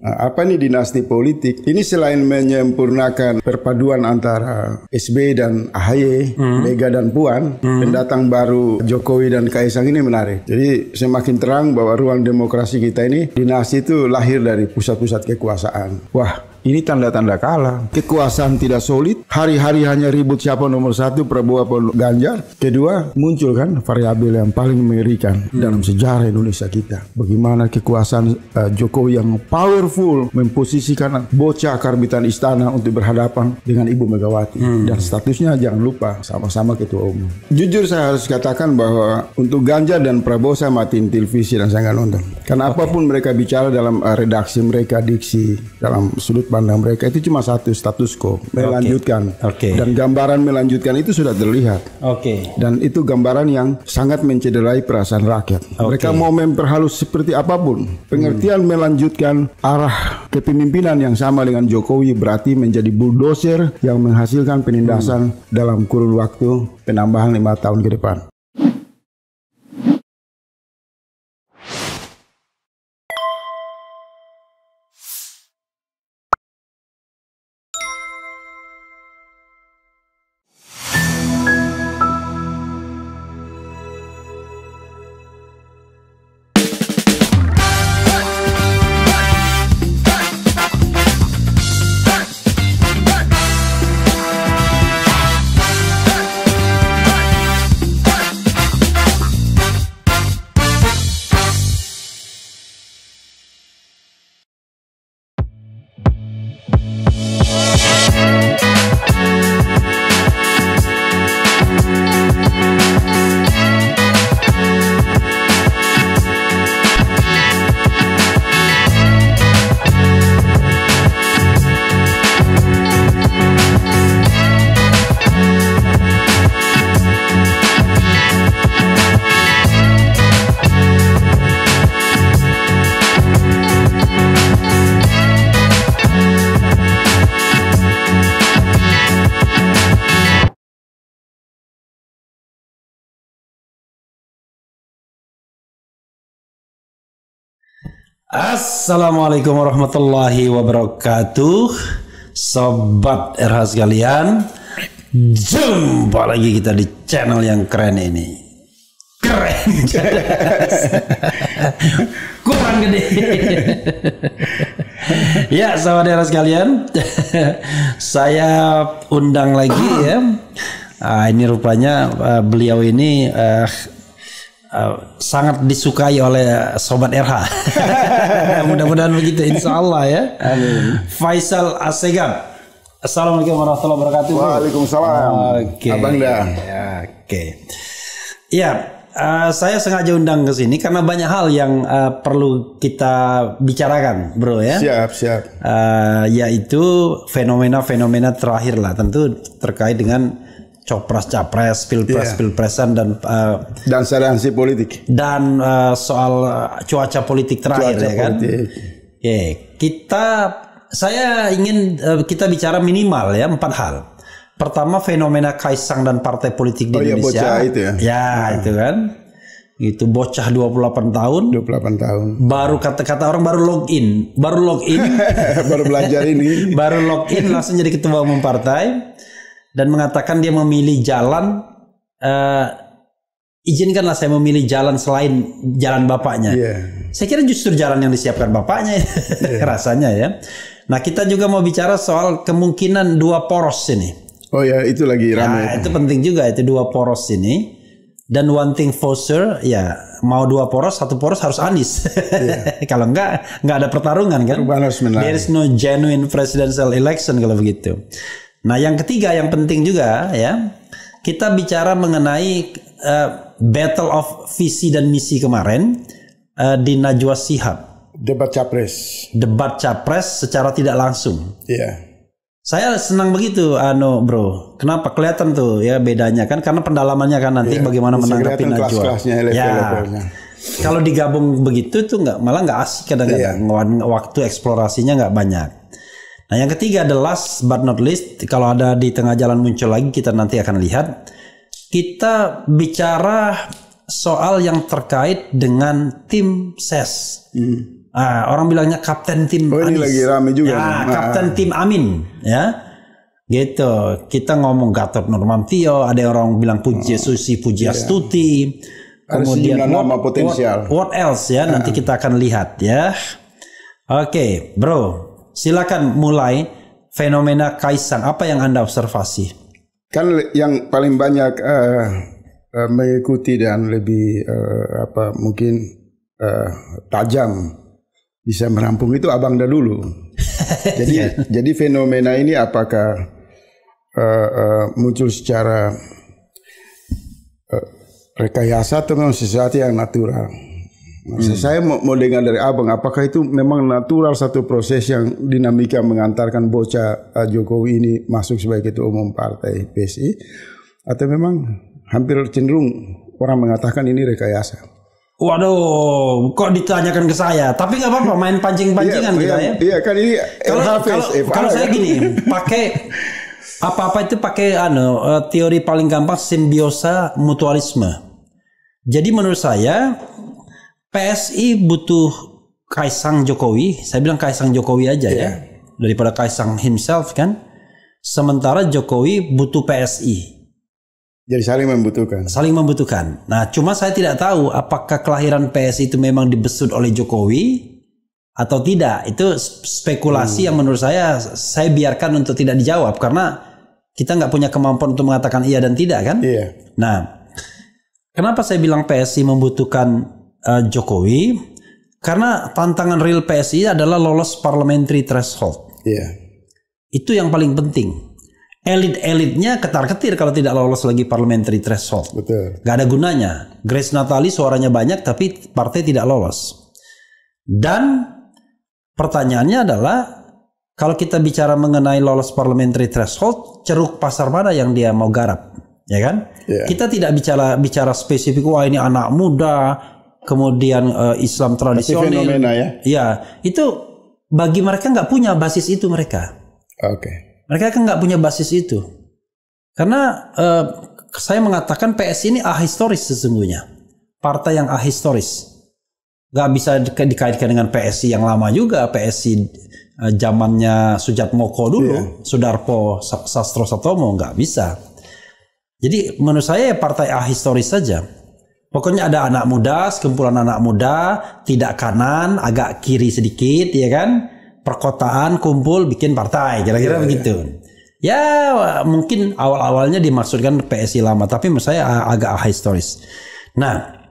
Nah, apa nih dinasti politik? Ini selain menyempurnakan perpaduan antara SB dan AHY, hmm. Mega dan Puan, hmm. pendatang baru Jokowi dan Kaisang ini menarik. Jadi semakin terang bahwa ruang demokrasi kita ini dinasti itu lahir dari pusat-pusat kekuasaan. Wah, ini tanda-tanda kalah. Kekuasaan tidak solid. Hari-hari hanya ribut siapa nomor satu, Prabowo atau Ganjar. Kedua, muncul kan variabel yang paling mengerikan hmm. dalam sejarah Indonesia kita. Bagaimana kekuasaan uh, Jokowi yang powerful memposisikan bocah karbitan istana untuk berhadapan dengan Ibu Megawati. Hmm. Dan statusnya jangan lupa sama-sama ketua umum. Jujur saya harus katakan bahwa untuk Ganjar dan Prabowo saya matiin televisi dan saya nggak nonton. Karena okay. apapun mereka bicara dalam uh, redaksi mereka, diksi, dalam sudut pandang mereka itu cuma satu status quo melanjutkan okay. dan gambaran melanjutkan itu sudah terlihat okay. dan itu gambaran yang sangat mencederai perasaan rakyat okay. mereka mau memperhalus seperti apapun pengertian hmm. melanjutkan arah kepemimpinan yang sama dengan Jokowi berarti menjadi bulldozer yang menghasilkan penindasan hmm. dalam kurun waktu penambahan lima tahun ke depan Assalamualaikum warahmatullahi wabarakatuh Sobat RH sekalian Jumpa lagi kita di channel yang keren ini Keren Kurang gede Ya sobat RH sekalian Saya undang lagi ya Ah, ini rupanya uh, beliau ini uh, Eh, sangat disukai oleh sobat RH. Mudah-mudahan begitu, insya Allah ya. Amin. Faisal Asegam. Assalamualaikum warahmatullahi wabarakatuh. Waalaikumsalam. Oke. Okay. Abang dah. Ya, Oke. Okay. Ya, uh, saya sengaja undang ke sini karena banyak hal yang uh, perlu kita bicarakan, bro ya. Siap, siap. Uh, yaitu fenomena-fenomena terakhir lah, tentu terkait dengan copras capres pilpres iya. pilpresan dan uh, dan seleksi politik dan uh, soal eh, cuaca politik terakhir cuaca ya kan Oke yeah. kita saya ingin uh, kita bicara minimal ya empat hal pertama fenomena kaisang dan partai politik di oh, iya, Indonesia ya, bocah itu ya ya hmm. itu kan itu bocah 28 tahun 28 tahun baru kata-kata orang baru login baru login baru belajar ini baru login langsung jadi ketua umum partai dan mengatakan dia memilih jalan uh, izinkanlah saya memilih jalan selain jalan bapaknya. Yeah. Saya kira justru jalan yang disiapkan bapaknya yeah. Iya. rasanya ya. Nah kita juga mau bicara soal kemungkinan dua poros ini. Oh ya itu lagi ya, ramai. Nah, itu penting juga itu dua poros ini. Dan one thing for sure ya mau dua poros satu poros harus Anies. Yeah. kalau enggak enggak ada pertarungan kan. There is no genuine presidential election kalau begitu. Nah, yang ketiga yang penting juga ya, kita bicara mengenai uh, battle of visi dan misi kemarin uh, di Najwa Sihab. Debat capres. Debat capres secara tidak langsung. Iya. Yeah. Saya senang begitu, ano bro. Kenapa kelihatan tuh ya bedanya kan? Karena pendalamannya kan nanti yeah. bagaimana menanggapi Najwa. Ya kalau digabung begitu tuh nggak malah nggak asik kadang-kadang yeah. Iya. waktu eksplorasinya nggak banyak. Nah, yang ketiga the last but not least, kalau ada di tengah jalan muncul lagi kita nanti akan lihat kita bicara soal yang terkait dengan tim ses. Hmm. Nah, orang bilangnya kapten tim oh, ini lagi rame juga. Ya, kapten ah. tim Amin, ya. Gitu. Kita ngomong Gatot Nurmantio, ada orang bilang Puji oh. Ah. Susi puji Yeah. Kemudian ada what, nama potensial. What, what else ya, nanti ah. kita akan lihat ya. Oke, okay, bro. Silakan mulai fenomena Kaisang. Apa yang Anda observasi? Kan yang paling banyak uh, uh, mengikuti dan lebih uh, apa mungkin uh, tajam bisa merampung itu Abang dulu. jadi yeah. jadi fenomena ini apakah uh, uh, muncul secara uh, rekayasa atau sesuatu yang natural? Hmm. Saya mau, mau dengar dari abang, apakah itu memang natural satu proses yang dinamika mengantarkan bocah eh, Jokowi ini masuk sebagai ketua umum partai PSI, atau memang hampir cenderung orang mengatakan ini rekayasa? Waduh, kok ditanyakan ke saya? Tapi nggak apa-apa, main pancing-pancingan iya, kita iya, ya. Iya kan ini kalau kalau, kalau saya gini, pakai apa-apa itu pakai ano eh, teori paling gampang simbiosa mutualisme. Jadi menurut saya PSI butuh Kaisang Jokowi. Saya bilang Kaisang Jokowi aja yeah. ya. Iya. Daripada Kaisang himself kan. Sementara Jokowi butuh PSI. Jadi saling membutuhkan. Saling membutuhkan. Nah, cuma saya tidak tahu apakah kelahiran PSI itu memang dibesut oleh Jokowi atau tidak. Itu spekulasi hmm. yang menurut saya saya biarkan untuk tidak dijawab karena kita nggak punya kemampuan untuk mengatakan iya dan tidak kan? Iya. Yeah. Nah, kenapa saya bilang PSI membutuhkan uh, Jokowi karena tantangan real PSI adalah lolos parliamentary threshold. Yeah. Itu yang paling penting. Elit-elitnya ketar-ketir kalau tidak lolos lagi parliamentary threshold. Betul. Gak ada gunanya. Grace Natali suaranya banyak tapi partai tidak lolos. Dan pertanyaannya adalah kalau kita bicara mengenai lolos parliamentary threshold, ceruk pasar mana yang dia mau garap? Ya kan? Yeah. Kita tidak bicara bicara spesifik wah ini anak muda, kemudian uh, Islam tradisional. Tapi fenomena ya. Iya, itu bagi mereka nggak punya basis itu mereka. Oke. Okay. Mereka kan nggak punya basis itu. Karena uh, saya mengatakan PS ini ahistoris sesungguhnya. Partai yang ahistoris. Nggak bisa dikaitkan dengan PSI yang lama juga. PSI uh, eh, zamannya Sujat Moko dulu. Yeah. Sudarpo Sastro Satomo. Nggak bisa. Jadi menurut saya ya partai ahistoris saja. Pokoknya ada anak muda, sekumpulan anak muda, tidak kanan, agak kiri sedikit, ya kan? Perkotaan kumpul bikin partai, kira-kira yeah, iya. begitu. Yeah. Ya mungkin awal-awalnya dimaksudkan PSI lama, tapi menurut saya agak historis. Nah,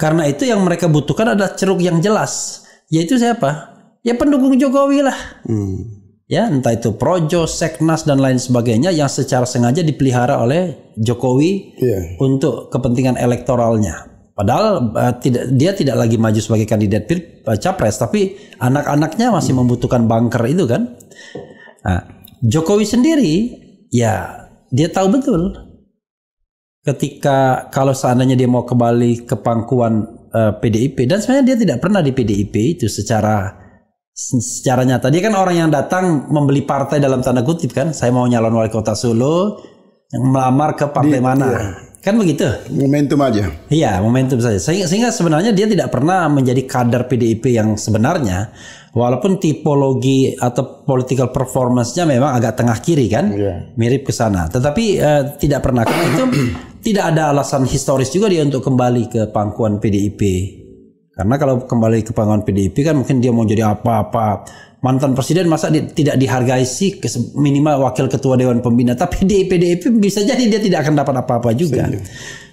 karena itu yang mereka butuhkan adalah ceruk yang jelas, yaitu siapa? Ya pendukung Jokowi lah. Hmm ya entah itu projo, seknas dan lain sebagainya yang secara sengaja dipelihara oleh Jokowi yeah. untuk kepentingan elektoralnya. Padahal uh, tidak dia tidak lagi maju sebagai kandidat pil uh, capres, tapi anak-anaknya masih membutuhkan bunker itu kan. Nah, Jokowi sendiri ya dia tahu betul ketika kalau seandainya dia mau kembali ke pangkuan uh, eh, PDIP dan sebenarnya dia tidak pernah di PDIP itu secara secara nyata. Dia kan orang yang datang membeli partai dalam tanda kutip kan. Saya mau nyalon wali kota Solo yang melamar ke partai di, mana. Iya. Kan begitu. Momentum aja. Iya, momentum saja. Sehingga sebenarnya dia tidak pernah menjadi kader PDIP yang sebenarnya. Walaupun tipologi atau political performance-nya memang agak tengah kiri kan. Yeah. Mirip ke sana. Tetapi uh, tidak pernah. Karena itu tidak ada alasan historis juga dia untuk kembali ke pangkuan PDIP karena kalau kembali ke pengalaman PDIP kan mungkin dia mau jadi apa-apa. Mantan presiden masa di, tidak dihargai sih minimal wakil ketua dewan pembina. Tapi di PDIP bisa jadi dia tidak akan dapat apa-apa juga.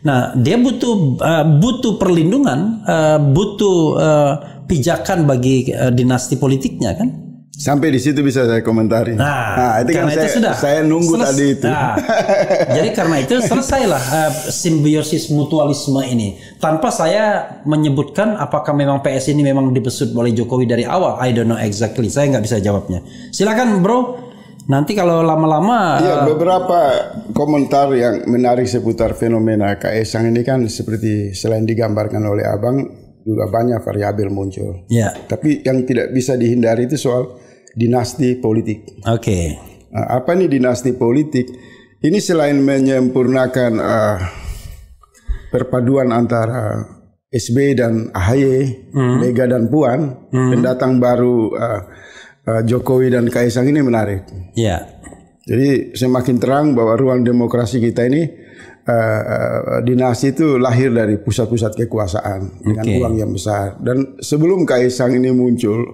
Nah, dia butuh uh, butuh perlindungan, uh, butuh uh, pijakan bagi uh, dinasti politiknya kan. Sampai di situ bisa saya komentari. Nah, nah itu karena kan itu sudah. saya nunggu Seles tadi itu. Nah, jadi karena itu selesailah uh, simbiosis mutualisme ini. Tanpa saya menyebutkan apakah memang PS ini memang dibesut oleh Jokowi dari awal. I don't know exactly. Saya nggak bisa jawabnya. Silakan bro. Nanti kalau lama-lama. Iya beberapa komentar yang menarik seputar fenomena Kaisang ini kan seperti selain digambarkan oleh abang juga banyak variabel muncul. Ya. Tapi yang tidak bisa dihindari itu soal dinasti politik. Oke. Okay. Nah, apa nih dinasti politik? Ini selain menyempurnakan uh, perpaduan antara SB dan AHY, hmm. Mega dan Puan, hmm. pendatang baru uh, uh, Jokowi dan Kaisang ini menarik. Iya. Yeah. Jadi semakin terang bahwa ruang demokrasi kita ini uh, dinasti itu lahir dari pusat-pusat kekuasaan okay. dengan uang yang besar. Dan sebelum Kaisang ini muncul,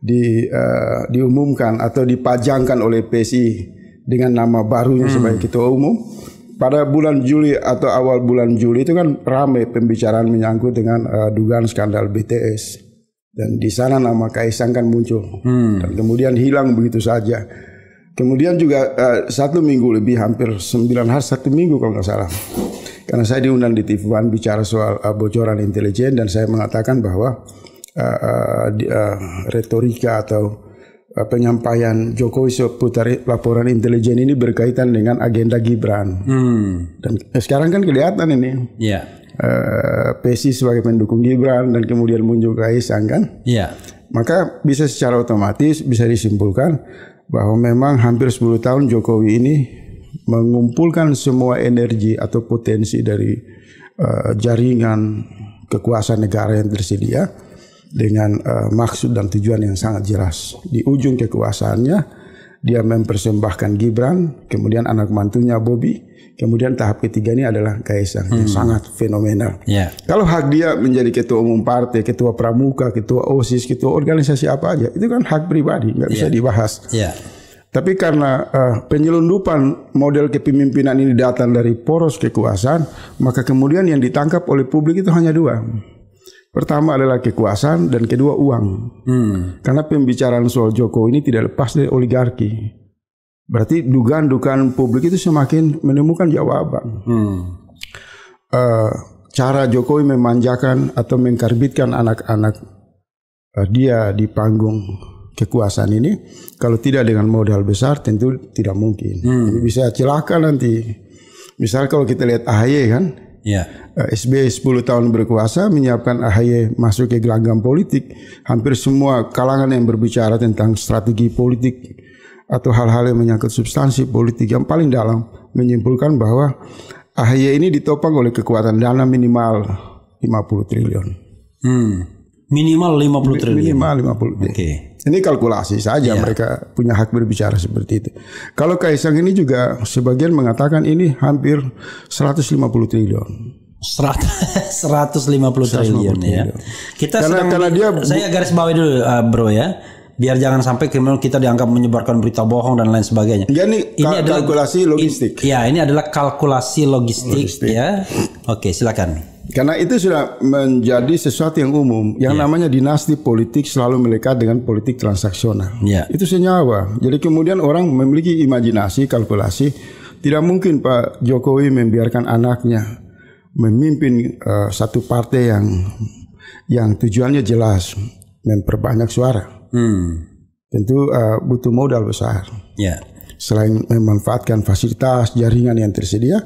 di uh, diumumkan atau dipajangkan oleh PSI dengan nama barunya hmm. sebagai ketua umum pada bulan Juli atau awal bulan Juli itu kan ramai pembicaraan menyangkut dengan uh, dugaan skandal BTS dan di sana nama Kaisang kan muncul hmm. dan kemudian hilang begitu saja. Kemudian juga uh, satu minggu lebih hampir sembilan hari satu minggu kalau nggak salah karena saya diundang di TV One bicara soal uh, bocoran intelijen dan saya mengatakan bahwa uh, uh, uh, retorika atau uh, penyampaian Jokowi seputar laporan intelijen ini berkaitan dengan agenda Gibran. Hmm. Dan eh, sekarang kan kelihatan ini. Iya. Yeah. Uh, PSI sebagai pendukung Gibran dan kemudian muncul Kaisang kan? Iya. Yeah. Maka bisa secara otomatis bisa disimpulkan bahwa memang hampir 10 tahun Jokowi ini mengumpulkan semua energi atau potensi dari uh, jaringan kekuasaan negara yang tersedia dengan uh, maksud dan tujuan yang sangat jelas. Di ujung kekuasaannya dia mempersembahkan Gibran, kemudian anak mantunya Bobby, kemudian tahap ketiga ini adalah Kaisang hmm. yang sangat fenomenal. Yeah. Kalau hak dia menjadi ketua umum partai, ketua pramuka, ketua OSIS, ketua organisasi apa aja, itu kan hak pribadi, nggak yeah. bisa ya. dibahas. Yeah. Tapi karena uh, penyelundupan model kepemimpinan ini datang dari poros kekuasaan, maka kemudian yang ditangkap oleh publik itu hanya dua. Pertama adalah kekuasaan dan kedua uang. Hmm. Karena pembicaraan soal Jokowi ini tidak lepas dari oligarki. Berarti dugaan-dugaan publik itu semakin menemukan jawaban. Hmm. Uh, cara Jokowi memanjakan atau mengkarbitkan anak-anak uh, dia di panggung kekuasaan ini, kalau tidak dengan modal besar tentu tidak mungkin. Hmm. bisa celaka nanti. Misal kalau kita lihat AHY kan, Ya. SBY 10 tahun berkuasa menyiapkan AHY masuk ke gelanggang politik. Hampir semua kalangan yang berbicara tentang strategi politik atau hal-hal yang menyangkut substansi politik yang paling dalam menyimpulkan bahwa AHY ini ditopang oleh kekuatan dana minimal 50 triliun. Hmm. Minimal 50 triliun. Minimal 50. Oke. Okay. Ini kalkulasi saja yeah. mereka punya hak berbicara seperti itu. Kalau Kaisang ini juga sebagian mengatakan ini hampir 150 triliun. 100, 150 triliun ya. Kita karena, karena dia saya garis bawahi dulu uh, bro ya biar jangan sampai kemudian kita dianggap menyebarkan berita bohong dan lain sebagainya. Ya ini, ini adalah kalkulasi logistik. Iya, ini adalah kalkulasi logistik, logistik. ya. Oke, silakan. Karena itu sudah menjadi sesuatu yang umum. Yang yeah. namanya dinasti politik selalu melekat dengan politik transaksional. Yeah. Itu senyawa. Jadi kemudian orang memiliki imajinasi, kalkulasi. Tidak mungkin Pak Jokowi membiarkan anaknya memimpin uh, satu partai yang yang tujuannya jelas memperbanyak suara. Hmm. Tentu uh, butuh modal besar. Yeah. Selain memanfaatkan fasilitas jaringan yang tersedia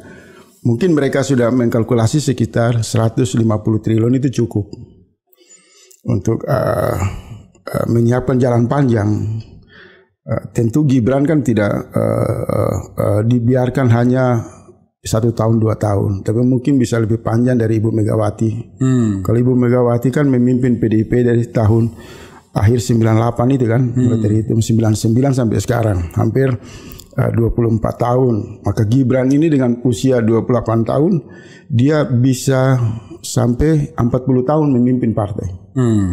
Mungkin mereka sudah mengkalkulasi sekitar 150 triliun itu cukup untuk uh, uh, menyiapkan jalan panjang. Uh, tentu Gibran kan tidak uh, uh, dibiarkan hanya satu tahun dua tahun, tapi mungkin bisa lebih panjang dari Ibu Megawati. Hmm. Kalau Ibu Megawati kan memimpin PDIP dari tahun akhir 98 itu kan, hmm. dari itu 99 sampai sekarang, hampir 24 ah, tahun. Maka Gibran ini dengan usia 28 tahun dia bisa sampai 40 tahun memimpin partai. Hmm.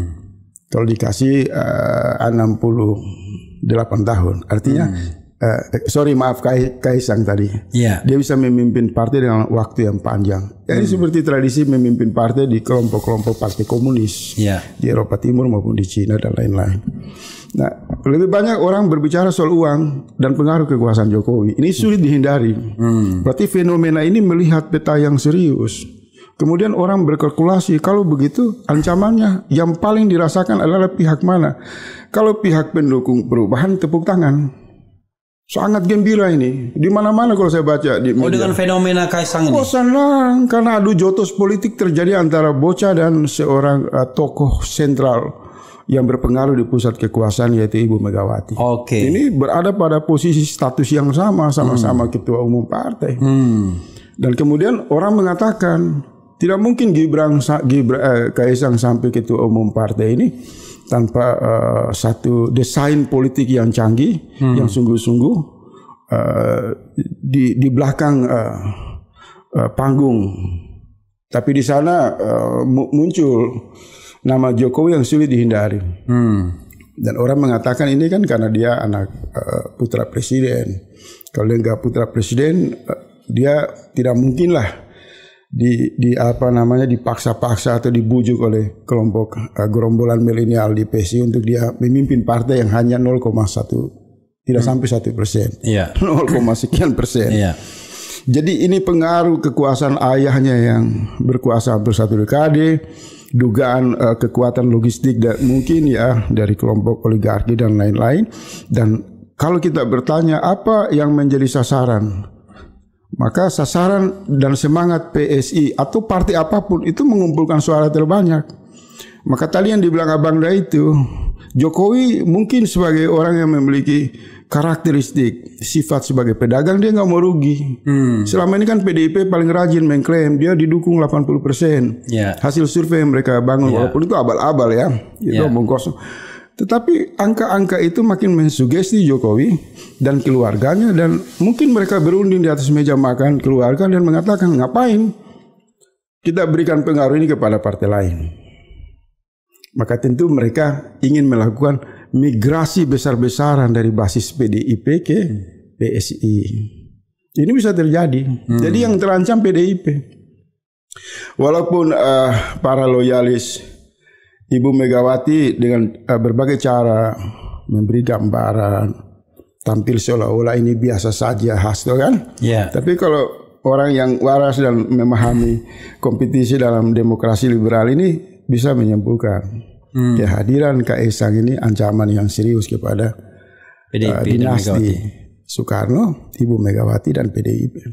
Kalau dikasih ah, uh, 68 tahun, artinya hmm uh, sorry maaf Kaisang tadi. Yeah. Dia bisa memimpin partai dengan waktu yang panjang. Jadi ya, hmm. seperti tradisi memimpin partai di kelompok-kelompok partai komunis yeah. di Eropa Timur maupun di Cina dan lain-lain. Nah, lebih banyak orang berbicara soal uang dan pengaruh kekuasaan Jokowi. Ini sulit dihindari. Hmm. Berarti fenomena ini melihat peta yang serius. Kemudian orang berkalkulasi kalau begitu ancamannya yang paling dirasakan adalah pihak mana. Kalau pihak pendukung perubahan tepuk tangan sangat gembira ini. Di mana-mana kalau saya baca di oh, media. Oh dengan fenomena Kaisang ini. Oh senang karena adu jotos politik terjadi antara bocah dan seorang uh, tokoh sentral yang berpengaruh di pusat kekuasaan yaitu Ibu Megawati. Oke. Okay. Ini berada pada posisi status yang sama sama-sama hmm. ketua umum partai. Hmm. Dan kemudian orang mengatakan tidak mungkin Gibran Gibra, eh, Kaisang sampai ketua umum partai ini tanpa uh, satu desain politik yang canggih, hmm. yang sungguh-sungguh uh, di di belakang uh, uh, panggung. Tapi di sana uh, muncul nama Jokowi yang sulit dihindari. Hmm. Dan orang mengatakan ini kan karena dia anak uh, putra presiden. Kalau dia nggak putra presiden, uh, dia tidak mungkinlah di, di apa namanya dipaksa-paksa atau dibujuk oleh kelompok uh, gerombolan milenial di PSI untuk dia memimpin partai yang hanya 0,1 tidak hmm. sampai satu persen, yeah. 0, sekian persen. Yeah. Jadi ini pengaruh kekuasaan ayahnya yang berkuasa hampir satu dekade, dugaan uh, kekuatan logistik dan mungkin ya dari kelompok oligarki dan lain-lain. Dan kalau kita bertanya apa yang menjadi sasaran maka sasaran dan semangat PSI atau partai apapun itu mengumpulkan suara terbanyak. Maka tadi yang dibilang abang Abangda itu, Jokowi mungkin sebagai orang yang memiliki karakteristik sifat sebagai pedagang dia nggak mau rugi. Hmm. Selama ini kan PDIP paling rajin mengklaim dia didukung 80 persen. Yeah. Hasil survei mereka bangun yeah. walaupun itu abal-abal ya, itu yeah. omong kosong. Tetapi angka-angka itu makin mensugesti Jokowi dan keluarganya dan mungkin mereka berunding di atas meja makan keluarga dan mengatakan ngapain kita berikan pengaruh ini kepada partai lain. Maka tentu mereka ingin melakukan migrasi besar-besaran dari basis PDIP ke PSI. Ini bisa terjadi. Hmm. Jadi yang terancam PDIP. Walaupun uh, para loyalis Ibu Megawati dengan uh, berbagai cara memberi gambaran tampil seolah-olah ini biasa saja hasto kan? Yeah. Tapi kalau orang yang waras dan memahami kompetisi dalam demokrasi liberal ini bisa menyimpulkan hmm. kehadiran Kaisang ini ancaman yang serius kepada PDIP uh, eh, dinasti Soekarno, Ibu Megawati dan PDIP.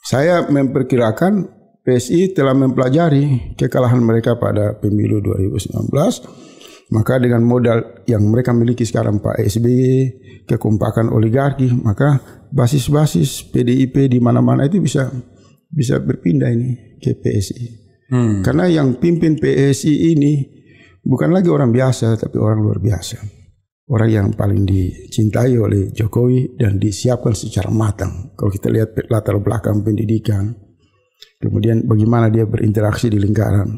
Saya memperkirakan PSI telah mempelajari kekalahan mereka pada pemilu 2019 maka dengan modal yang mereka miliki sekarang Pak SBY, kekompakan oligarki, maka basis-basis PDIP di mana-mana itu bisa bisa berpindah ini ke PSI. Hmm. Karena yang pimpin PSI ini bukan lagi orang biasa tapi orang luar biasa. Orang yang paling dicintai oleh Jokowi dan disiapkan secara matang. Kalau kita lihat latar belakang pendidikan, Kemudian bagaimana dia berinteraksi di lingkaran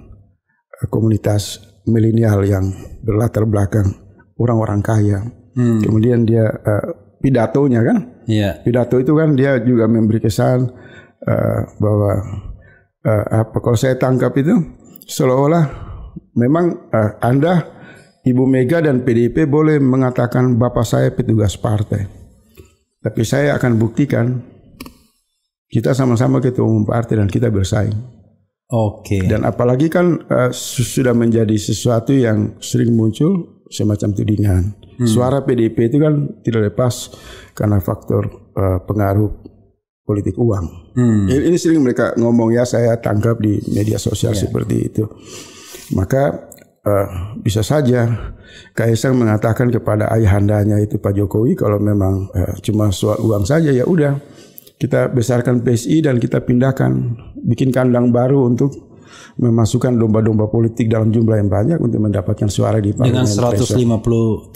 eh, komunitas milenial yang berlatar belakang orang-orang kaya. Hmm. Kemudian dia uh, pidatonya kan? Yeah. Pidato itu kan dia juga memberi kesan uh, bahwa uh, apa kalau saya tangkap itu seolah-olah memang uh, Anda Ibu Mega dan PDIP boleh mengatakan bapak saya petugas partai. Tapi saya akan buktikan kita sama-sama ketua umum partai dan kita bersaing. Oke. Okay. Dan apalagi kan uh, sudah menjadi sesuatu yang sering muncul semacam tudingan. Hmm. Suara PDIP itu kan tidak lepas karena faktor uh, pengaruh politik uang. Hmm. Ini sering mereka ngomong ya saya tangkap di media sosial yeah. seperti itu. Maka uh, bisa saja Kaisang mengatakan kepada ayahandanya itu Pak Jokowi kalau memang uh, cuma soal uang saja ya udah kita besarkan PSI dan kita pindahkan bikin kandang baru untuk memasukkan domba-domba politik dalam jumlah yang banyak untuk mendapatkan suara di parlemen. Dengan 150 Indonesia.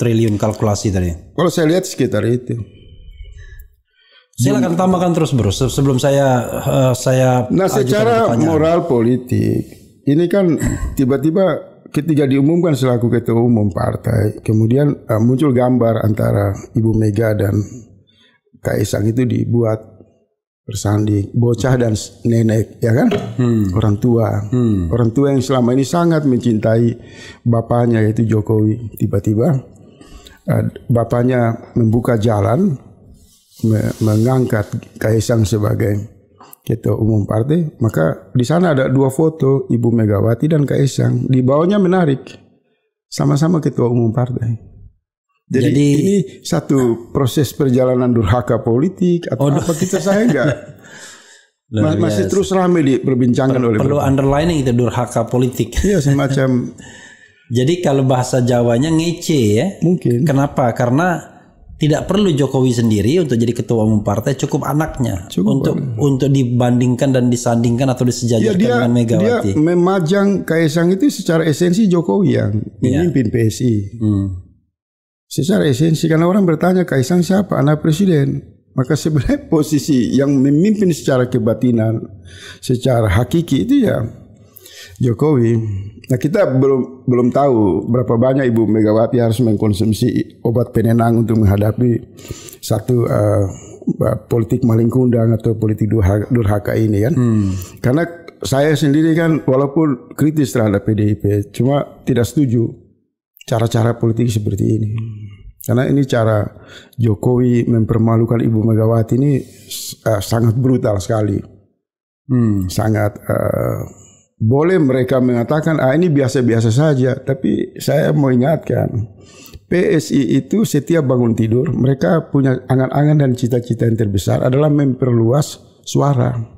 triliun kalkulasi tadi. Kalau saya lihat sekitar itu. Silakan tambahkan terus Bro sebelum saya uh, saya Nah, secara moral politik ini kan tiba-tiba ketika diumumkan selaku ketua umum partai, kemudian uh, muncul gambar antara Ibu Mega dan Kaisang itu dibuat bersanding bocah dan nenek ya kan hmm. orang tua hmm. orang tua yang selama ini sangat mencintai bapaknya yaitu Jokowi tiba-tiba uh, bapaknya membuka jalan me mengangkat Kaisang sebagai ketua umum partai maka di sana ada dua foto Ibu Megawati dan Kaisang di bawahnya menarik sama-sama ketua umum partai jadi, Jadi ini satu proses perjalanan durhaka politik atau oh, apa kita saya enggak. Mas, masih terus ramai diperbincangkan per, oleh perlu berapa. underlining itu durhaka politik. Iya semacam Jadi kalau bahasa Jawanya ngece ya. Mungkin. Kenapa? Karena tidak perlu Jokowi sendiri untuk jadi ketua umum partai, cukup anaknya cukup untuk untuk dibandingkan dan disandingkan atau iya, disejajarkan ya, dia, dengan Megawati. Dia memajang Kaisang itu secara esensi Jokowi yang iya. memimpin ya. PSI. Hmm. Secara esensi karena orang bertanya Kaisang siapa anak presiden. Maka sebenarnya posisi yang memimpin secara kebatinan, secara hakiki itu ya Jokowi. Nah kita belum belum tahu berapa banyak Ibu Megawati harus mengkonsumsi obat penenang untuk menghadapi satu uh, politik maling kundang atau politik durhaka, ini kan. Hmm. Karena saya sendiri kan walaupun kritis terhadap PDIP, cuma tidak setuju cara-cara politik seperti ini. Karena ini cara Jokowi mempermalukan Ibu Megawati ini uh, sangat brutal sekali. Hmm, sangat uh, boleh mereka mengatakan ah ini biasa-biasa saja, tapi saya mau ingatkan PSI itu setiap bangun tidur mereka punya angan-angan dan cita-cita yang terbesar adalah memperluas suara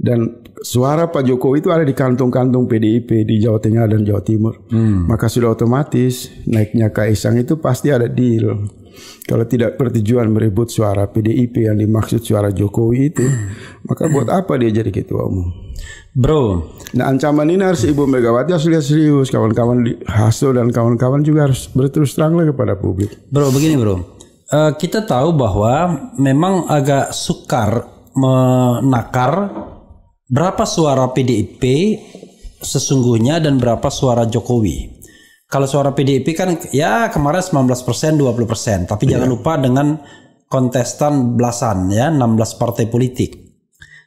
dan suara Pak Jokowi itu ada di kantung-kantung PDIP di Jawa Tengah dan Jawa Timur. Hmm. Maka sudah otomatis naiknya Kaisang itu pasti ada deal. Kalau tidak bertujuan merebut suara PDIP yang dimaksud suara Jokowi itu, hmm. maka buat apa dia jadi ketua umum? Bro, nah ancaman ini harus Ibu Megawati harus lihat serius, kawan-kawan Hasto dan kawan-kawan juga harus berterus teranglah kepada publik. Bro, begini bro, eh, kita tahu bahwa memang agak sukar menakar berapa suara PDIP sesungguhnya dan berapa suara Jokowi. Kalau suara PDIP kan ya kemarin 19 persen, 20 persen. Tapi yeah. jangan iya. lupa dengan kontestan belasan ya, 16 partai politik.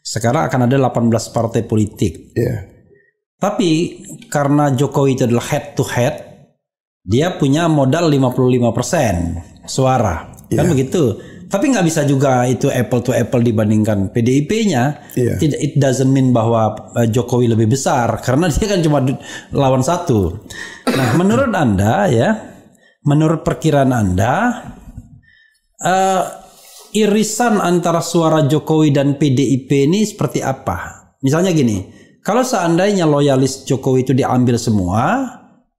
Sekarang akan ada 18 partai politik. Yeah. Tapi karena Jokowi itu adalah head to head, dia punya modal 55 persen suara. Yeah. Kan iya. begitu tapi nggak bisa juga itu apple to apple dibandingkan PDIP-nya. Yeah. it doesn't mean bahwa eh, Jokowi lebih besar karena dia kan cuma lawan satu. Nah, menurut anda ya, menurut perkiraan anda, uh, irisan antara suara Jokowi dan PDIP ini seperti apa? Misalnya gini, kalau seandainya loyalis Jokowi itu diambil semua,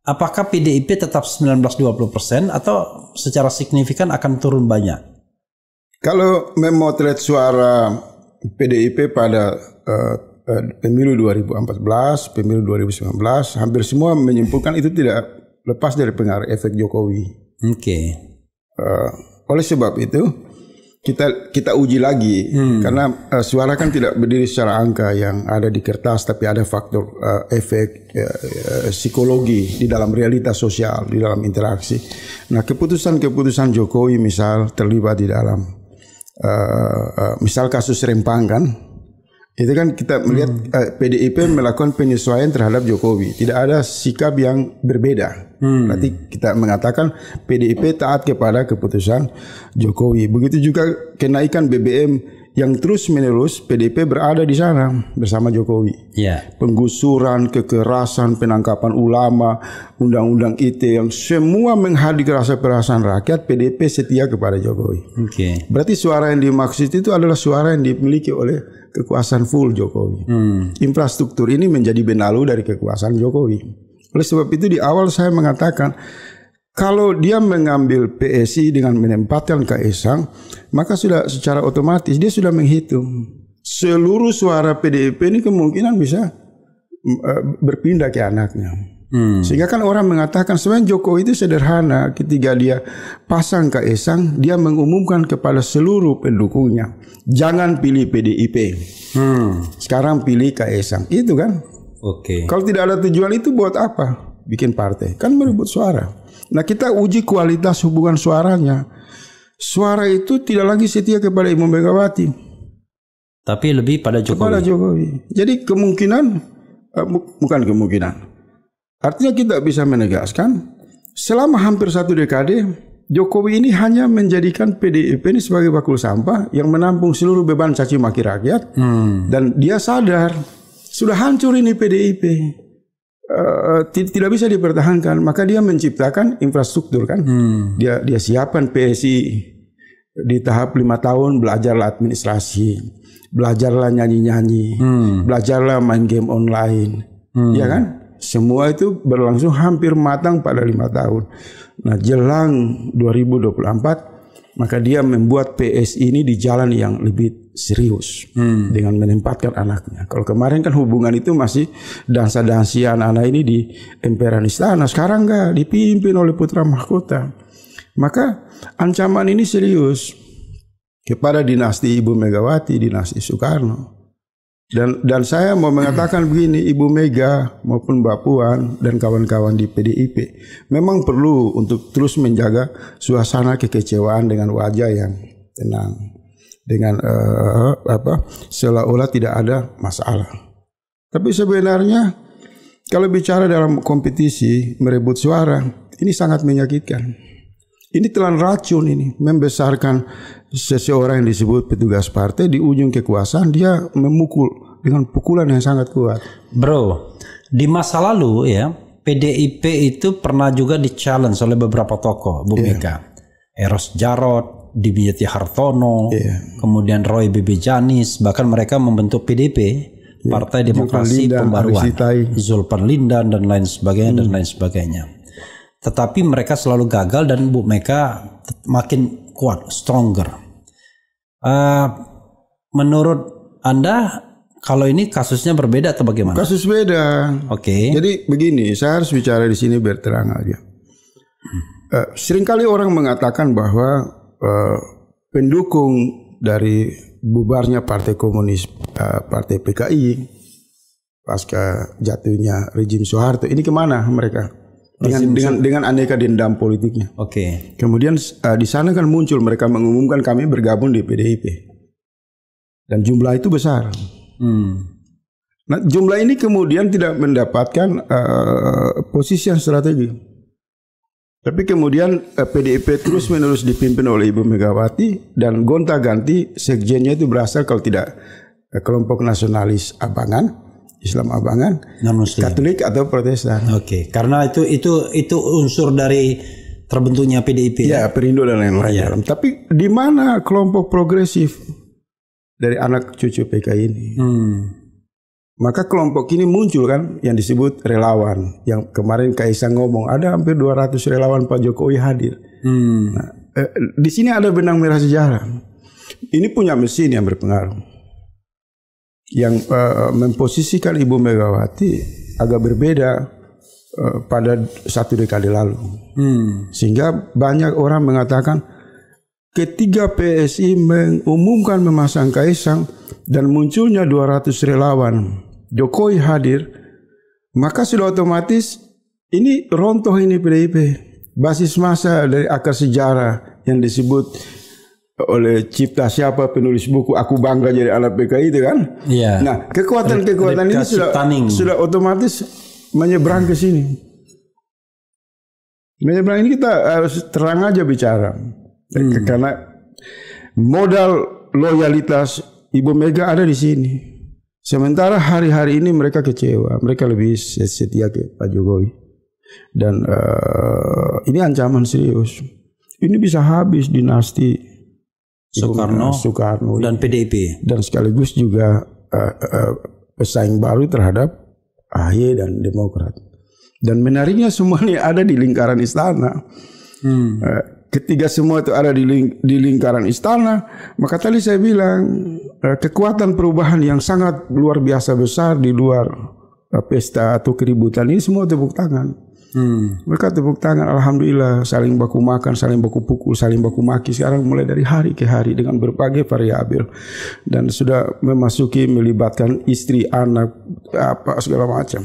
apakah PDIP tetap 19-20% atau secara signifikan akan turun banyak? Kalau memotret suara PDIP pada uh, uh, pemilu 2014, pemilu 2019, hampir semua menyimpulkan itu tidak lepas dari pengaruh efek Jokowi. Oke. Okay. Uh, eh, oleh sebab itu kita kita uji lagi hmm. karena uh, suara kan tidak berdiri secara angka yang ada di kertas, tapi ada faktor uh, efek uh, uh, psikologi di dalam realitas sosial, di dalam interaksi. Nah keputusan-keputusan Jokowi misal terlibat di dalam uh, uh, misal kasus Rempang kan itu kan kita melihat hmm. uh, eh, PDIP melakukan penyesuaian terhadap Jokowi. Tidak ada sikap yang berbeda. Hmm. Berarti kita mengatakan PDIP taat kepada keputusan Jokowi. Begitu juga kenaikan BBM yang terus-menerus PDP berada di sana bersama Jokowi. Yeah. Penggusuran, kekerasan, penangkapan ulama, undang-undang ITE yang semua rasa perasaan rakyat, PDP setia kepada Jokowi. Okay. Berarti suara yang dimaksud itu adalah suara yang dimiliki oleh kekuasaan full Jokowi. Hmm. Infrastruktur ini menjadi benalu dari kekuasaan Jokowi. Oleh sebab itu di awal saya mengatakan kalau dia mengambil PSI dengan menempatkan Kaisang, maka sudah secara otomatis dia sudah menghitung seluruh suara PDIP ini kemungkinan bisa mm, eh, berpindah ke anaknya. Hmm. Sehingga kan orang mengatakan sebenarnya Jokowi itu sederhana ketika dia pasang Kaisang, dia mengumumkan kepada seluruh pendukungnya, jangan pilih PDIP. Hmm. Sekarang pilih Kaisang. Itu kan? Oke. Okay. Kalau tidak ada tujuan itu buat apa? Bikin partai. Kan merebut suara. Nah kita uji kualitas hubungan suaranya. Suara itu tidak lagi setia kepada Ibu Megawati. Tapi lebih pada Jokowi. Kepada Jokowi. Jadi kemungkinan, eh, bukan kemungkinan. Artinya kita bisa menegaskan, selama hampir satu dekade, Jokowi ini hanya menjadikan PDIP ini sebagai bakul sampah yang menampung seluruh beban caci maki rakyat. Hmm. Dan dia sadar, sudah hancur ini PDIP uh, tidak bisa dipertahankan, maka dia menciptakan infrastruktur kan. Hmm. Dia dia siapkan PSI di tahap lima tahun belajarlah administrasi, belajarlah nyanyi-nyanyi, hmm. belajarlah main game online, hmm. ya kan? Semua itu berlangsung hampir matang pada lima tahun. Nah, jelang 2024 maka dia membuat PSI ini di jalan yang lebih serius hmm. dengan menempatkan anaknya. Kalau kemarin kan hubungan itu masih dansa-dansi anak-anak ini di emperan istana. Sekarang enggak dipimpin oleh putra mahkota. Maka ancaman ini serius kepada dinasti Ibu Megawati, dinasti Soekarno. Dan dan saya mau mengatakan begini, Ibu Mega maupun Mbak Puan dan kawan-kawan di PDIP memang perlu untuk terus menjaga suasana kekecewaan dengan wajah yang tenang dengan uh, apa seolah-olah tidak ada masalah. Tapi sebenarnya kalau bicara dalam kompetisi merebut suara ini sangat menyakitkan. Ini telan racun ini membesarkan seseorang yang disebut petugas partai di ujung kekuasaan dia memukul dengan pukulan yang sangat kuat. Bro, di masa lalu ya PDIP itu pernah juga di challenge oleh beberapa tokoh Bu yeah. Mega. Eros Jarot, Dibiyati Hartono, yeah. kemudian Roy B.B. Janis, bahkan mereka membentuk PDP, yeah. Partai Demokrasi Zulpan Pembaruan, Zulpan Lindan dan lain sebagainya hmm. dan lain sebagainya. Tetapi mereka selalu gagal dan Bu Mega makin kuat, stronger. Uh, menurut Anda kalau ini kasusnya berbeda atau bagaimana? Kasus beda. Oke. Okay. Jadi begini, saya harus bicara di sini berterang aja. Uh, seringkali orang mengatakan bahwa Eh, pendukung dari bubarnya Partai Komunis uh, Partai PKI pasca jatuhnya rejim Soeharto ini kemana mereka dengan rejim dengan dengan aneka dendam politiknya. Oke. Okay. Kemudian uh, di sana kan muncul mereka mengumumkan kami bergabung di PDIP dan jumlah itu besar. Hmm. Nah jumlah ini kemudian tidak mendapatkan uh, posisi yang strategi tapi kemudian PDIP eh, terus menerus dipimpin oleh Ibu Megawati dan gonta-ganti sekjennya itu berasal kalau tidak eh, kelompok nasionalis abangan, Islam abangan, non Katolik atau Protestan. Oke, okay. karena itu itu itu unsur dari terbentuknya PDIP. Ya, ya? Perindo dan lain-lain. Ya. Tapi di mana kelompok progresif dari anak cucu PKI ini? Hmm. Maka kelompok ini muncul kan yang disebut relawan. Yang kemarin Kaisang ngomong ada hampir 200 relawan Pak Jokowi hadir. Hmm. Nah, eh, di sini ada benang merah sejarah. Ini punya mesin yang berpengaruh. Yang eh, memposisikan Ibu Megawati agak berbeda eh, pada satu dekade lalu. Hmm. Sehingga banyak orang mengatakan ketiga PSI mengumumkan memasang Kaisang dan munculnya 200 relawan Jokowi hadir, maka sudah otomatis ini rontoh ini PDIP. Basis masa dari akar sejarah yang disebut oleh cipta siapa penulis buku aku bangga jadi anak PKI itu kan. Iya. Nah, kekuatan-kekuatan ini sudah sudah otomatis menyeberang ke sini. Menyeberang ini kita harus terang aja bicara. Hmm. Karena modal loyalitas Ibu Mega ada di sini. Sementara hari-hari ini mereka kecewa, mereka lebih setia ke Pak Jokowi. Dan uh, ini ancaman serius. Ini bisa habis dinasti Soekarno, eh, Soekarno dan PDIP. Dan sekaligus juga uh, uh, pesaing baru terhadap AHY dan Demokrat. Dan menariknya semuanya ada di lingkaran istana. Hmm. Uh, Ketiga semua itu ada di, ling di lingkaran istana. Maka tadi saya bilang eh, kekuatan perubahan yang sangat luar biasa besar di luar eh, pesta atau keributan ini semua tepuk tangan. Hmm. Mereka tepuk tangan, alhamdulillah, saling baku makan, saling baku pukul, saling baku maki. Sekarang mulai dari hari ke hari dengan berbagai variabel dan sudah memasuki melibatkan istri, anak, apa segala macam.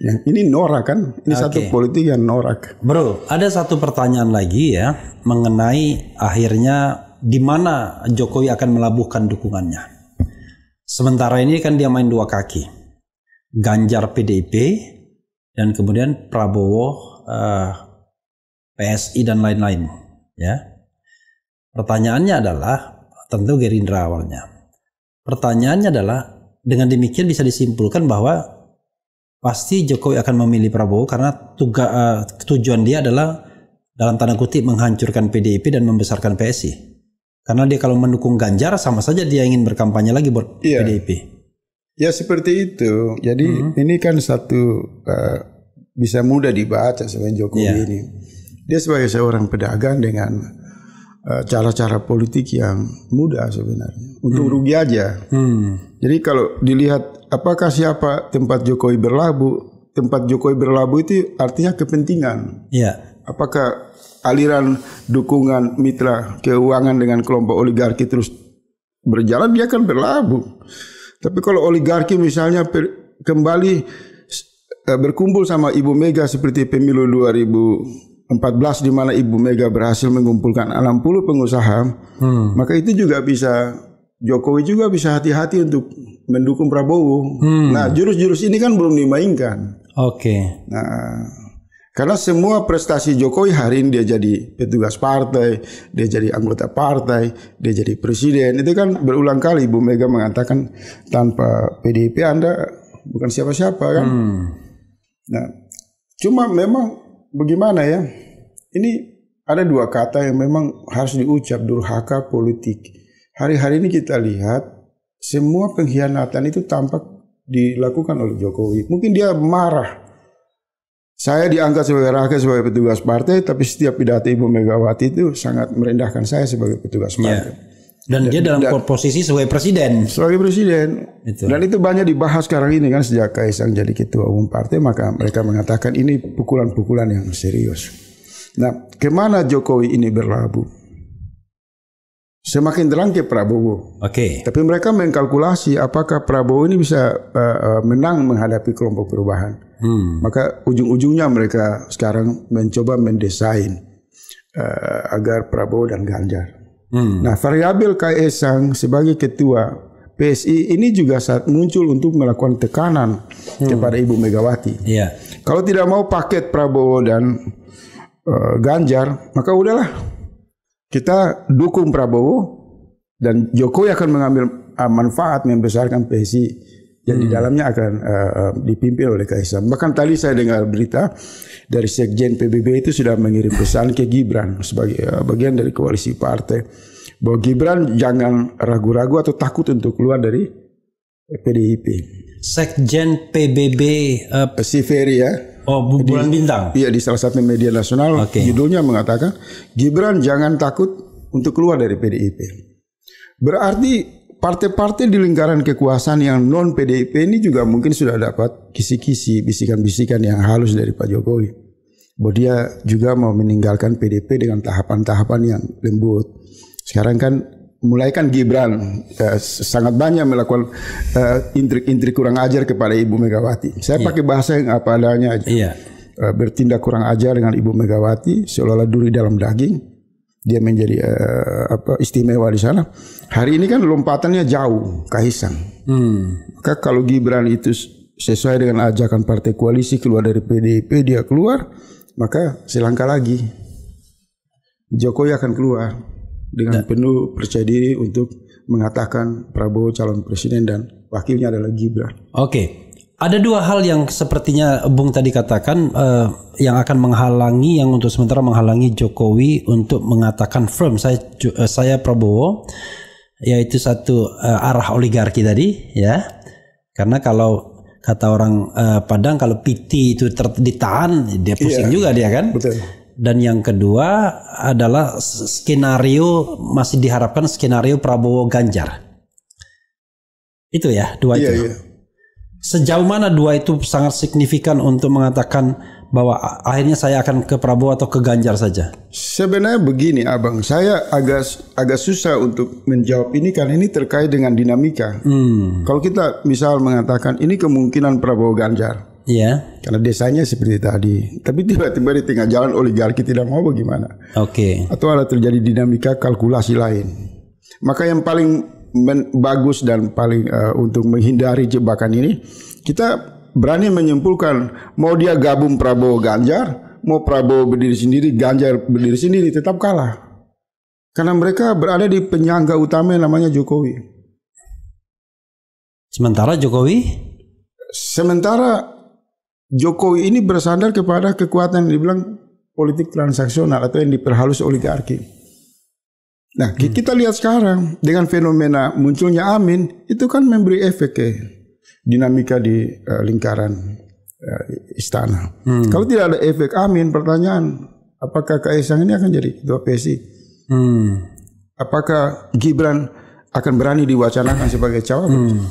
Nah, ini norak kan? Ini okay. satu politik yang norak. Bro, ada satu pertanyaan lagi ya mengenai akhirnya di mana Jokowi akan melabuhkan dukungannya. Sementara ini kan dia main dua kaki. Ganjar PDIP dan kemudian Prabowo uh, eh, PSI dan lain-lain, ya. Pertanyaannya adalah tentu Gerindra awalnya. Pertanyaannya adalah dengan demikian bisa disimpulkan bahwa pasti Jokowi akan memilih Prabowo karena tuga, uh, tujuan dia adalah dalam tanda kutip menghancurkan PDIP dan membesarkan PSI. Karena dia kalau mendukung Ganjar sama saja dia ingin berkampanye lagi buat ya. PDIP. Ya seperti itu. Jadi -hmm. ini kan satu uh, bisa mudah dibaca sebenarnya Jokowi ya. ini. Dia sebagai seorang pedagang dengan Eh, cara-cara politik yang mudah sebenarnya untuk hmm. rugi aja. Hmm. Jadi kalau dilihat apakah siapa tempat Jokowi berlabuh, tempat Jokowi berlabuh itu artinya kepentingan. Iya. Apakah aliran dukungan mitra keuangan dengan kelompok oligarki terus berjalan dia akan berlabuh. Tapi kalau oligarki misalnya kembali eh, berkumpul sama Ibu Mega seperti pemilu 2000 14 di mana Ibu Mega berhasil mengumpulkan 60 pengusaha, hmm. maka itu juga bisa Jokowi juga bisa hati-hati untuk mendukung Prabowo. Hmm. Nah, jurus-jurus ini kan belum dimainkan. Oke. Okay. Nah, karena semua prestasi Jokowi hari ini dia jadi petugas partai, dia jadi anggota partai, dia jadi presiden. Itu kan berulang kali Ibu Mega mengatakan tanpa PDIP Anda bukan siapa-siapa kan. Hmm. Nah, cuma memang bagaimana ya? Ini ada dua kata yang memang harus diucap durhaka politik. Hari-hari ini kita lihat semua pengkhianatan itu tampak dilakukan oleh Jokowi. Mungkin dia marah. Saya diangkat sebagai rakyat sebagai petugas partai, tapi setiap pidato Ibu Megawati itu sangat merendahkan saya sebagai petugas partai. Yeah dan iya. dia dalam dan, posisi sebagai presiden sebagai presiden itu. dan itu banyak dibahas sekarang ini kan sejak Kaisang jadi ketua umum partai maka mereka mengatakan ini pukulan-pukulan yang serius nah kemana Jokowi ini berlabuh semakin terang ke Prabowo oke okay. tapi mereka mengkalkulasi apakah Prabowo ini bisa uh, menang menghadapi kelompok perubahan hmm. maka ujung-ujungnya mereka sekarang mencoba mendesain uh, agar Prabowo dan Ganjar Hmm. Nah, variabel Kaisang sebagai ketua PSI ini juga saat muncul untuk melakukan tekanan hmm. kepada Ibu Megawati. Yeah. Kalau tidak mau paket Prabowo dan uh, Ganjar, maka udahlah kita dukung Prabowo dan Jokowi akan mengambil uh, manfaat membesarkan PSI yang hmm. di dalamnya akan uh, dipimpin oleh Kaisang. Bahkan tadi saya dengar berita dari Sekjen PBB itu sudah mengirim pesan ke Gibran sebagai uh, bagian dari koalisi partai bahwa Gibran jangan ragu-ragu atau takut untuk keluar dari PDIP. Sekjen PBB uh, Siveri ya. Oh, bulan di, bintang. Iya, di salah satu media nasional okay. judulnya mengatakan Gibran jangan takut untuk keluar dari PDIP. Berarti partai-partai di lingkaran kekuasaan yang non PDIP ini juga mungkin sudah dapat kisi-kisi, bisikan-bisikan yang halus dari Pak Jokowi. Bahwa dia juga mau meninggalkan PDIP dengan tahapan-tahapan yang lembut. Sekarang kan mulai kan Gibran eh, sangat banyak melakukan intrik eh, intrik-intrik kurang ajar kepada Ibu Megawati. Saya yeah. pakai bahasa yang apa adanya aja. Yeah. Iya. bertindak kurang ajar dengan Ibu Megawati seolah-olah duri dalam daging dia menjadi uh, apa istimewa di sana. Hari ini kan lompatannya jauh, Kaisang. Hmm. Maka kalau Gibran itu sesuai dengan ajakan partai koalisi keluar dari PDIP dia keluar, maka selangkah lagi Jokowi akan keluar dengan Dan. penuh percaya diri untuk mengatakan Prabowo calon presiden dan wakilnya adalah Gibran. Oke, okay ada dua hal yang sepertinya Bung tadi katakan uh, yang akan menghalangi yang untuk sementara menghalangi Jokowi untuk mengatakan firm saya uh, saya Prabowo yaitu satu uh, arah oligarki tadi ya karena kalau kata orang uh, Padang kalau PT itu ter ditahan dia pusing iya, juga dia kan betul. dan yang kedua adalah skenario masih diharapkan skenario Prabowo Ganjar itu ya dua iya, itu iya sejauh mana dua itu sangat signifikan untuk mengatakan bahwa akhirnya saya akan ke Prabowo atau ke Ganjar saja? Sebenarnya begini, Abang, saya agak agak susah untuk menjawab ini karena ini terkait dengan dinamika. Hmm. Kalau kita misal mengatakan ini kemungkinan Prabowo Ganjar, ya. Karena desanya seperti tadi. Tapi tiba-tiba di tengah jalan oligarki tidak mau bagaimana? Oke. Okay. Atau ada terjadi dinamika kalkulasi lain. Maka yang paling men, bagus dan paling uh, untuk menghindari jebakan ini, kita berani menyimpulkan mau dia gabung Prabowo Ganjar, mau Prabowo berdiri sendiri, Ganjar berdiri sendiri tetap kalah. Karena mereka berada di penyangga utama yang namanya Jokowi. Sementara Jokowi sementara Jokowi ini bersandar kepada kekuatan yang dibilang politik transaksional atau yang diperhalus oligarki. Nah hmm. kita lihat sekarang dengan fenomena munculnya Amin itu kan memberi efek ke dinamika di uh, lingkaran uh, istana. Hmm. Kalau tidak ada efek Amin, pertanyaan apakah Kaisang ini akan jadi dua PSI? Hmm. Apakah Gibran akan berani diwacanakan sebagai cawapres? Hmm.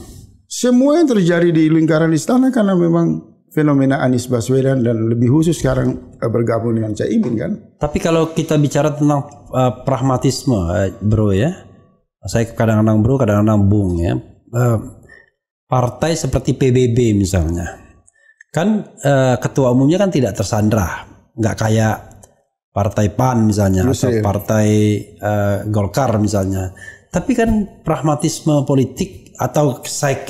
Semua yang terjadi di lingkaran istana karena memang fenomena Anies Baswedan dan lebih khusus sekarang eh, bergabung dengan Caimin kan. Tapi kalau kita bicara tentang uh, pragmatisme uh, bro ya. Saya kadang-kadang bro, kadang-kadang bung ya. Uh, partai seperti PBB misalnya. Kan uh, ketua umumnya kan tidak tersandra, nggak kayak partai PAN misalnya iya, atau iya. partai uh, Golkar misalnya. Tapi kan pragmatisme politik atau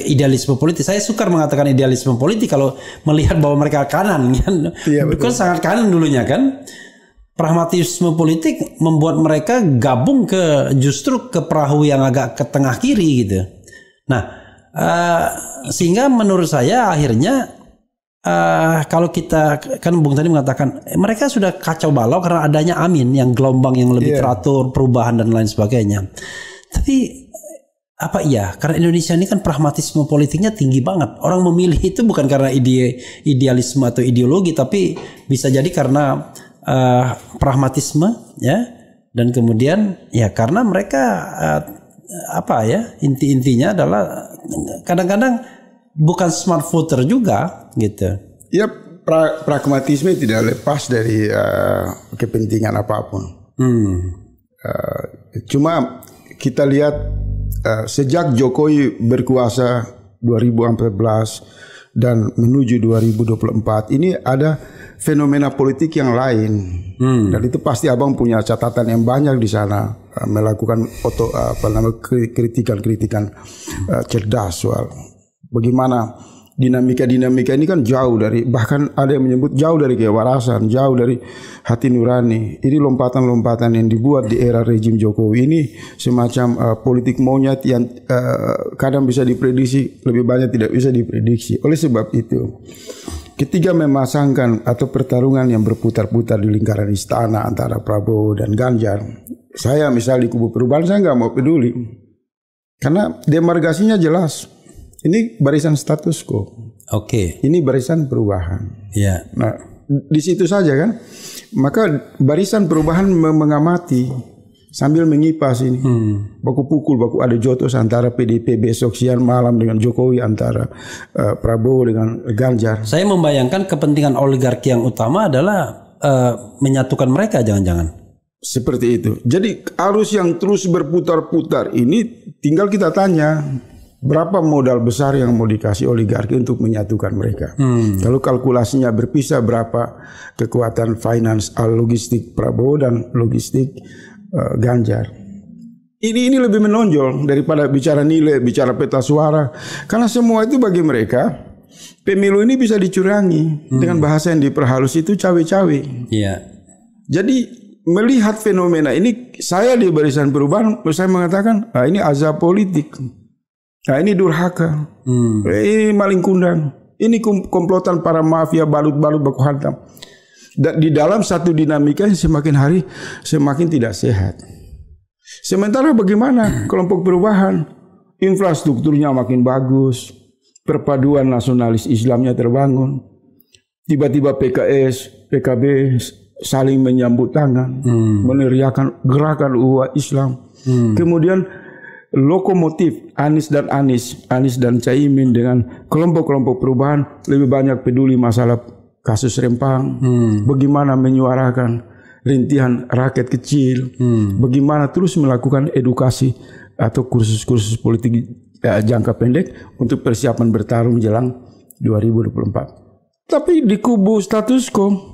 idealisme politik. Saya sukar mengatakan idealisme politik kalau melihat bahwa mereka kanan kan. Iya, betul. kan sangat kanan dulunya kan. Pragmatisme politik membuat mereka gabung ke justru ke perahu yang agak ke tengah kiri gitu. Nah, uh, sehingga menurut saya akhirnya uh, kalau kita kan Bung tadi mengatakan eh, mereka sudah kacau balau karena adanya Amin yang gelombang yang lebih yeah. teratur, perubahan dan lain sebagainya. Tapi apa iya karena Indonesia ini kan pragmatisme politiknya tinggi banget orang memilih itu bukan karena ide idealisme atau ideologi tapi bisa jadi karena uh, pragmatisme ya dan kemudian ya karena mereka uh, apa ya inti-intinya adalah kadang-kadang bukan smart voter juga gitu ya pra pragmatisme tidak lepas dari uh, kepentingan apapun hmm. uh, cuma kita lihat Eh, sejak Jokowi berkuasa 2014 dan menuju 2024 ini ada fenomena politik yang lain hmm. dan itu pasti abang punya catatan yang banyak di sana uh, melakukan oto uh, apa namanya kritikan-kritikan uh, cerdas soal bagaimana dinamika-dinamika ini kan jauh dari bahkan ada yang menyebut jauh dari kewarasan, jauh dari hati nurani. Ini lompatan-lompatan yang dibuat di era rejim Jokowi ini semacam uh, politik monyet yang uh, kadang bisa diprediksi, lebih banyak tidak bisa diprediksi. Oleh sebab itu, ketiga memasangkan atau pertarungan yang berputar-putar di lingkaran istana antara Prabowo dan Ganjar, saya misalnya di kubu perubahan saya nggak mau peduli. Karena demarkasinya jelas ini barisan status quo. Oke. Okay. Ini barisan perubahan. Ya. Nah, di situ saja kan. Maka barisan perubahan mengamati sambil mengipas ini. Hmm. Baku pukul, baku ada jotos antara PDP besok siang malam dengan Jokowi antara uh, Prabowo dengan Ganjar. Saya membayangkan kepentingan oligarki yang utama adalah uh, menyatukan mereka jangan-jangan. Seperti itu. Jadi arus yang terus berputar-putar ini tinggal kita tanya Berapa modal besar yang mau dikasih oligarki untuk menyatukan mereka? Hmm. Lalu kalkulasinya berpisah berapa kekuatan finance eh, logistik Prabowo dan logistik uh, Ganjar. Ini ini lebih menonjol daripada bicara nilai, bicara peta suara. Karena semua itu bagi mereka pemilu ini bisa dicurangi hmm. dengan bahasa yang diperhalus itu cawe-cawe. Iya. Jadi melihat fenomena ini saya di barisan perubahan saya mengatakan ah, ini azab politik. Nah ini durhaka, hmm. ini maling kundang, ini komplotan para mafia balut-balut baku hantam. Dan di dalam satu dinamika yang semakin hari semakin tidak sehat. Sementara bagaimana kelompok perubahan? Infrastrukturnya makin bagus, perpaduan nasionalis Islamnya terbangun. Tiba-tiba PKS, PKB saling menyambut tangan, hmm. meneriakan gerakan uwa Islam. Hmm. Kemudian lokomotif Anies dan Anies, Anies dan Caimin dengan kelompok-kelompok perubahan lebih banyak peduli masalah kasus Rempang, hmm. bagaimana menyuarakan rintihan rakyat kecil, hmm. bagaimana terus melakukan edukasi atau kursus-kursus politik ya, jangka pendek untuk persiapan bertarung jelang 2024. Tapi di kubu status quo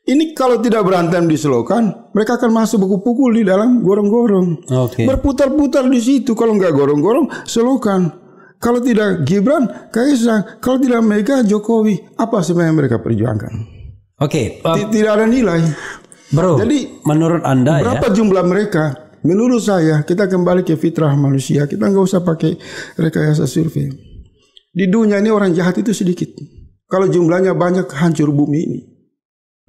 ini kalau tidak berantem di selokan, mereka akan masuk pukul-pukul di dalam gorong-gorong. Okay. Berputar-putar di situ. Kalau nggak gorong-gorong, selokan. Kalau tidak Gibran, Kaisang. Kalau tidak Mega, Jokowi. Apa sebenarnya mereka perjuangkan? Oke, okay, um, tidak ada nilai. Bro, jadi menurut anda ya. berapa ya? jumlah mereka? Menurut saya kita kembali ke fitrah manusia. Kita nggak usah pakai rekayasa survei. Di dunia ini orang jahat itu sedikit. Kalau jumlahnya banyak hancur bumi ini.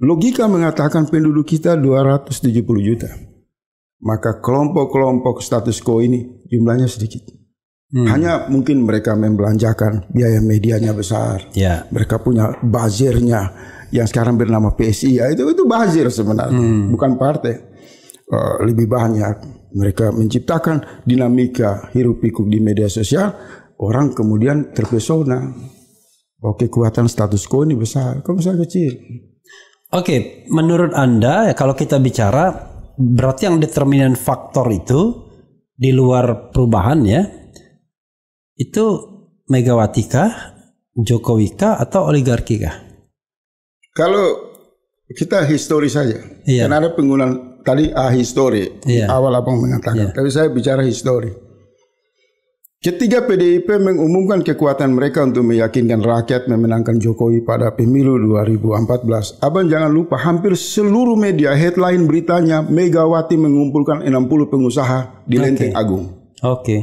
Logika mengatakan penduduk kita 270 juta. Maka kelompok-kelompok status quo ini jumlahnya sedikit. Hmm. Hanya mungkin mereka membelanjakan biaya medianya besar. Yeah. Mereka punya bazirnya yang sekarang bernama PSI. Ya, itu itu bazir sebenarnya, hmm. bukan partai. Eh, lebih banyak mereka menciptakan dinamika hirup pikuk di media sosial. Orang kemudian terpesona. Oke, kekuatan status quo ini besar. kok besar kecil. Oke, menurut Anda ya, kalau kita bicara berarti yang determinan faktor itu di luar perubahan ya itu Megawati kah, Jokowi kah atau oligarki kah? Kalau kita histori saja, iya. karena ada penggunaan tadi ahistori iya. awal abang mengatakan, iya. tapi saya bicara histori. Ketika PDIP mengumumkan kekuatan mereka untuk meyakinkan rakyat memenangkan Jokowi pada pemilu 2014, abang jangan lupa hampir seluruh media headline beritanya Megawati mengumpulkan 60 pengusaha di Lenteng Agung. Oke. Okay.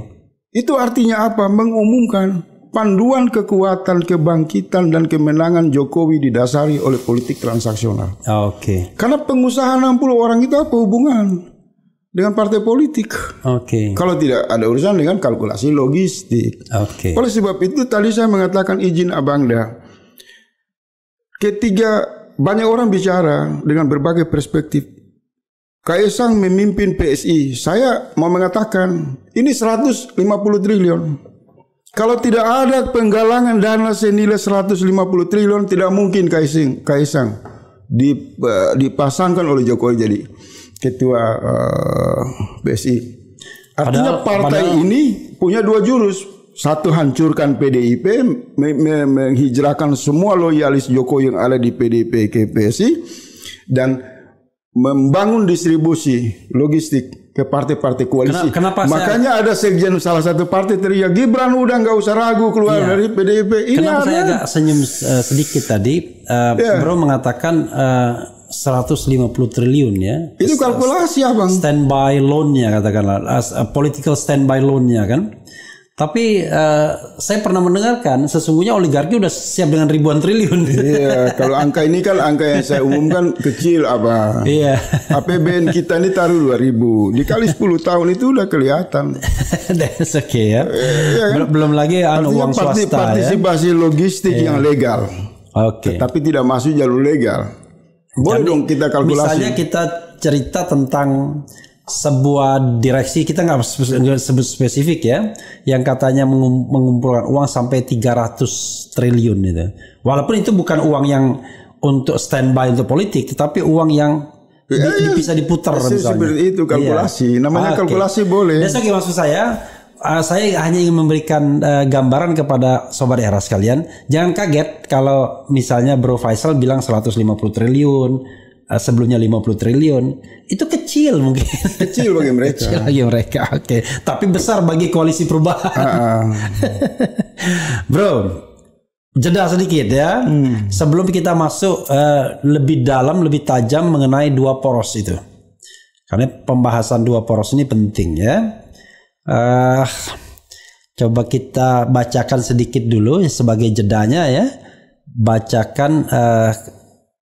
Itu artinya apa? Mengumumkan panduan kekuatan kebangkitan dan kemenangan Jokowi didasari oleh politik transaksional. Oke. Okay. Karena pengusaha 60 orang itu apa hubungan? dengan partai politik. Oke. Okay. Kalau tidak ada urusan dengan kalkulasi logistik. Oke. Okay. Oleh sebab itu tadi saya mengatakan izin Abangda. Ketiga banyak orang bicara dengan berbagai perspektif. Kaisang memimpin PSI. Saya mau mengatakan ini 150 triliun. Kalau tidak ada penggalangan dana senilai 150 triliun tidak mungkin Kaisang Kaisang eh, dipasangkan oleh Jokowi jadi ketua uh, eh, BSI. Artinya Padahal, partai padahal, ini punya dua jurus. Satu hancurkan PDIP, me me menghijrahkan semua loyalis Jokowi yang ada di PDIP ke PSI dan membangun distribusi logistik ke partai-partai koalisi. Kenapa, Makanya saya, ada sekjen salah satu partai teriak Gibran udah nggak usah ragu keluar iya. dari PDIP. Ini kenapa ada. saya agak senyum uh, sedikit tadi, uh, eh, yeah. Bro mengatakan uh, 150 triliun ya. Itu kalkulasi ya bang. loan-nya katakanlah, uh, political standby loan-nya kan. Tapi uh, saya pernah mendengarkan sesungguhnya oligarki udah siap dengan ribuan triliun. Iya, kalau angka ini kan angka yang saya umumkan kecil apa. Iya. APBN kita ini taruh 2000 dikali 10 tahun itu udah kelihatan. That's okay ya. Eh, iya kan? Belum lagi anu uang swasta ya. partisipasi ya. logistik iya. yang legal. Oke. Okay. Tapi tidak masuk jalur legal. Boleh dong kita kalkulasi. Misalnya kita cerita tentang sebuah direksi kita nggak sebut spesifik ya yang katanya mengumpulkan uang sampai 300 triliun itu walaupun itu bukan uang yang untuk standby untuk politik tetapi uang yang di, eh, bisa diputar eh, misalnya itu kalkulasi iya. namanya ah, okay. kalkulasi boleh besok maksud saya uh, saya hanya ingin memberikan uh, gambaran kepada sobat era sekalian. Jangan kaget kalau misalnya Bro Faisal bilang 150 triliun, eh, sebelumnya 50 triliun. Itu kecil mungkin. Kecil bagi mereka. kecil bagi mereka. Oke. Okay. Tapi besar bagi koalisi perubahan. Ah, ah. Bro, jeda sedikit ya. Hmm. Sebelum kita masuk uh, lebih dalam, lebih tajam mengenai dua poros itu. Karena pembahasan dua poros ini penting ya. Uh, coba kita bacakan sedikit dulu ya, sebagai jedanya ya. Bacakan uh,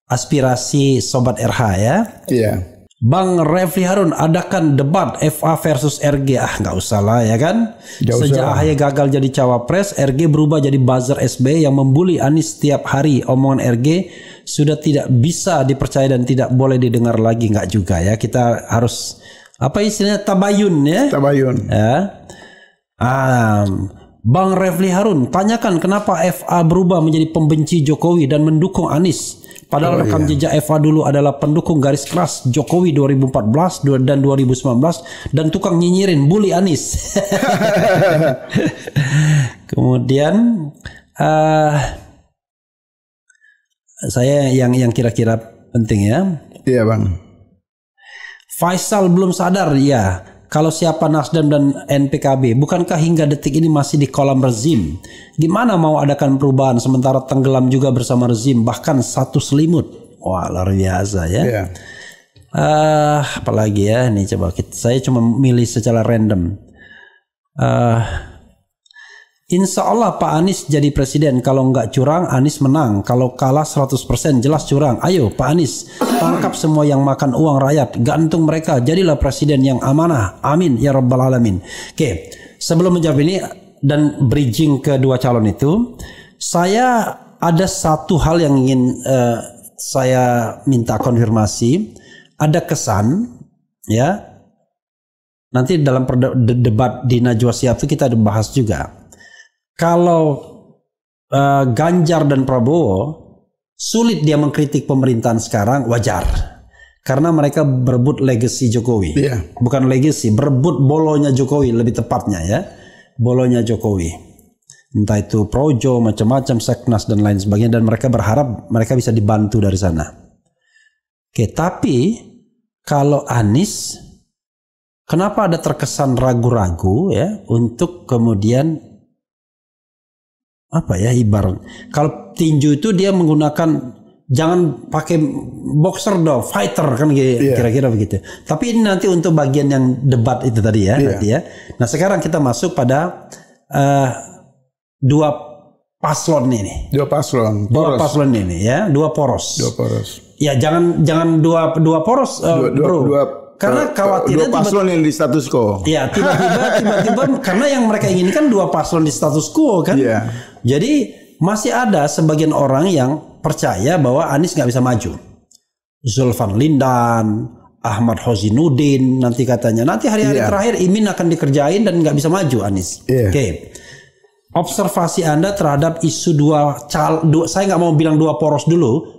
aspirasi sobat RH ya. Iya. Bang Refli Harun adakan debat FA versus RG ah nggak usah lah ya kan Jauh sejak usah. Ahy gagal jadi cawapres RG berubah jadi buzzer SB yang membuli Anies setiap hari omongan RG sudah tidak bisa dipercaya dan tidak boleh didengar lagi nggak juga ya kita harus apa istilahnya tabayun ya? Tabayun. Ya. Ah, Bang Refli Harun tanyakan kenapa FA berubah menjadi pembenci Jokowi dan mendukung Anies. Padahal oh, rekam iya. jejak FA dulu adalah pendukung garis keras Jokowi 2014 dan 2019 dan tukang nyinyirin bully Anies. Kemudian uh, saya yang yang kira-kira penting ya. Iya, Bang. Faisal belum sadar ya kalau siapa Nasdem dan NPKB. Bukankah hingga detik ini masih di kolam rezim? Gimana mau adakan perubahan sementara tenggelam juga bersama rezim bahkan satu selimut? Wah luar biasa ya. Yeah. Iya. Uh, apalagi ya ini coba kita, saya cuma milih secara random. Uh, Insya Allah Pak Anies jadi presiden. Kalau nggak curang, Anies menang. Kalau kalah 100% jelas curang. Ayo Pak Anies, tangkap semua yang makan uang rakyat. Gantung mereka, jadilah presiden yang amanah. Amin. Ya Rabbal Alamin. Oke, sebelum menjawab ini dan bridging ke dua calon itu, saya ada satu hal yang ingin uh, saya minta konfirmasi. Ada kesan, ya. Nanti dalam debat di Najwa Siap itu kita bahas juga kalau uh, Ganjar dan Prabowo sulit dia mengkritik pemerintahan sekarang wajar karena mereka berebut legacy Jokowi. Yeah. Bukan legacy, berebut bolonya Jokowi lebih tepatnya ya. Bolonya Jokowi. Entah itu Projo, macam-macam, Seknas dan lain sebagainya dan mereka berharap mereka bisa dibantu dari sana. Oke, tapi kalau Anies kenapa ada terkesan ragu-ragu ya untuk kemudian apa ya ibarat kalau tinju itu dia menggunakan jangan pakai boxer dong fighter kan gitu ya, iya. kira-kira yeah. begitu tapi ini nanti untuk bagian yang debat itu tadi ya yeah. nanti ya nah sekarang kita masuk pada uh, dua paslon ini dua paslon poros. dua paslon ini ya dua poros dua poros ya jangan jangan dua dua poros uh, dua, dua, bro dua karena khawatirnya dua paslon tiba, yang di status quo. Iya, tiba-tiba tiba-tiba karena yang mereka inginkan dua paslon di status quo kan. Iya. Jadi masih ada sebagian orang yang percaya bahwa Anies nggak bisa maju. Zulfan Lindan, Ahmad Hozinudin, nanti katanya nanti hari-hari yeah. terakhir Imin akan dikerjain dan nggak bisa maju Anies. Yeah. Oke. Okay observasi Anda terhadap isu dua cal dua saya nggak mau bilang dua poros dulu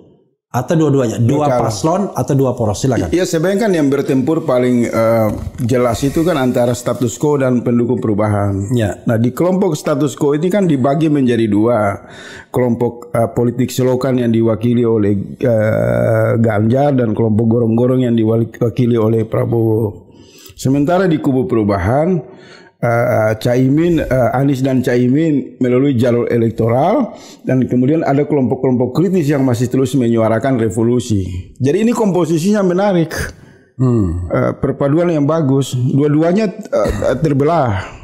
atau dua-duanya dua, dua paslon atau dua poros silakan. Iya saya bayangkan yang bertempur paling uh, jelas itu kan antara status quo dan pendukung perubahan. Ya. Nah di kelompok status quo ini kan dibagi menjadi dua kelompok uh, politik selokan yang diwakili oleh uh, Ganjar dan kelompok gorong-gorong yang diwakili oleh Prabowo. Sementara di kubu perubahan uh, Caimin, uh, Anies dan Caimin melalui jalur elektoral dan kemudian ada kelompok-kelompok kritis yang masih terus menyuarakan revolusi. Jadi ini komposisinya menarik. Hmm. Uh, perpaduan yang bagus, dua-duanya uh, terbelah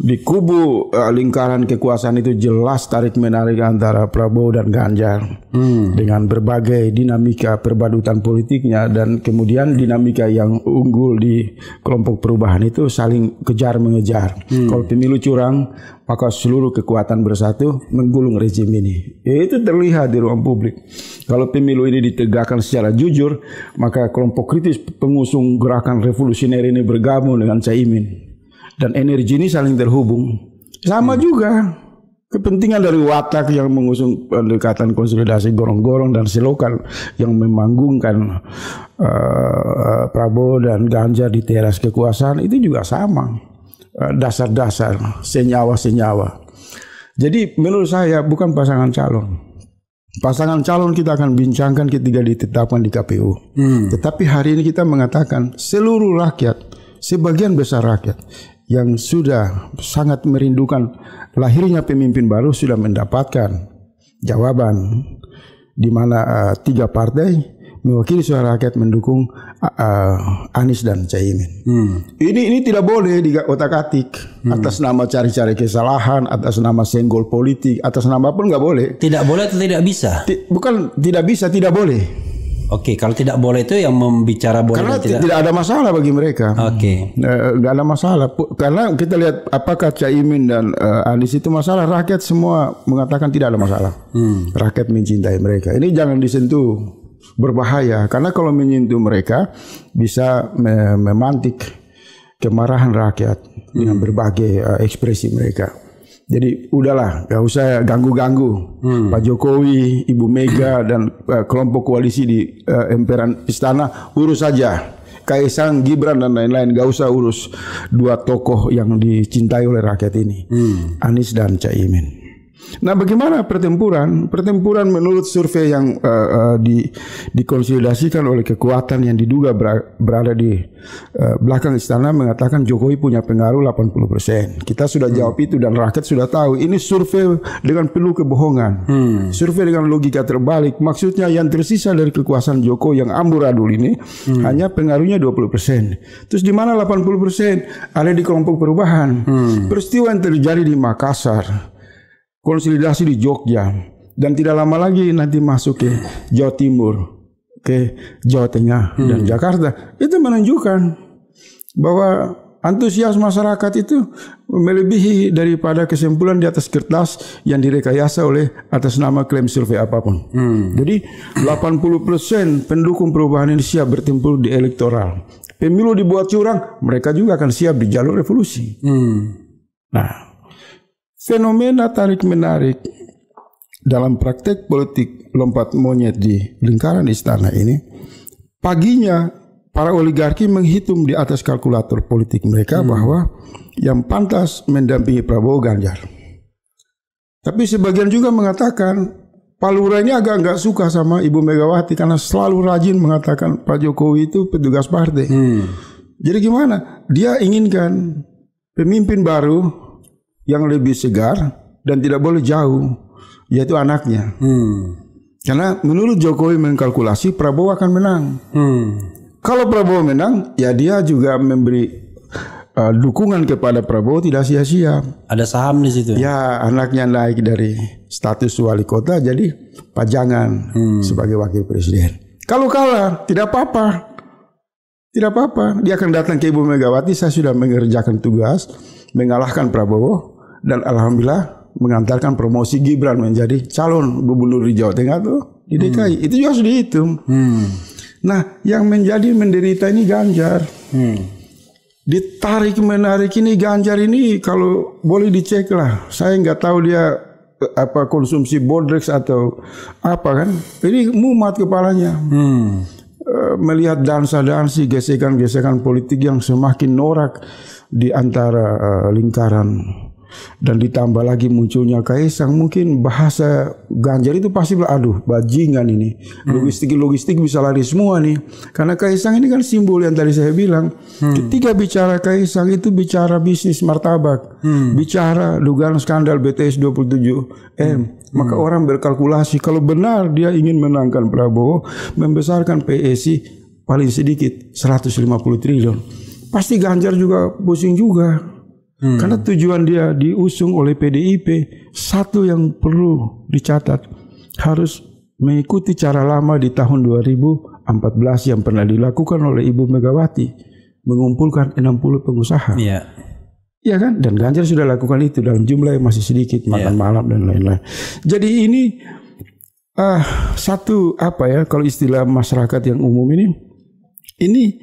di kubu eh, lingkaran kekuasaan itu jelas tarik menarik antara Prabowo dan Ganjar hmm. dengan berbagai dinamika perbadutan politiknya dan kemudian dinamika yang unggul di kelompok perubahan itu saling kejar mengejar. Hmm. Kalau pemilu curang maka seluruh kekuatan bersatu menggulung rezim ini. Ya, itu terlihat di ruang publik. Kalau pemilu ini ditegakkan secara jujur, maka kelompok kritis pengusung gerakan revolusioner ini bergabung dengan Caimin dan energi ini saling terhubung. Sama hmm. juga kepentingan dari watak yang mengusung pendekatan konsolidasi gorong-gorong dan silokan yang memanggungkan uh, Prabowo dan Ganjar di teras kekuasaan itu juga sama eh, dasar-dasar senyawa-senyawa. Jadi menurut saya bukan pasangan calon. Pasangan calon kita akan bincangkan ketika ditetapkan di KPU. Hmm. Tetapi hari ini kita mengatakan seluruh rakyat, sebagian besar rakyat yang sudah sangat merindukan lahirnya pemimpin baru sudah mendapatkan jawaban di mana uh, tiga partai mewakili suara rakyat mendukung uh, Anies dan Caimin. Hmm. Ini ini tidak boleh di otak atik hmm. atas nama cari-cari kesalahan, atas nama senggol politik, atas nama pun nggak boleh. Tidak boleh atau tidak bisa? T bukan tidak bisa, tidak boleh. Oke, okay, kalau tidak boleh itu yang membicara boleh karena tidak. tidak ada masalah bagi mereka. Oke. Okay. Eh, Enggak eh, ada masalah karena kita lihat apakah Caimin dan uh, Anies itu masalah rakyat semua mengatakan tidak ada masalah. Hmm. Rakyat mencintai mereka. Ini jangan disentuh berbahaya karena kalau menyentuh mereka bisa memantik kemarahan rakyat dengan hmm. berbagai uh, ekspresi mereka. Jadi udahlah, gak usah ganggu-ganggu hmm. Pak Jokowi, Ibu Mega dan uh, kelompok koalisi di uh, emperan istana urus saja. Kaisang, Gibran dan lain-lain gak usah urus dua tokoh yang dicintai oleh rakyat ini, hmm. Anies dan Caimin. Nah, bagaimana pertempuran? Pertempuran menurut survei yang uh, uh, di, dikonsolidasikan oleh kekuatan yang diduga ber, berada di uh, belakang istana mengatakan Jokowi punya pengaruh 80%. Kita sudah hmm. jawab itu dan rakyat sudah tahu. Ini survei dengan penuh kebohongan. Hmm. Survei dengan logika terbalik. Maksudnya yang tersisa dari kekuasaan Jokowi yang amburadul ini hmm. hanya pengaruhnya 20%. Terus di mana 80%? Ada di kelompok perubahan. Hmm. Peristiwa yang terjadi di Makassar konsolidasi di Jogja dan tidak lama lagi nanti masuk ke Jawa Timur, ke Jawa Tengah hmm. dan Jakarta. Itu menunjukkan bahwa antusias masyarakat itu melebihi daripada kesimpulan di atas kertas yang direkayasa oleh atas nama klaim survei apapun. Hmm. Jadi 80% pendukung perubahan ini siap bertempur di elektoral. Pemilu dibuat curang, mereka juga akan siap di jalur revolusi. Hmm. Nah, Fenomena tarik-menarik dalam praktek politik lompat monyet di lingkaran istana ini, paginya para oligarki menghitung di atas kalkulator politik mereka hmm. bahwa yang pantas mendampingi Prabowo Ganjar. Tapi sebagian juga mengatakan Palura ini agak nggak suka sama Ibu Megawati karena selalu rajin mengatakan Pak Jokowi itu petugas partai. Hmm. Jadi gimana? Dia inginkan pemimpin baru yang lebih segar dan tidak boleh jauh yaitu anaknya. Hmm. Karena menurut Jokowi mengkalkulasi Prabowo akan menang. Hmm. Kalau Prabowo menang, ya dia juga memberi uh, dukungan kepada Prabowo tidak sia-sia. Ada saham di situ. Ya, ya anaknya naik dari status wali kota jadi pajangan hmm. sebagai wakil presiden. Kalau kalah, tidak apa-apa. Tidak apa-apa. Dia akan datang ke Ibu Megawati, saya sudah mengerjakan tugas mengalahkan Prabowo dan alhamdulillah mengantarkan promosi Gibran menjadi calon gubernur di Jawa Tengah tuh di hmm. DKI. Hmm. Itu juga harus dihitung. Hmm. Nah, yang menjadi menderita ini Ganjar. Hmm. Ditarik menarik ini Ganjar ini kalau boleh dicek lah. Saya nggak tahu dia eh, apa konsumsi bodrex atau apa kan. Ini mumat kepalanya. Hmm. E, melihat dansa-dansi, gesekan-gesekan politik yang semakin norak di antara eh, lingkaran dan ditambah lagi munculnya Kaisang mungkin bahasa Ganjar itu pasti bilang aduh bajingan ini hmm. logistik logistik bisa lari semua nih karena Kaisang ini kan simbol yang tadi saya bilang hmm. ketika bicara Kaisang itu bicara bisnis martabak hmm. bicara dugaan skandal BTS 27 M hmm. maka hmm. orang berkalkulasi kalau benar dia ingin menangkan Prabowo membesarkan PSI paling sedikit 150 triliun pasti Ganjar juga pusing juga. Hmm. Karena tujuan dia diusung oleh PDIP satu yang perlu dicatat harus mengikuti cara lama di tahun 2014 yang pernah dilakukan oleh Ibu Megawati mengumpulkan 60 pengusaha. Iya. Iya kan? Dan Ganjar sudah lakukan itu dalam jumlah yang masih sedikit iya. makan yeah. malam dan lain-lain. Jadi ini uh, satu apa ya kalau istilah masyarakat yang umum ini ini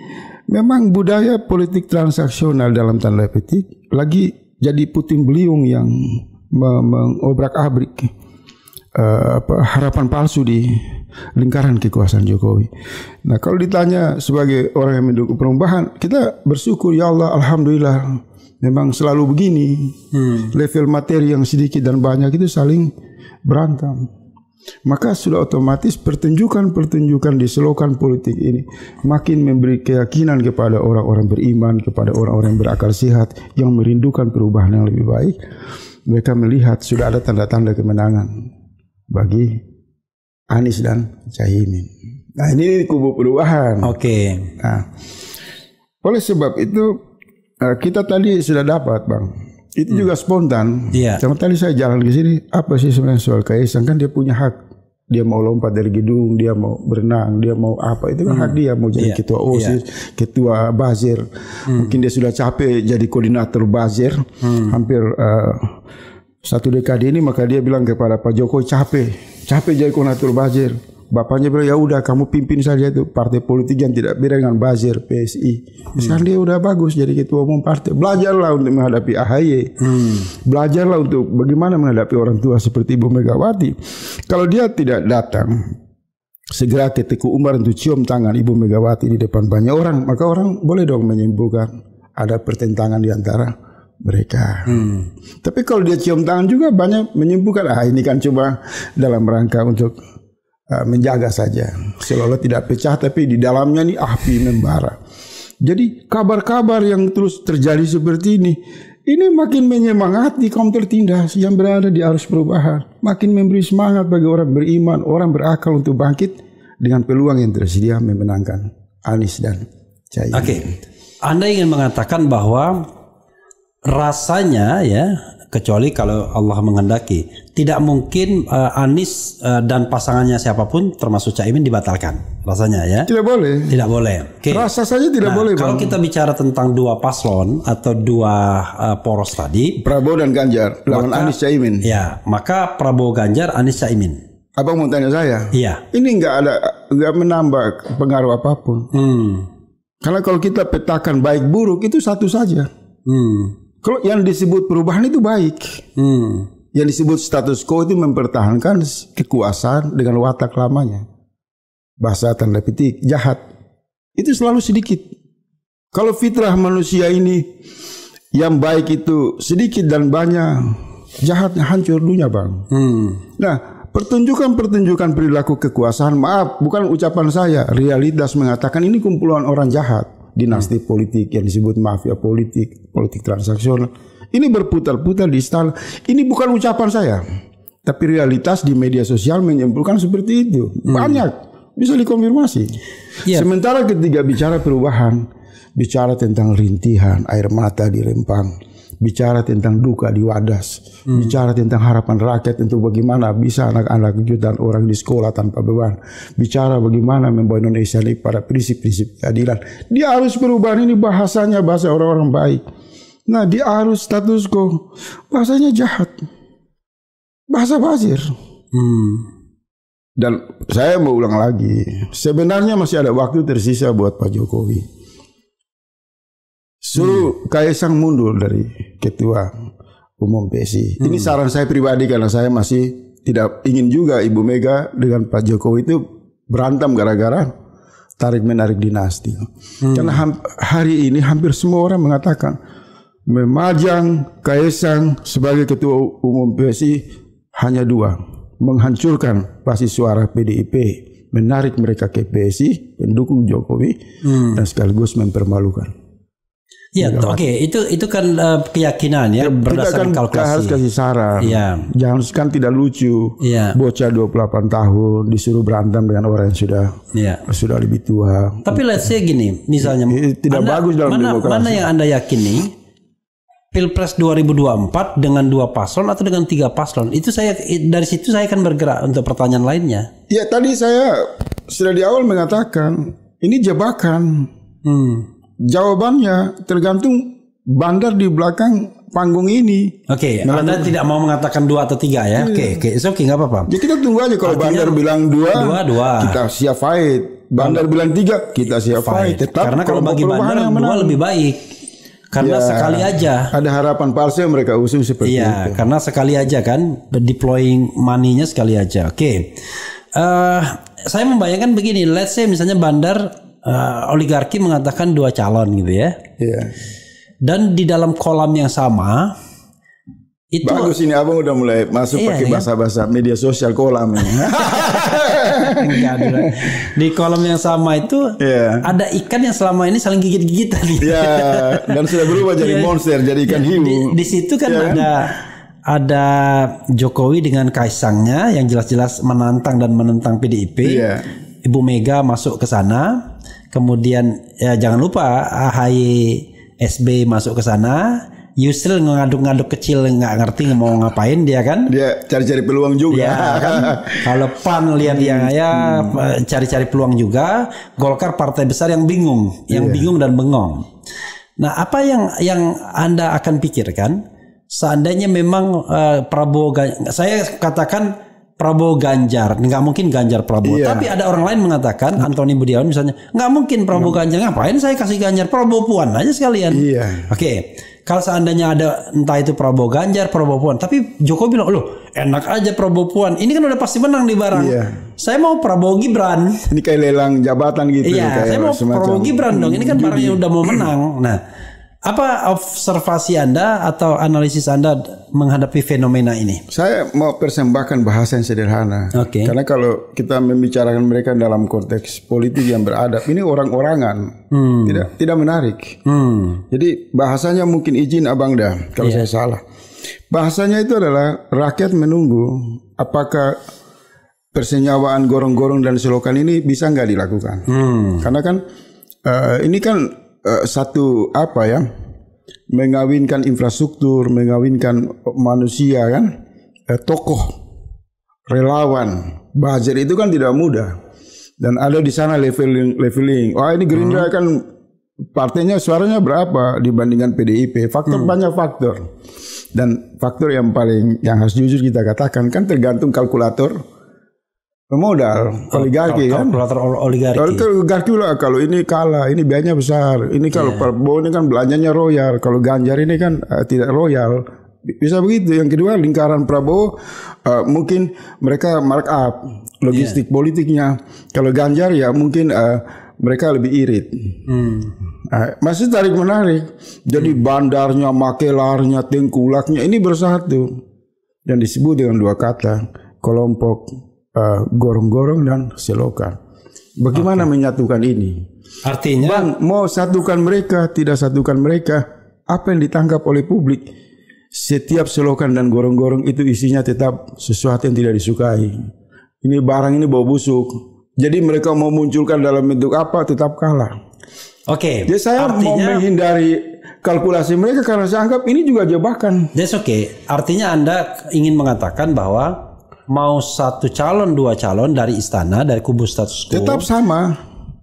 memang budaya politik transaksional dalam tanda petik lagi jadi puting beliung yang mengobrak-abrik uh, eh, harapan palsu di lingkaran kekuasaan Jokowi. Nah, kalau ditanya sebagai orang yang mendukung perubahan, kita bersyukur ya Allah, alhamdulillah. Memang selalu begini. Hmm. Level materi yang sedikit dan banyak itu saling berantem maka sudah otomatis pertunjukan-pertunjukan di selokan politik ini makin memberi keyakinan kepada orang-orang beriman, kepada orang-orang berakal sehat yang merindukan perubahan yang lebih baik. Mereka melihat sudah ada tanda-tanda kemenangan bagi Anies dan Caimin. Nah ini kubu perubahan. Oke. Okay. Nah, oleh sebab itu eh, kita tadi sudah dapat bang itu hmm. juga spontan. Iya. Sama tadi saya jalan ke sini, apa sih sebenarnya soal Kaisang kan dia punya hak. Dia mau lompat dari gedung, dia mau berenang, dia mau apa itu kan hmm. hak dia mau jadi yeah. ketua iya. OSIS, yeah. ketua Bazir. Hmm. Mungkin dia sudah capek jadi koordinator Bazir. Hmm. Hampir uh, satu dekade ini maka dia bilang kepada Pak Jokowi capek, capek jadi koordinator Bazir. Bapaknya bilang ya udah kamu pimpin saja itu partai politik yang tidak beda dengan Bazir PSI. Hmm. Sekarang hmm. dia udah bagus jadi ketua umum partai. Belajarlah untuk menghadapi AHY. Hmm. Belajarlah untuk bagaimana menghadapi orang tua seperti Ibu Megawati. Kalau dia tidak datang segera Teteku Umar untuk cium tangan Ibu Megawati di depan banyak orang, maka orang boleh dong menyimpulkan ada pertentangan di antara mereka. Hmm. Tapi kalau dia cium tangan juga banyak menyimpulkan ah ini kan cuma dalam rangka untuk Eh, menjaga saja. seolah-olah tidak pecah tapi di dalamnya nih api membara. Jadi kabar-kabar yang terus terjadi seperti ini ini makin menyemangati kaum tertindas yang berada di arus perubahan, makin memberi semangat bagi orang beriman, orang berakal untuk bangkit dengan peluang yang tersedia memenangkan Anies dan Cahaya. Oke. Okay. Anda ingin mengatakan bahwa rasanya ya kecuali kalau Allah menghendaki. Tidak mungkin uh, eh, Anies uh, eh, dan pasangannya siapapun termasuk Caimin dibatalkan rasanya ya. Tidak boleh. Tidak boleh. Okay. Rasa saja tidak nah, boleh. Kalau bang. kita bicara tentang dua paslon atau dua uh, poros tadi, Prabowo dan Ganjar lawan maka, Anies Caimin. Ya, maka Prabowo Ganjar Anies Caimin. Apa mau tanya saya? Iya. Ini nggak ada nggak menambah pengaruh apapun. Hmm. Karena kalau kita petakan baik buruk itu satu saja. Hmm. Kalau yang disebut perubahan itu baik. Hmm. Yang disebut status quo itu mempertahankan kekuasaan dengan watak lamanya. Bahasa tanda petik jahat. Itu selalu sedikit. Kalau fitrah manusia ini yang baik itu sedikit dan banyak, jahatnya hancur dunia, Bang. Hmm. Nah, pertunjukan-pertunjukan perilaku kekuasaan, maaf, bukan ucapan saya. Realitas mengatakan ini kumpulan orang jahat dinasti hmm. politik yang disebut mafia politik, politik transaksional. Ini berputar-putar di istana. Ini bukan ucapan saya, tapi realitas di media sosial menyimpulkan seperti itu. Hmm. Banyak bisa dikonfirmasi. Yeah. Sementara ketika bicara perubahan, bicara tentang rintihan air mata di Rempang, bicara tentang duka di Wadas, hmm. bicara tentang harapan rakyat untuk bagaimana bisa anak-anak jutaan orang di sekolah tanpa beban, bicara bagaimana membawa Indonesia ini pada prinsip-prinsip keadilan. Dia harus berubah ini bahasanya bahasa orang-orang baik. Nah dia harus status quo bahasanya jahat, bahasa bazir. Hmm. Dan saya mau ulang lagi, sebenarnya masih ada waktu tersisa buat Pak Jokowi Suruh hmm. Iya. Kaisang mundur dari ketua umum PSI. Hmm. Ini saran saya pribadi karena saya masih tidak ingin juga Ibu Mega dengan Pak Jokowi itu berantem gara-gara tarik menarik dinasti. Hmm. Karena hari ini hampir semua orang mengatakan memajang Kaisang sebagai ketua umum PSI hanya dua, menghancurkan basis suara PDIP, menarik mereka ke PSI, pendukung Jokowi, hmm. dan sekaligus mempermalukan. Ya, iya, oke, okay. itu itu kan uh, keyakinan ya, ya berdasarkan kita kan kalkulasi. harus kasih saran. Ya. Jangan kan tidak lucu. Ya. Bocah 28 tahun disuruh berantem dengan orang yang sudah ya. sudah lebih tua. Tapi let's say gini, misalnya tidak anda, bagus dalam mana, demokrasi. Mana yang Anda yakini? Pilpres 2024 dengan dua paslon atau dengan tiga paslon? Itu saya dari situ saya akan bergerak untuk pertanyaan lainnya. Ya tadi saya sudah di awal mengatakan ini jebakan. Hmm. Jawabannya tergantung bandar di belakang panggung ini. Oke, okay, Anda tidak mau mengatakan dua atau tiga ya? Iya. Oke, yeah. oke, okay, oke, okay, nggak apa-apa. Jadi ya, kita tunggu aja kalau bandar bilang dua, dua, dua, kita siap fight. Bandar bilang tiga, kita siap fight. fight. Tetap Karena kalau bagi bandar yang dua lebih baik. Karena ya, sekali aja ada harapan palsu yang mereka usung seperti iya, itu. karena sekali aja kan deploying maninya sekali aja. Oke. Okay. Uh, eh, saya membayangkan begini, let's say misalnya bandar uh, oligarki mengatakan dua calon gitu ya. Iya. Dan di dalam kolam yang sama itu bagus ini abang udah mulai masuk iya, pakai iya. bahasa-bahasa media sosial kolam ini. di kolam yang sama itu yeah. ada ikan yang selama ini saling gigit-gigitan. Gitu. Iya, yeah, dan sudah berubah jadi iya. monster, jadi ikan hiu. Di, di situ kan yeah. ada ada Jokowi dengan Kaisangnya yang jelas-jelas menantang dan menentang PDIP. Yeah. Ibu Mega masuk ke sana Kemudian ya jangan lupa AHY SB masuk ke sana. Yusril ngaduk-ngaduk kecil nggak ngerti mau ngapain dia kan? Dia cari-cari peluang juga. Ya, kan? Kalau PAN lihat yang ya cari-cari peluang juga. Golkar partai besar yang bingung, yang iya. bingung dan bengong. Nah, apa yang yang anda akan pikirkan? Seandainya memang uh, Prabowo, saya katakan Prabowo Ganjar, nggak mungkin Ganjar Prabowo. Iya. Tapi ada orang lain mengatakan hmm. Antoni Budiawan misalnya, nggak mungkin Prabowo hmm. Ganjar. Ngapain saya kasih Ganjar Prabowo Puan aja sekalian. Iya. Oke. Okay. Kalau seandainya ada entah itu Prabowo Ganjar, Prabowo Puan, tapi Jokowi bilang, "Loh, enak aja Prabowo Puan. Ini kan udah pasti menang di barang." Iya. Saya mau Prabowo Gibran. Ini kayak lelang jabatan gitu Iya, saya mau semacam. Prabowo Gibran dong. Ini kan barangnya udah mau menang. Nah, apa observasi Anda atau analisis Anda menghadapi fenomena ini? Saya mau persembahkan bahasa yang sederhana. Okay. Karena kalau kita membicarakan mereka dalam konteks politik yang beradab, ini orang-orangan, hmm. tidak tidak menarik. Hmm. Jadi bahasanya mungkin izin Abang dah kalau yeah. saya salah. Bahasanya itu adalah rakyat menunggu apakah persenyawaan gorong-gorong dan selokan ini bisa nggak dilakukan? Hmm. Karena kan uh, ini kan Eh, satu apa ya mengawinkan infrastruktur, mengawinkan manusia kan, eh, tokoh, relawan, bazar itu kan tidak mudah. Dan ada di sana leveling, leveling. Wah ini Gerindra hmm. kan partainya suaranya berapa dibandingkan PDIP? Faktor hmm. banyak faktor. Dan faktor yang paling yang harus jujur kita katakan kan tergantung kalkulator pemodal oligarki kan kalkulator oligarki kalkulator oligarki lah kalau ini kalah ini biayanya besar ini kalau yeah. Prabowo ini kan belanjanya royal kalau Ganjar ini kan uh, tidak royal bisa begitu yang kedua lingkaran Prabowo uh, mungkin mereka markup logistik yeah. politiknya kalau Ganjar ya mungkin uh, mereka lebih irit hmm. Nah, masih tarik menarik jadi hmm. bandarnya makelarnya tengkulaknya ini bersatu dan disebut dengan dua kata kelompok Eh, gorong-gorong uh, dan selokan. Bagaimana okay. menyatukan ini? Artinya, Bang, mau satukan mereka, tidak satukan mereka, apa yang ditangkap oleh publik? Setiap selokan dan gorong-gorong itu isinya tetap sesuatu yang tidak disukai. Ini barang ini bau busuk. Jadi mereka mau munculkan dalam bentuk apa tetap kalah. Oke. Okay. Jadi saya artinya, mau menghindari kalkulasi mereka karena saya anggap ini juga jebakan. That's okay. Artinya Anda ingin mengatakan bahwa mau satu calon dua calon dari istana dari kubu status quo tetap sama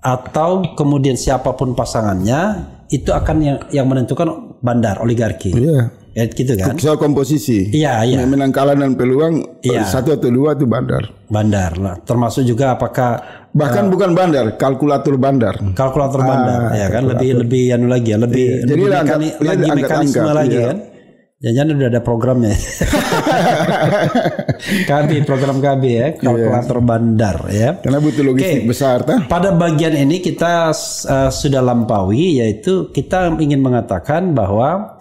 atau kemudian siapapun pasangannya itu akan yang yang menentukan bandar oligarki. Iya. Ya gitu kan. Soal komposisi. Iya, iya. Menangkalan dan peluang iya. satu atau dua itu bandar. Bandar lah. Termasuk juga apakah bahkan uh, bukan bandar, kalkulator bandar. Kalkulator ah, bandar ya kan kalkulator. lebih lebih anu lagi ya, lebih, iya. lebih lebih mekani, iya, lagi mekanisme lagi iya. kan. Jangan udah ada programnya. KB, program KB ya, iya. kalkulator yeah. bandar ya. Karena butuh logistik okay. besar Pada bagian ini kita uh, sudah lampaui yaitu kita ingin mengatakan bahwa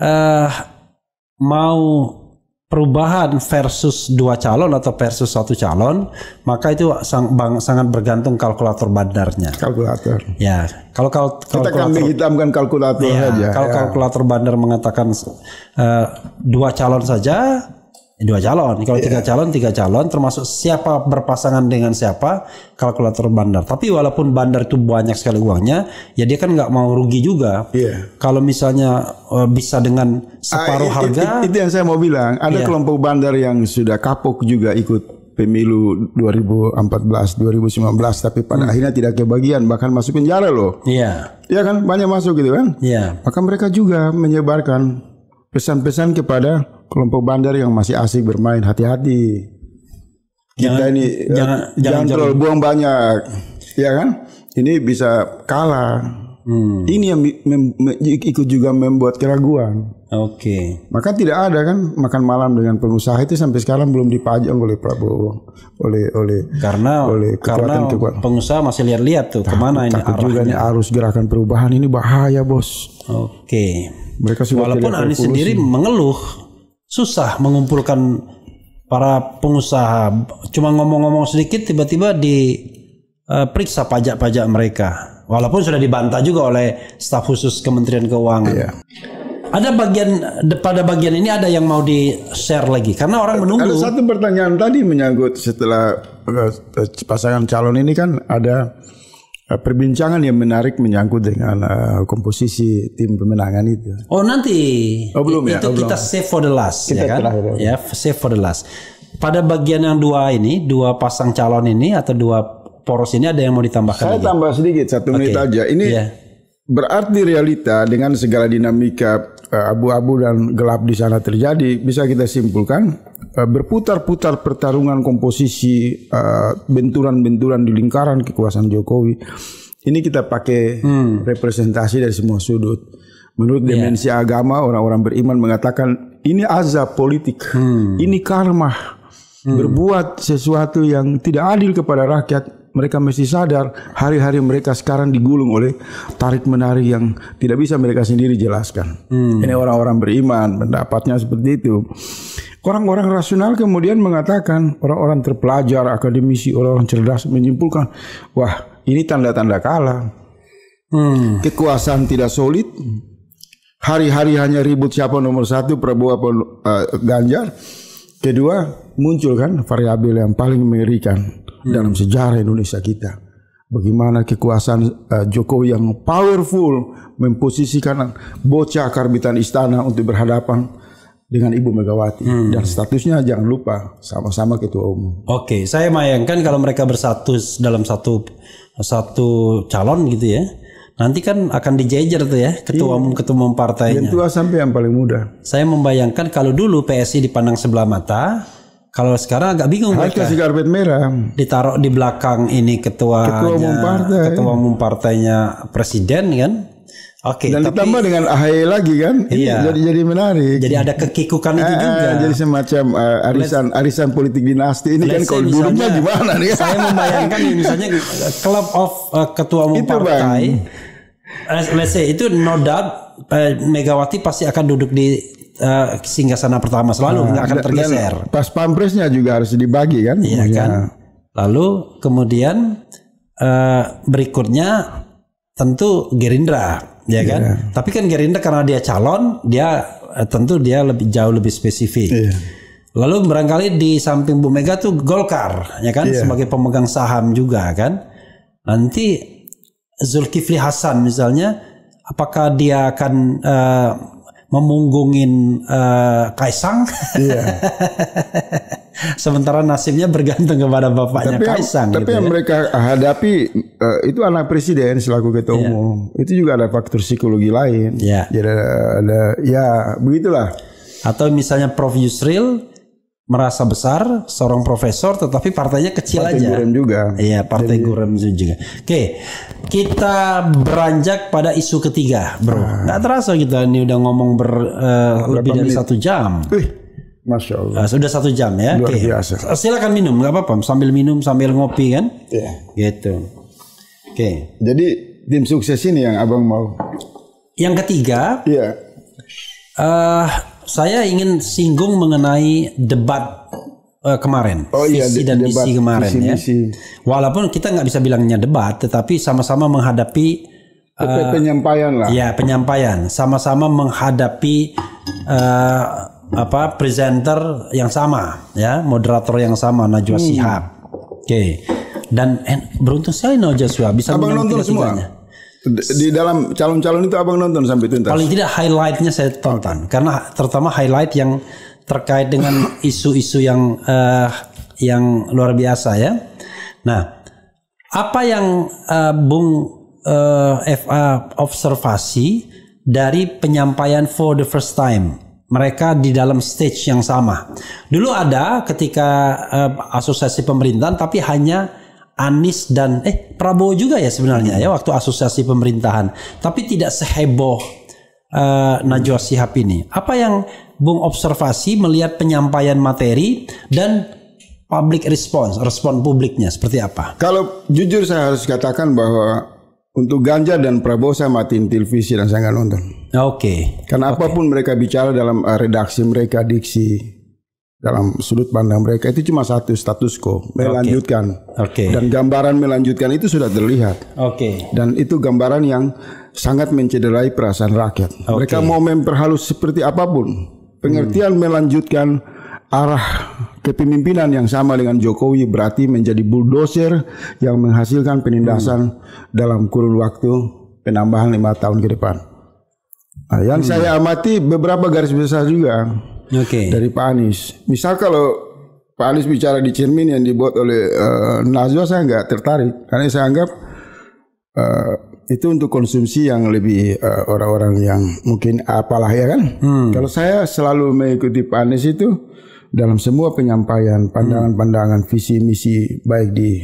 uh, mau perubahan versus dua calon atau versus satu calon, maka itu sang, bang, sangat bergantung kalkulator bandarnya. Kalkulator. Ya, kalau kal, kalkulator, kita kan menghitamkan kalkulator ya, saja. Kalau ya. kalkulator bandar mengatakan uh, dua calon saja, dua calon. Kalau yeah. tiga calon, tiga calon termasuk siapa berpasangan dengan siapa kalkulator bandar. Tapi walaupun bandar itu banyak sekali uangnya, ya dia kan nggak mau rugi juga. Yeah. Kalau misalnya uh, bisa dengan separuh ah, harga. Itu, itu yang saya mau bilang. Ada yeah. kelompok bandar yang sudah kapok juga ikut pemilu 2014, 2019 tapi pada hmm. akhirnya tidak kebagian bahkan masuk penjara loh. Iya. Yeah. Iya kan banyak masuk gitu kan. Iya. Yeah. Maka mereka juga menyebarkan pesan-pesan kepada kelompok bandar yang masih asik bermain hati-hati. Kita jangan, ini eh, jangan, jangan, jangan terlalu buang banyak, ya kan? Ini bisa kalah. Hmm. Ini yang mem, mem, ikut juga membuat keraguan. Oke. Okay. Maka tidak ada kan makan malam dengan pengusaha itu sampai sekarang belum dipajang oleh Prabowo, oleh oleh karena oleh karena kekuatan. pengusaha masih lihat-lihat tuh takut, kemana ini takut arahnya. juga ini arus gerakan perubahan ini bahaya bos. Oke. Okay. Mereka sih Walaupun Anies sendiri mengeluh susah mengumpulkan para pengusaha. Cuma ngomong-ngomong sedikit tiba-tiba diperiksa uh, pajak-pajak mereka. Walaupun sudah dibantah juga oleh staf khusus Kementerian Keuangan. Iya. Ada bagian pada bagian ini ada yang mau di share lagi karena orang menunggu. Ada satu pertanyaan tadi menyangkut setelah eh, pasangan calon ini kan ada Eh, perbincangan yang menarik menyangkut dengan uh, komposisi tim pemenangan itu. Oh nanti. Oh belum ya. Itu oh, kita belum. save for the last, ya kita ya kan? Terakhir. Ya. ya save for the last. Pada bagian yang dua ini, dua pasang calon ini atau dua poros ini ada yang mau ditambahkan? Saya lagi? tambah sedikit satu okay. menit aja. Ini yeah. berarti realita dengan segala dinamika Eh, abu-abu dan gelap di sana terjadi, bisa kita simpulkan eh, berputar-putar pertarungan komposisi eh, benturan-benturan di lingkaran kekuasaan Jokowi. Ini kita pakai hmm. representasi dari semua sudut. Menurut iya. dimensi yeah. agama, orang-orang beriman mengatakan ini azab politik, hmm. ini karma. Hmm. Berbuat sesuatu yang tidak adil kepada rakyat mereka mesti sadar hari-hari mereka sekarang digulung oleh tarik menari yang tidak bisa mereka sendiri jelaskan. Hmm. Ini orang-orang beriman pendapatnya seperti itu. Orang-orang rasional kemudian mengatakan orang-orang terpelajar, akademisi, orang-orang cerdas menyimpulkan, wah ini tanda-tanda kalah. Hmm. Kekuasaan tidak solid. Hari-hari hanya ribut siapa nomor satu Prabowo apa uh, Ganjar. Kedua muncul kan variabel yang paling mengerikan Hmm. dalam sejarah Indonesia kita. Bagaimana kekuasaan uh, Jokowi yang powerful memposisikan bocah karbitan istana untuk berhadapan dengan Ibu Megawati hmm. dan statusnya jangan lupa sama-sama ketua umum. Oke, okay, saya bayangkan kalau mereka bersatu dalam satu satu calon gitu ya. Nanti kan akan dijejer tuh ya ketua iya. umum ketua umum partainya. Yang tua sampai yang paling muda. Saya membayangkan kalau dulu PSI dipandang sebelah mata, kalau sekarang agak bingung mereka. kasih karpet merah. Ditaruh di belakang ini ketua ketua umum partai. Ketua umum partainya presiden kan. Oke. Dan tapi, ditambah dengan AHY lagi kan. Iya. Jadi jadi menarik. Jadi ada kekikukan itu eh, juga. Jadi semacam uh, arisan arisan politik dinasti ini kan kalau buruknya gimana nih? Saya membayangkan misalnya club of uh, ketua umum itu partai. Bang. Let's say itu no doubt Megawati pasti akan duduk di uh, singgah sana pertama selalu nah, nggak akan tergeser. Pas pampresnya juga harus dibagi kan? Iya ya. kan. Lalu kemudian uh, berikutnya tentu Gerindra, ya iya. kan? Tapi kan Gerindra karena dia calon, dia eh, tentu dia lebih jauh lebih spesifik. Yeah. Lalu barangkali di samping Bu Mega tuh Golkar, ya kan? Yeah. Sebagai pemegang saham juga kan. Nanti Zulkifli Hasan misalnya, apakah dia akan uh, memunggungin uh, Kaisang. Iya. Sementara nasibnya bergantung kepada bapaknya tapi, Kaisang. Tapi gitu yang ya. mereka hadapi uh, itu anak presiden selaku ketua yeah. umum. Itu juga ada faktor psikologi lain. Yeah. Jadi ada, ada ya begitulah. Atau misalnya Prof Yusril merasa besar seorang profesor tetapi partainya kecil partai aja. Partai Gurem juga. Iya, partai Jadi... Gurem juga. Oke, kita beranjak pada isu ketiga, Bro. Nah. terasa kita ini udah ngomong ber, uh, lebih dari satu jam. Wih. Masya Allah. Ah, sudah satu jam ya. Oke. okay. Eh, silakan minum, nggak apa-apa. Sambil minum, sambil ngopi kan. Iya. Yeah. Gitu. Oke. Okay. Jadi tim sukses ini yang abang mau. Yang ketiga. Iya. Yeah. Uh, saya ingin singgung mengenai debat uh, kemarin oh, iya, visi dan debat, misi kemarin visi, ya. Misi. Walaupun kita nggak bisa bilangnya debat, tetapi sama-sama menghadapi uh, penyampaian lah. Ya penyampaian, sama-sama menghadapi uh, apa presenter yang sama, ya moderator yang sama Najwa hmm. Sihab. Oke, okay. dan beruntung saya Najwa bisa menonton semua. Tiganya. Di dalam calon-calon itu abang nonton sampai tuntas. Paling tidak highlightnya saya tonton karena terutama highlight yang terkait dengan isu-isu yang uh, yang luar biasa ya. Nah, apa yang uh, Bung uh, eh, FA observasi dari penyampaian for the first time mereka di dalam stage yang sama. Dulu ada ketika uh, asosiasi pemerintahan tapi hanya Anies dan eh Prabowo juga ya sebenarnya ya waktu asosiasi pemerintahan, tapi tidak seheboh uh, Najwa Sihab ini. Apa yang Bung observasi melihat penyampaian materi dan public response, respon publiknya seperti apa? Kalau jujur saya harus katakan bahwa untuk Ganjar dan Prabowo saya matiin televisi dan saya nggak nonton. Oke. Okay. Karena okay. apapun mereka bicara dalam eh, redaksi mereka, diksi, dalam sudut pandang mereka itu cuma satu status quo melanjutkan okay. Okay. dan gambaran melanjutkan itu sudah terlihat okay. dan itu gambaran yang sangat mencederai perasaan rakyat okay. mereka mau memperhalus seperti apapun pengertian hmm. melanjutkan arah kepemimpinan yang sama dengan Jokowi berarti menjadi bulldozer yang menghasilkan penindasan hmm. dalam kurun waktu penambahan lima tahun ke depan nah, yang hmm. saya amati beberapa garis besar juga okay. dari Pak Anies. Misal kalau Pak Anies bicara di cermin yang dibuat oleh uh, eh, Najwa saya nggak tertarik karena saya anggap uh, itu untuk konsumsi yang lebih eh, orang-orang uh, yang mungkin apalah ya kan. Hmm. Kalau saya selalu mengikuti Pak Anies itu dalam semua penyampaian pandangan-pandangan visi misi baik di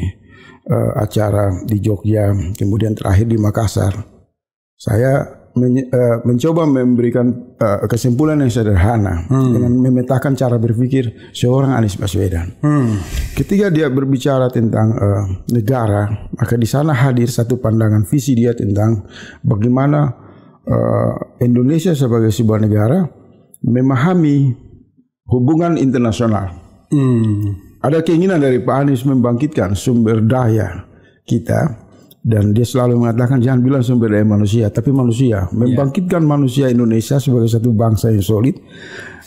uh, acara di Jogja kemudian terakhir di Makassar saya men, uh, eh, mencoba memberikan uh, kesimpulan yang sederhana hmm. dengan memetakan cara berpikir seorang Anies Baswedan. Hmm. Ketika dia berbicara tentang uh, negara, maka di sana hadir satu pandangan visi dia tentang bagaimana uh, Indonesia sebagai sebuah negara memahami hubungan internasional. Hmm. Ada keinginan dari Pak Anies membangkitkan sumber daya kita dan dia selalu mengatakan jangan bilang sumber daya manusia tapi manusia ya. membangkitkan yeah. manusia Indonesia sebagai satu bangsa yang solid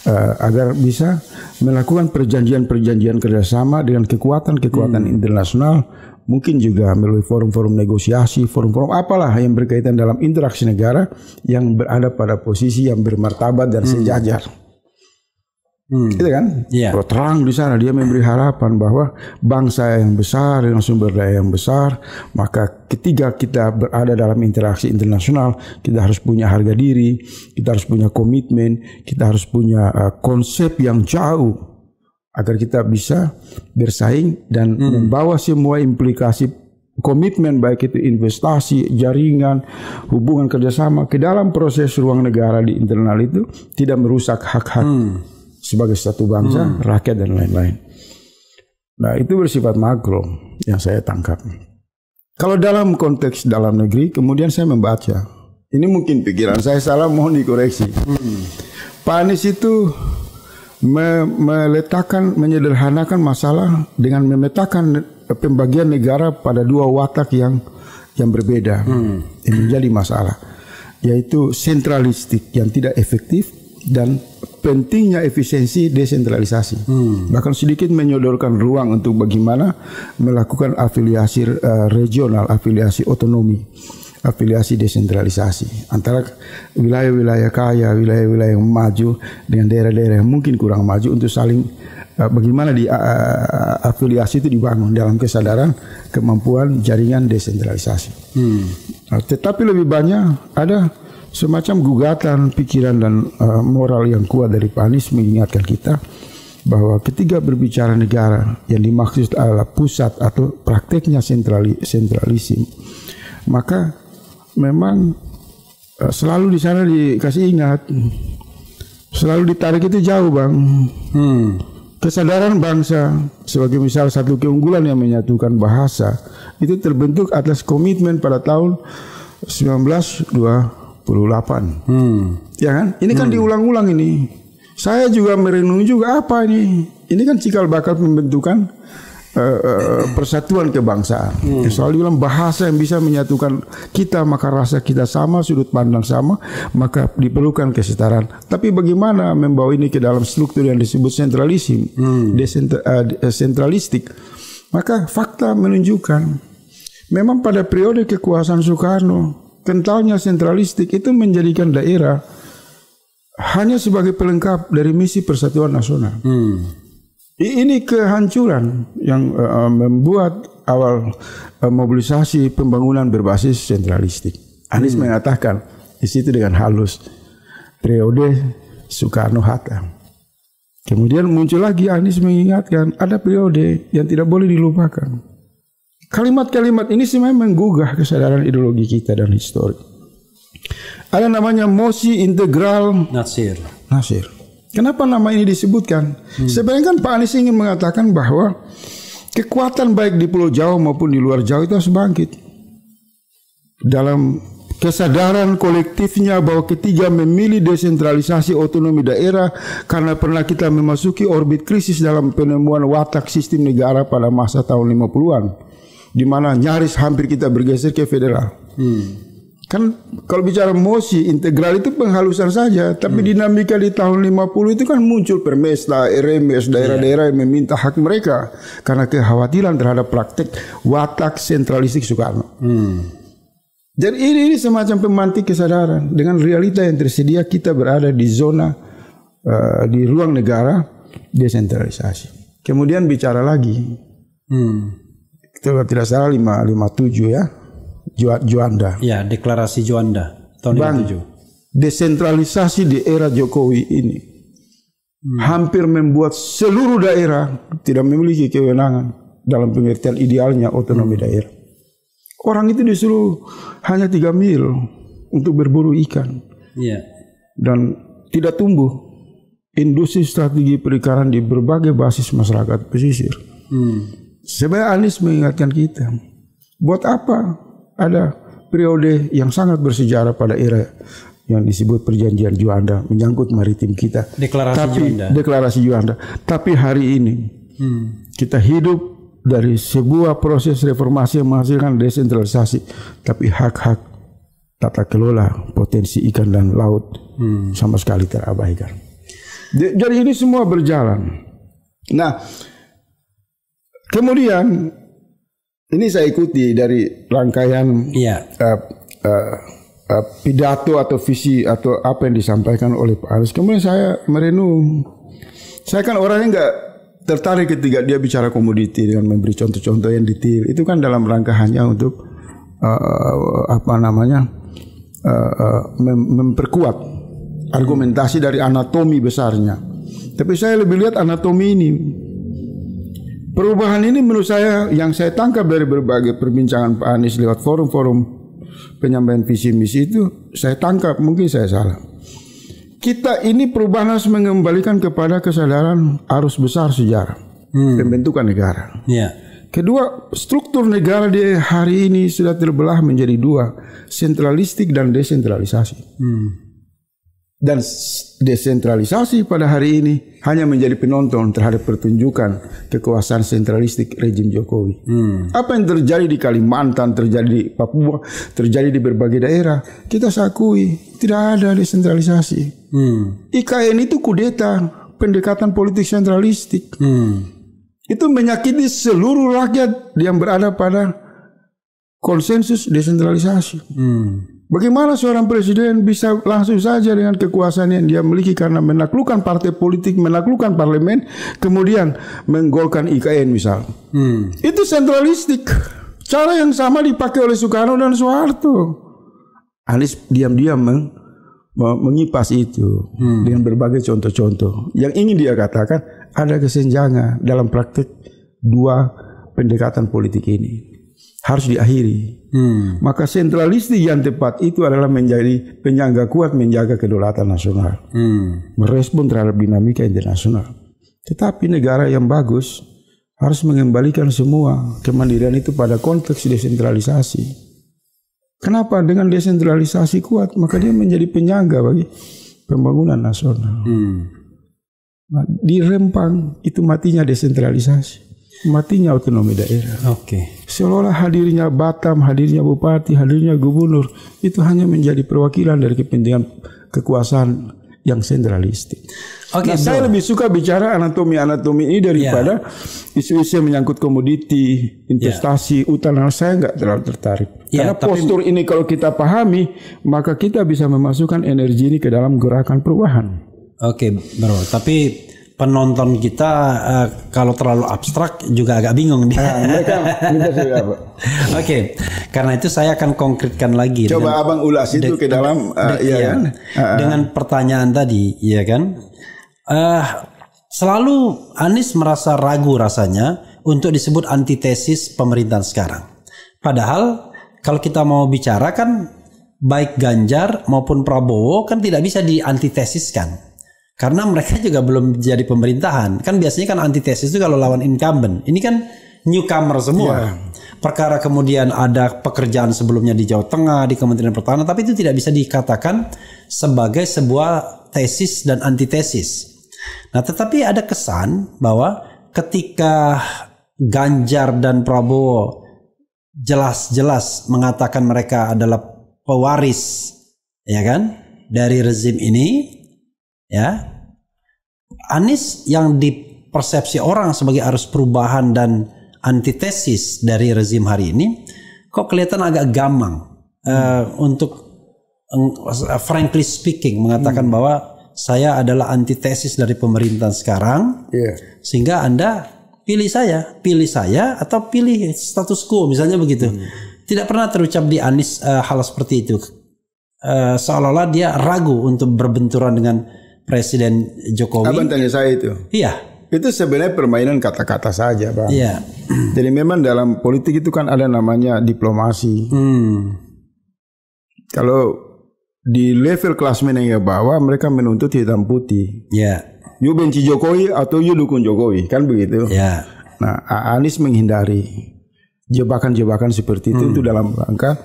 uh, agar bisa melakukan perjanjian-perjanjian kerjasama dengan kekuatan-kekuatan hmm. internasional mungkin juga melalui forum-forum negosiasi forum-forum apalah yang berkaitan dalam interaksi negara yang berada pada posisi yang bermartabat dan hmm. sejajar. Hmm. Gitu kan? Yeah. Kalau terang di sana dia memberi harapan bahwa bangsa yang besar dengan sumber daya yang besar, maka ketika kita berada dalam interaksi internasional, kita harus punya harga diri, kita harus punya komitmen, kita harus punya uh, konsep yang jauh agar kita bisa bersaing dan hmm. membawa semua implikasi komitmen baik itu investasi, jaringan, hubungan kerjasama ke dalam proses ruang negara di internal itu tidak merusak hak-hak hmm sebagai satu bangsa, hmm. rakyat dan lain-lain. Nah, itu bersifat makro yang saya tangkap. Kalau dalam konteks dalam negeri, kemudian saya membaca. Ini mungkin pikiran saya salah, mohon dikoreksi. Hmm. Pak Anies itu me meletakkan, menyederhanakan masalah dengan memetakan pembagian negara pada dua watak yang yang berbeda hmm. yang menjadi masalah, yaitu sentralistik yang tidak efektif dan pentingnya efisiensi desentralisasi. Hmm. Bahkan sedikit menyodorkan ruang untuk bagaimana melakukan afiliasi uh, regional, afiliasi otonomi, afiliasi desentralisasi antara wilayah-wilayah kaya, wilayah-wilayah yang maju dengan daerah-daerah yang mungkin kurang maju untuk saling eh, bagaimana di uh, afiliasi itu dibangun dalam kesadaran kemampuan jaringan desentralisasi. Hmm. Nah, tetapi lebih banyak ada semacam gugatan pikiran dan uh, moral yang kuat dari Pak Anies mengingatkan kita bahwa ketika berbicara negara yang dimaksud adalah pusat atau prakteknya sentrali, sentralisim maka memang uh, selalu di sana dikasih ingat selalu ditarik itu jauh bang hmm. kesadaran bangsa sebagai misal satu keunggulan yang menyatukan bahasa itu terbentuk atas komitmen pada tahun 1920 Hmm. Ya kan? Ini kan hmm. diulang-ulang ini. Saya juga merenung juga apa ini? Ini kan cikal bakal pembentukan uh, uh, persatuan kebangsaan. Hmm. Soal bilang bahasa yang bisa menyatukan kita maka rasa kita sama, sudut pandang sama, maka diperlukan kesetaraan. Tapi bagaimana membawa ini ke dalam struktur yang disebut sentralisim, hmm. Eh, sentralistik? Maka fakta menunjukkan memang pada periode kekuasaan Soekarno kentalnya sentralistik itu menjadikan daerah hanya sebagai pelengkap dari misi persatuan nasional. Hmm. Ini kehancuran yang uh, membuat awal uh, mobilisasi pembangunan berbasis sentralistik. Anies hmm. mengatakan di situ dengan halus periode Soekarno Hatta. Kemudian muncul lagi Anies mengingatkan ada periode yang tidak boleh dilupakan. Kalimat-kalimat ini sih memang menggugah kesadaran ideologi kita dan histori. Ada namanya mosi integral Nasir. Nasir. Kenapa nama ini disebutkan? Hmm. Sebenarnya kan Pak Anies ingin mengatakan bahwa kekuatan baik di Pulau Jawa maupun di luar Jawa itu harus bangkit. Dalam kesadaran kolektifnya bahwa ketiga memilih desentralisasi otonomi daerah karena pernah kita memasuki orbit krisis dalam penemuan watak sistem negara pada masa tahun 50-an di mana nyaris hampir kita bergeser ke federal. Hmm. Kan kalau bicara mosi integral itu penghalusan saja, tapi hmm. dinamika di tahun 50 itu kan muncul permesta, RMS, daerah-daerah iya. yang meminta hak mereka karena kekhawatiran terhadap praktek watak sentralistik Soekarno. Hmm. Jadi ini, ini semacam pemantik kesadaran dengan realita yang tersedia kita berada di zona uh, di ruang negara desentralisasi. Kemudian bicara lagi. Hmm kalau tidak salah 557 ya. Juanda. Ya, deklarasi Juanda tahun Bang, 57. Desentralisasi di era Jokowi ini hmm. hampir membuat seluruh daerah tidak memiliki kewenangan dalam pengertian idealnya otonomi hmm. daerah. Orang itu disuruh hanya tiga mil untuk berburu ikan. Ya. Dan tidak tumbuh industri strategi perikanan di berbagai basis masyarakat pesisir. Hmm. Sebenarnya Anies mengingatkan kita. Buat apa ada periode yang sangat bersejarah pada era yang disebut perjanjian Juanda menyangkut maritim kita. Deklarasi Tapi, Juanda. Deklarasi Juanda. Tapi hari ini hmm. kita hidup dari sebuah proses reformasi yang menghasilkan desentralisasi, tapi hak-hak tata kelola potensi ikan dan laut hmm. sama sekali terabaikan. Jadi ini semua berjalan. Nah, Kemudian ini saya ikuti dari rangkaian ya. uh, uh, uh, pidato atau visi atau apa yang disampaikan oleh Pak Aris. Kemudian saya merenung. Saya kan orangnya nggak tertarik ketika dia bicara komoditi dengan memberi contoh-contoh yang detail. Itu kan dalam rangka hanya untuk uh, apa namanya uh, uh, mem memperkuat argumentasi dari anatomi besarnya. Tapi saya lebih lihat anatomi ini Perubahan ini menurut saya yang saya tangkap dari berbagai perbincangan Pak Anies lewat forum-forum penyampaian visi misi itu saya tangkap mungkin saya salah. Kita ini perubahan harus mengembalikan kepada kesadaran arus besar sejarah hmm. pembentukan negara. Yeah. Kedua, struktur negara di hari ini sudah terbelah menjadi dua, sentralistik dan desentralisasi. Hmm dan desentralisasi pada hari ini hanya menjadi penonton terhadap pertunjukan kekuasaan sentralistik rejim Jokowi. Hmm. Apa yang terjadi di Kalimantan, terjadi di Papua, terjadi di berbagai daerah, kita sakui tidak ada desentralisasi. Hmm. IKN itu kudeta, pendekatan politik sentralistik. Hmm. Itu menyakiti seluruh rakyat yang berada pada konsensus desentralisasi. Hmm. Bagaimana seorang presiden bisa langsung saja dengan kekuasaan yang dia miliki karena menaklukkan partai politik, menaklukkan parlemen, kemudian menggolkan IKN misal. Hmm. Itu sentralistik. Cara yang sama dipakai oleh Soekarno dan Soeharto. Anies diam-diam meng, mengipas itu hmm. dengan berbagai contoh-contoh. Yang ingin dia katakan ada kesenjangan dalam praktik dua pendekatan politik ini harus diakhiri. Hmm. Maka sentralistik yang tepat itu adalah menjadi penyangga kuat menjaga kedaulatan nasional, hmm. merespon terhadap dinamika internasional. Tetapi negara yang bagus harus mengembalikan semua kemandirian itu pada konteks desentralisasi. Kenapa dengan desentralisasi kuat maka dia menjadi penyangga bagi pembangunan nasional. Hmm. Nah, di Rempang itu matinya desentralisasi matinya otonomi daerah. Oke. Okay. Seolah hadirnya Batam, hadirnya bupati, hadirnya gubernur itu hanya menjadi perwakilan dari kepentingan kekuasaan yang sentralistik. Oke, okay, nah, saya lebih suka bicara anatomi-anatomi ini daripada ya. isu-isu yang menyangkut komoditi, ya. investasi, yeah. utang. Nah, saya nggak terlalu tertarik. Yeah, Karena tapi... postur ini kalau kita pahami, maka kita bisa memasukkan energi ini ke dalam gerakan perubahan. Oke, okay, bro. Tapi penonton kita uh, kalau terlalu abstrak juga agak bingung dia. Nah, gitu Oke, karena itu saya akan konkretkan lagi. Coba dengan, abang ulas itu ke dalam, uh, ya, kan? Ah, ah. dengan pertanyaan tadi, ya kan? Uh, selalu Anies merasa ragu rasanya untuk disebut antitesis pemerintahan sekarang. Padahal kalau kita mau bicara kan baik Ganjar maupun Prabowo kan tidak bisa diantitesiskan. Karena mereka juga belum jadi pemerintahan. Kan biasanya kan antitesis itu kalau lawan incumbent. Ini kan newcomer semua. Yeah. Perkara kemudian ada pekerjaan sebelumnya di Jawa Tengah, di Kementerian Pertahanan, tapi itu tidak bisa dikatakan sebagai sebuah tesis dan antitesis. Nah, tetapi ada kesan bahwa ketika Ganjar dan Prabowo jelas-jelas mengatakan mereka adalah pewaris, ya kan, dari rezim ini, ya Anies yang dipersepsi orang sebagai arus perubahan dan antitesis dari rezim hari ini kok kelihatan agak gamang hmm. uh, untuk uh, frankly speaking mengatakan hmm. bahwa saya adalah antitesis dari pemerintahan sekarang yeah. sehingga anda pilih saya pilih saya atau pilih status quo misalnya begitu hmm. tidak pernah terucap di Anies uh, hal seperti itu uh, seolah-olah dia ragu untuk berbenturan dengan Presiden Jokowi. Abang tanya saya itu. Iya. Itu sebenarnya permainan kata-kata saja, Pak. Iya. Jadi memang dalam politik itu kan ada namanya diplomasi. Hmm. Kalau di level klasmen yang bawah mereka menuntut hitam putih. Iya. You benci Jokowi atau you dukung Jokowi, kan begitu. Iya. Nah, Anies menghindari jebakan-jebakan seperti itu hmm. itu dalam rangka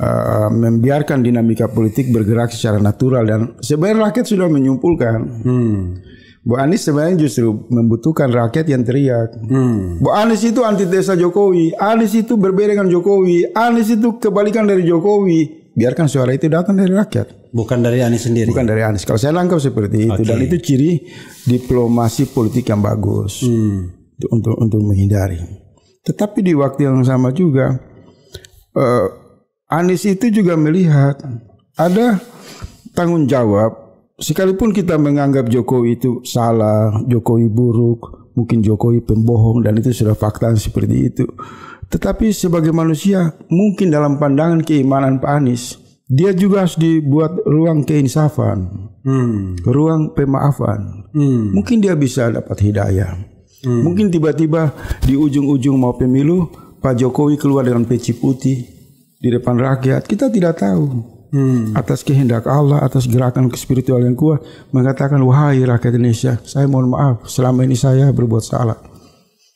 Eh, membiarkan dinamika politik bergerak secara natural dan sebenarnya rakyat sudah menyimpulkan. Hmm. Bu Anies sebenarnya justru membutuhkan rakyat yang teriak. Hmm. Bu Anies itu desa Jokowi, Anies itu berbeda dengan Jokowi, Anies itu kebalikan dari Jokowi. Biarkan suara itu datang dari rakyat. Bukan dari Anies sendiri. Bukan dari Anies. Kalau saya langkah seperti itu dan itu ciri diplomasi politik yang bagus hmm. untuk untuk menghindari. Tetapi di waktu yang sama juga uh, Anies itu juga melihat ada tanggung jawab sekalipun kita menganggap Jokowi itu salah, Jokowi buruk, mungkin Jokowi pembohong dan itu sudah fakta seperti itu. Tetapi sebagai manusia mungkin dalam pandangan keimanan Pak Anies dia juga harus dibuat ruang keinsafan, hmm. ruang pemaafan. Hmm. Mungkin dia bisa dapat hidayah. Hmm. Mungkin tiba-tiba di ujung-ujung mau pemilu Pak Jokowi keluar dengan peci putih di depan rakyat kita tidak tahu hmm. atas kehendak Allah atas gerakan spiritual yang kuat mengatakan wahai rakyat Indonesia saya mohon maaf selama ini saya berbuat salah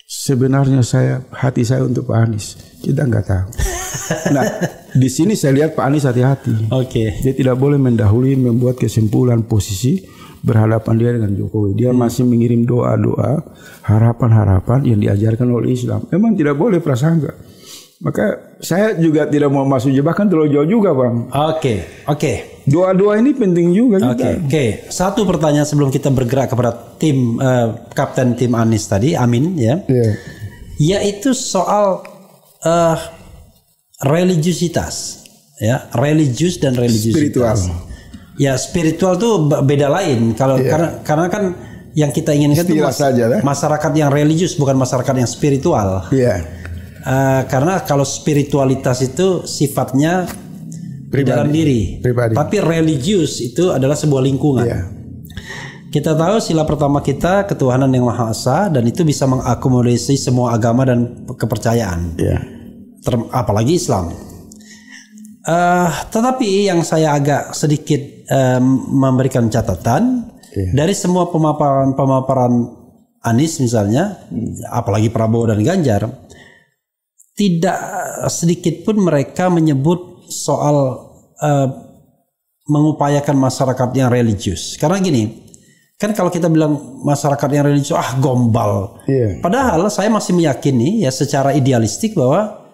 sebenarnya saya hati saya untuk Pak Anies kita nggak tahu nah di sini saya lihat Pak Anies hati-hati oke okay. dia tidak boleh mendahului membuat kesimpulan posisi berhadapan dia dengan Jokowi. Dia hmm. masih mengirim doa-doa, harapan-harapan yang diajarkan oleh Islam. Memang tidak boleh prasangka. Maka saya juga tidak mau masuk jebakan terlalu jauh juga, Bang. Oke, okay, oke. Okay. Dua-dua ini penting juga Oke, okay, oke. Okay. Satu pertanyaan sebelum kita bergerak kepada tim uh, kapten tim Anis tadi, Amin ya. Yeah. Yaitu soal uh, religiusitas, ya, religius dan religiusitas. Spiritual. Ya, spiritual tuh beda lain kalau yeah. karena karena kan yang kita inginkan Istilah itu mas saja, ya. masyarakat yang religius bukan masyarakat yang spiritual. Iya. Yeah uh, karena kalau spiritualitas itu sifatnya pribadi, di dalam diri pribadi. tapi religius itu adalah sebuah lingkungan yeah. kita tahu sila pertama kita ketuhanan yang maha esa dan itu bisa mengakumulasi semua agama dan kepercayaan yeah. Iya. apalagi Islam uh, tetapi yang saya agak sedikit uh, memberikan catatan yeah. dari semua pemaparan pemaparan Anies misalnya, hmm. apalagi Prabowo dan Ganjar, tidak sedikit pun mereka menyebut soal uh, mengupayakan masyarakat yang religius. Karena gini, kan kalau kita bilang masyarakat yang religius ah gombal. Yeah. Padahal saya masih meyakini ya secara idealistik bahwa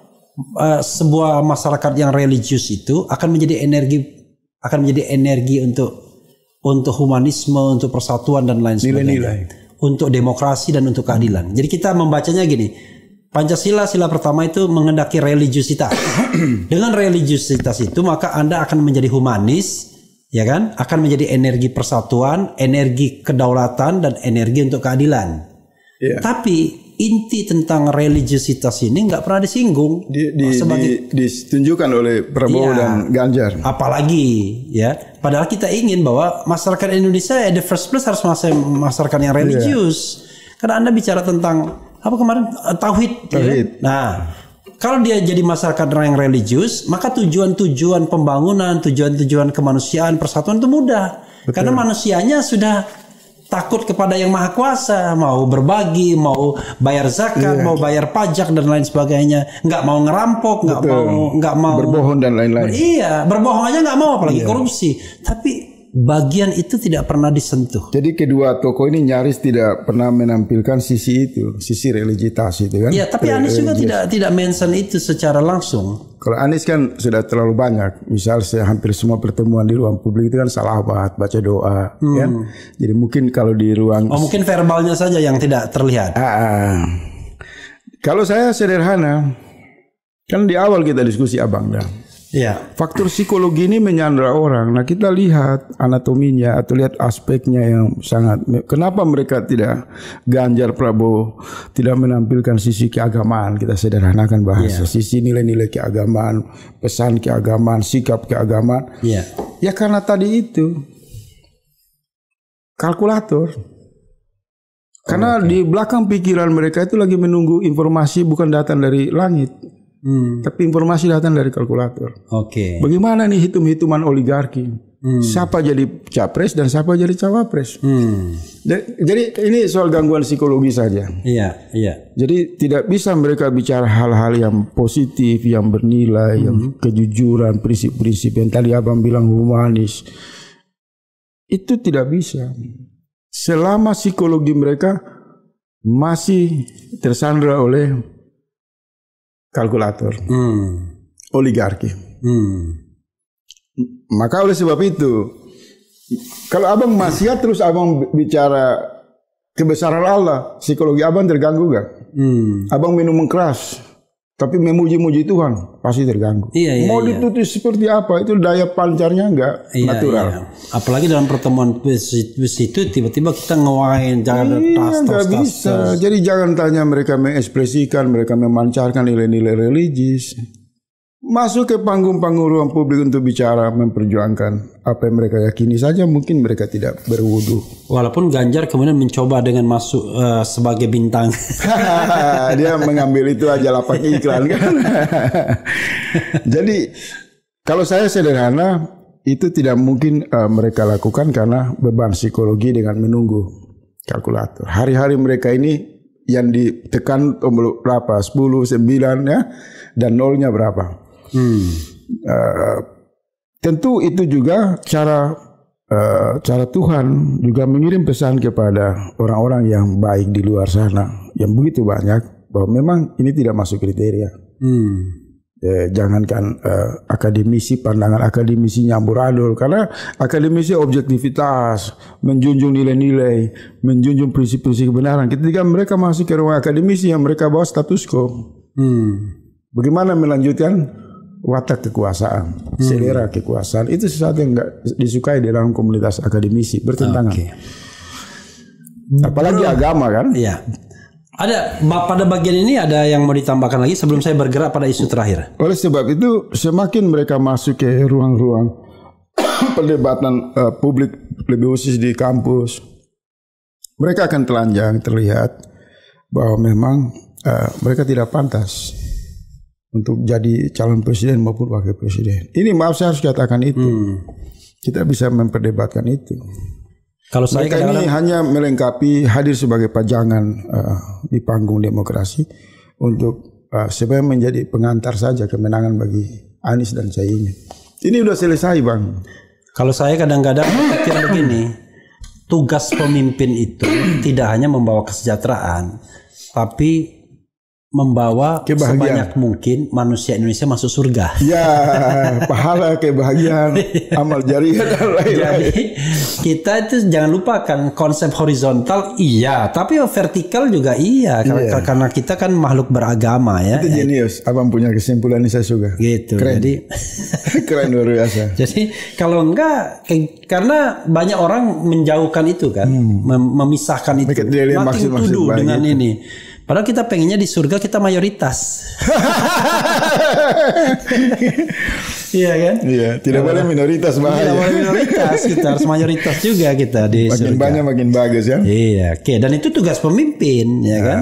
uh, sebuah masyarakat yang religius itu akan menjadi energi akan menjadi energi untuk untuk humanisme, untuk persatuan dan lain sebagainya. Nilai -nilai. Untuk demokrasi dan untuk keadilan. Jadi kita membacanya gini, Pancasila sila pertama itu mengendaki religiusitas. Dengan religiusitas itu maka Anda akan menjadi humanis, ya kan? Akan menjadi energi persatuan, energi kedaulatan dan energi untuk keadilan. Yeah. Tapi inti tentang religiusitas ini nggak pernah disinggung di, di, nah, di, ditunjukkan oleh Prabowo iya, dan Ganjar. Apalagi ya, padahal kita ingin bahwa masyarakat Indonesia ya, the first place harus masyarakat yang iya. religius. Yeah. Karena Anda bicara tentang apa kemarin eh, tauhid. Ya? Nah, kalau dia jadi masyarakat yang religius, maka tujuan-tujuan pembangunan, tujuan-tujuan kemanusiaan, persatuan itu mudah. Betul. Karena manusianya sudah takut kepada yang maha kuasa, mau berbagi, mau bayar zakat, yeah. mau bayar pajak dan lain sebagainya, nggak mau ngerampok, nggak mau nggak mau berbohong dan lain-lain. Iya, berbohong aja nggak mau apalagi yeah. korupsi. Tapi bagian itu tidak pernah disentuh. Jadi kedua tokoh ini nyaris tidak pernah menampilkan sisi itu, sisi religitas itu kan. Iya, tapi Anies juga tidak tidak mention itu secara langsung. Kalau Anies kan sudah terlalu banyak, misal hampir semua pertemuan di ruang publik itu kan salawat, baca doa, hmm. ya. Jadi mungkin kalau di ruang Oh, mungkin verbalnya saja yang tidak terlihat. Ah, ah. Kalau saya sederhana, kan di awal kita diskusi Abang dah. Ya. Faktor psikologi ini menyandra orang. Nah kita lihat anatominya atau lihat aspeknya yang sangat. Kenapa mereka tidak Ganjar Prabowo tidak menampilkan sisi keagamaan? Kita sederhanakan bahasa. Ya. Sisi nilai-nilai keagamaan, pesan keagamaan, sikap keagamaan. Ya. Ya karena tadi itu kalkulator. Karena oh, okay. di belakang pikiran mereka itu lagi menunggu informasi bukan datang dari langit Hmm. Tapi informasi datang dari kalkulator. Oke. Okay. Bagaimana nih hitung-hitungan oligarki? Hmm. Siapa jadi capres dan siapa jadi cawapres? Hmm. Jadi ini soal gangguan psikologi saja. Iya, iya. Jadi tidak bisa mereka bicara hal-hal yang positif, yang bernilai, hmm. yang kejujuran, prinsip-prinsip yang tadi abang bilang humanis. Itu tidak bisa. Selama psikologi mereka masih tersandra oleh kalkulator, hmm. oligarki. Hmm. Maka oleh sebab itu, kalau abang maksiat terus abang bicara kebesaran Allah, psikologi abang terganggu gak? Hmm. Abang minum keras, tapi memuji-muji Tuhan pasti terganggu. Iya, iya, Mau iya. ditutup seperti apa itu daya pancarnya enggak iya, natural. Iya. Apalagi dalam pertemuan bis itu tiba-tiba kita ngewain jangan iya, tas, tas, tas, bisa. Tas. Jadi jangan tanya mereka mengekspresikan, mereka memancarkan nilai-nilai religius masuk ke panggung-panggung ruang publik untuk bicara memperjuangkan apa yang mereka yakini saja mungkin mereka tidak berwudu. Walaupun Ganjar kemudian mencoba dengan masuk uh, sebagai bintang. Dia mengambil itu aja lapak iklan kan. Jadi kalau saya sederhana itu tidak mungkin uh, mereka lakukan karena beban psikologi dengan menunggu kalkulator. Hari-hari mereka ini yang ditekan tombol berapa 10 9 ya dan nolnya berapa Hmm. Uh, tentu itu juga cara uh, cara Tuhan juga mengirim pesan kepada orang-orang yang baik di luar sana yang begitu banyak bahwa memang ini tidak masuk kriteria. Hmm. Eh, jangankan eh, akademisi pandangan akademisi nyambur adul karena akademisi objektivitas menjunjung nilai-nilai menjunjung prinsip-prinsip kebenaran ketika mereka masuk ke ruang akademisi yang mereka bawa status quo hmm. bagaimana melanjutkan watak kekuasaan, hmm. selera kekuasaan itu sesuatu yang nggak disukai di dalam komunitas akademisi bertentangan. Okay. Hmm. Apalagi agama kan? Iya. Ada pada bagian ini ada yang mau ditambahkan lagi sebelum saya bergerak pada isu terakhir. Oleh sebab itu semakin mereka masuk ke ruang-ruang perdebatan uh, publik lebih khusus di kampus, mereka akan telanjang terlihat bahwa memang uh, mereka tidak pantas untuk jadi calon presiden maupun wakil presiden. Ini maaf saya harus katakan itu. Hmm. Kita bisa memperdebatkan itu. Kalau saya Mereka ini hanya melengkapi hadir sebagai pajangan uh, di panggung demokrasi untuk uh, supaya menjadi pengantar saja kemenangan bagi Anies dan Caimin. Ini sudah selesai bang. Kalau saya kadang-kadang berpikir begini, tugas pemimpin itu tidak hanya membawa kesejahteraan, tapi membawa kebahagiaan. sebanyak mungkin manusia Indonesia masuk surga. Ya, pahala kebahagiaan, amal jariah dan lain-lain. Jadi kita itu jangan lupakan konsep horizontal iya, tapi vertikal juga iya, iya. karena kita kan makhluk beragama ya. Itu jenius, abang punya kesimpulan ini saya suka. Gitu. Keren. Jadi keren luar biasa. Jadi kalau enggak karena banyak orang menjauhkan itu kan, hmm. memisahkan itu. Makin tuduh dengan itu. ini Padahal kita pengennya di surga kita mayoritas. Iya kan? Iya, tidak boleh minoritas bahaya. Tidak boleh minoritas, kita harus mayoritas juga kita di makin surga. Makin banyak makin bagus ya. Iya, oke. Dan itu tugas pemimpin, ya, ah. kan?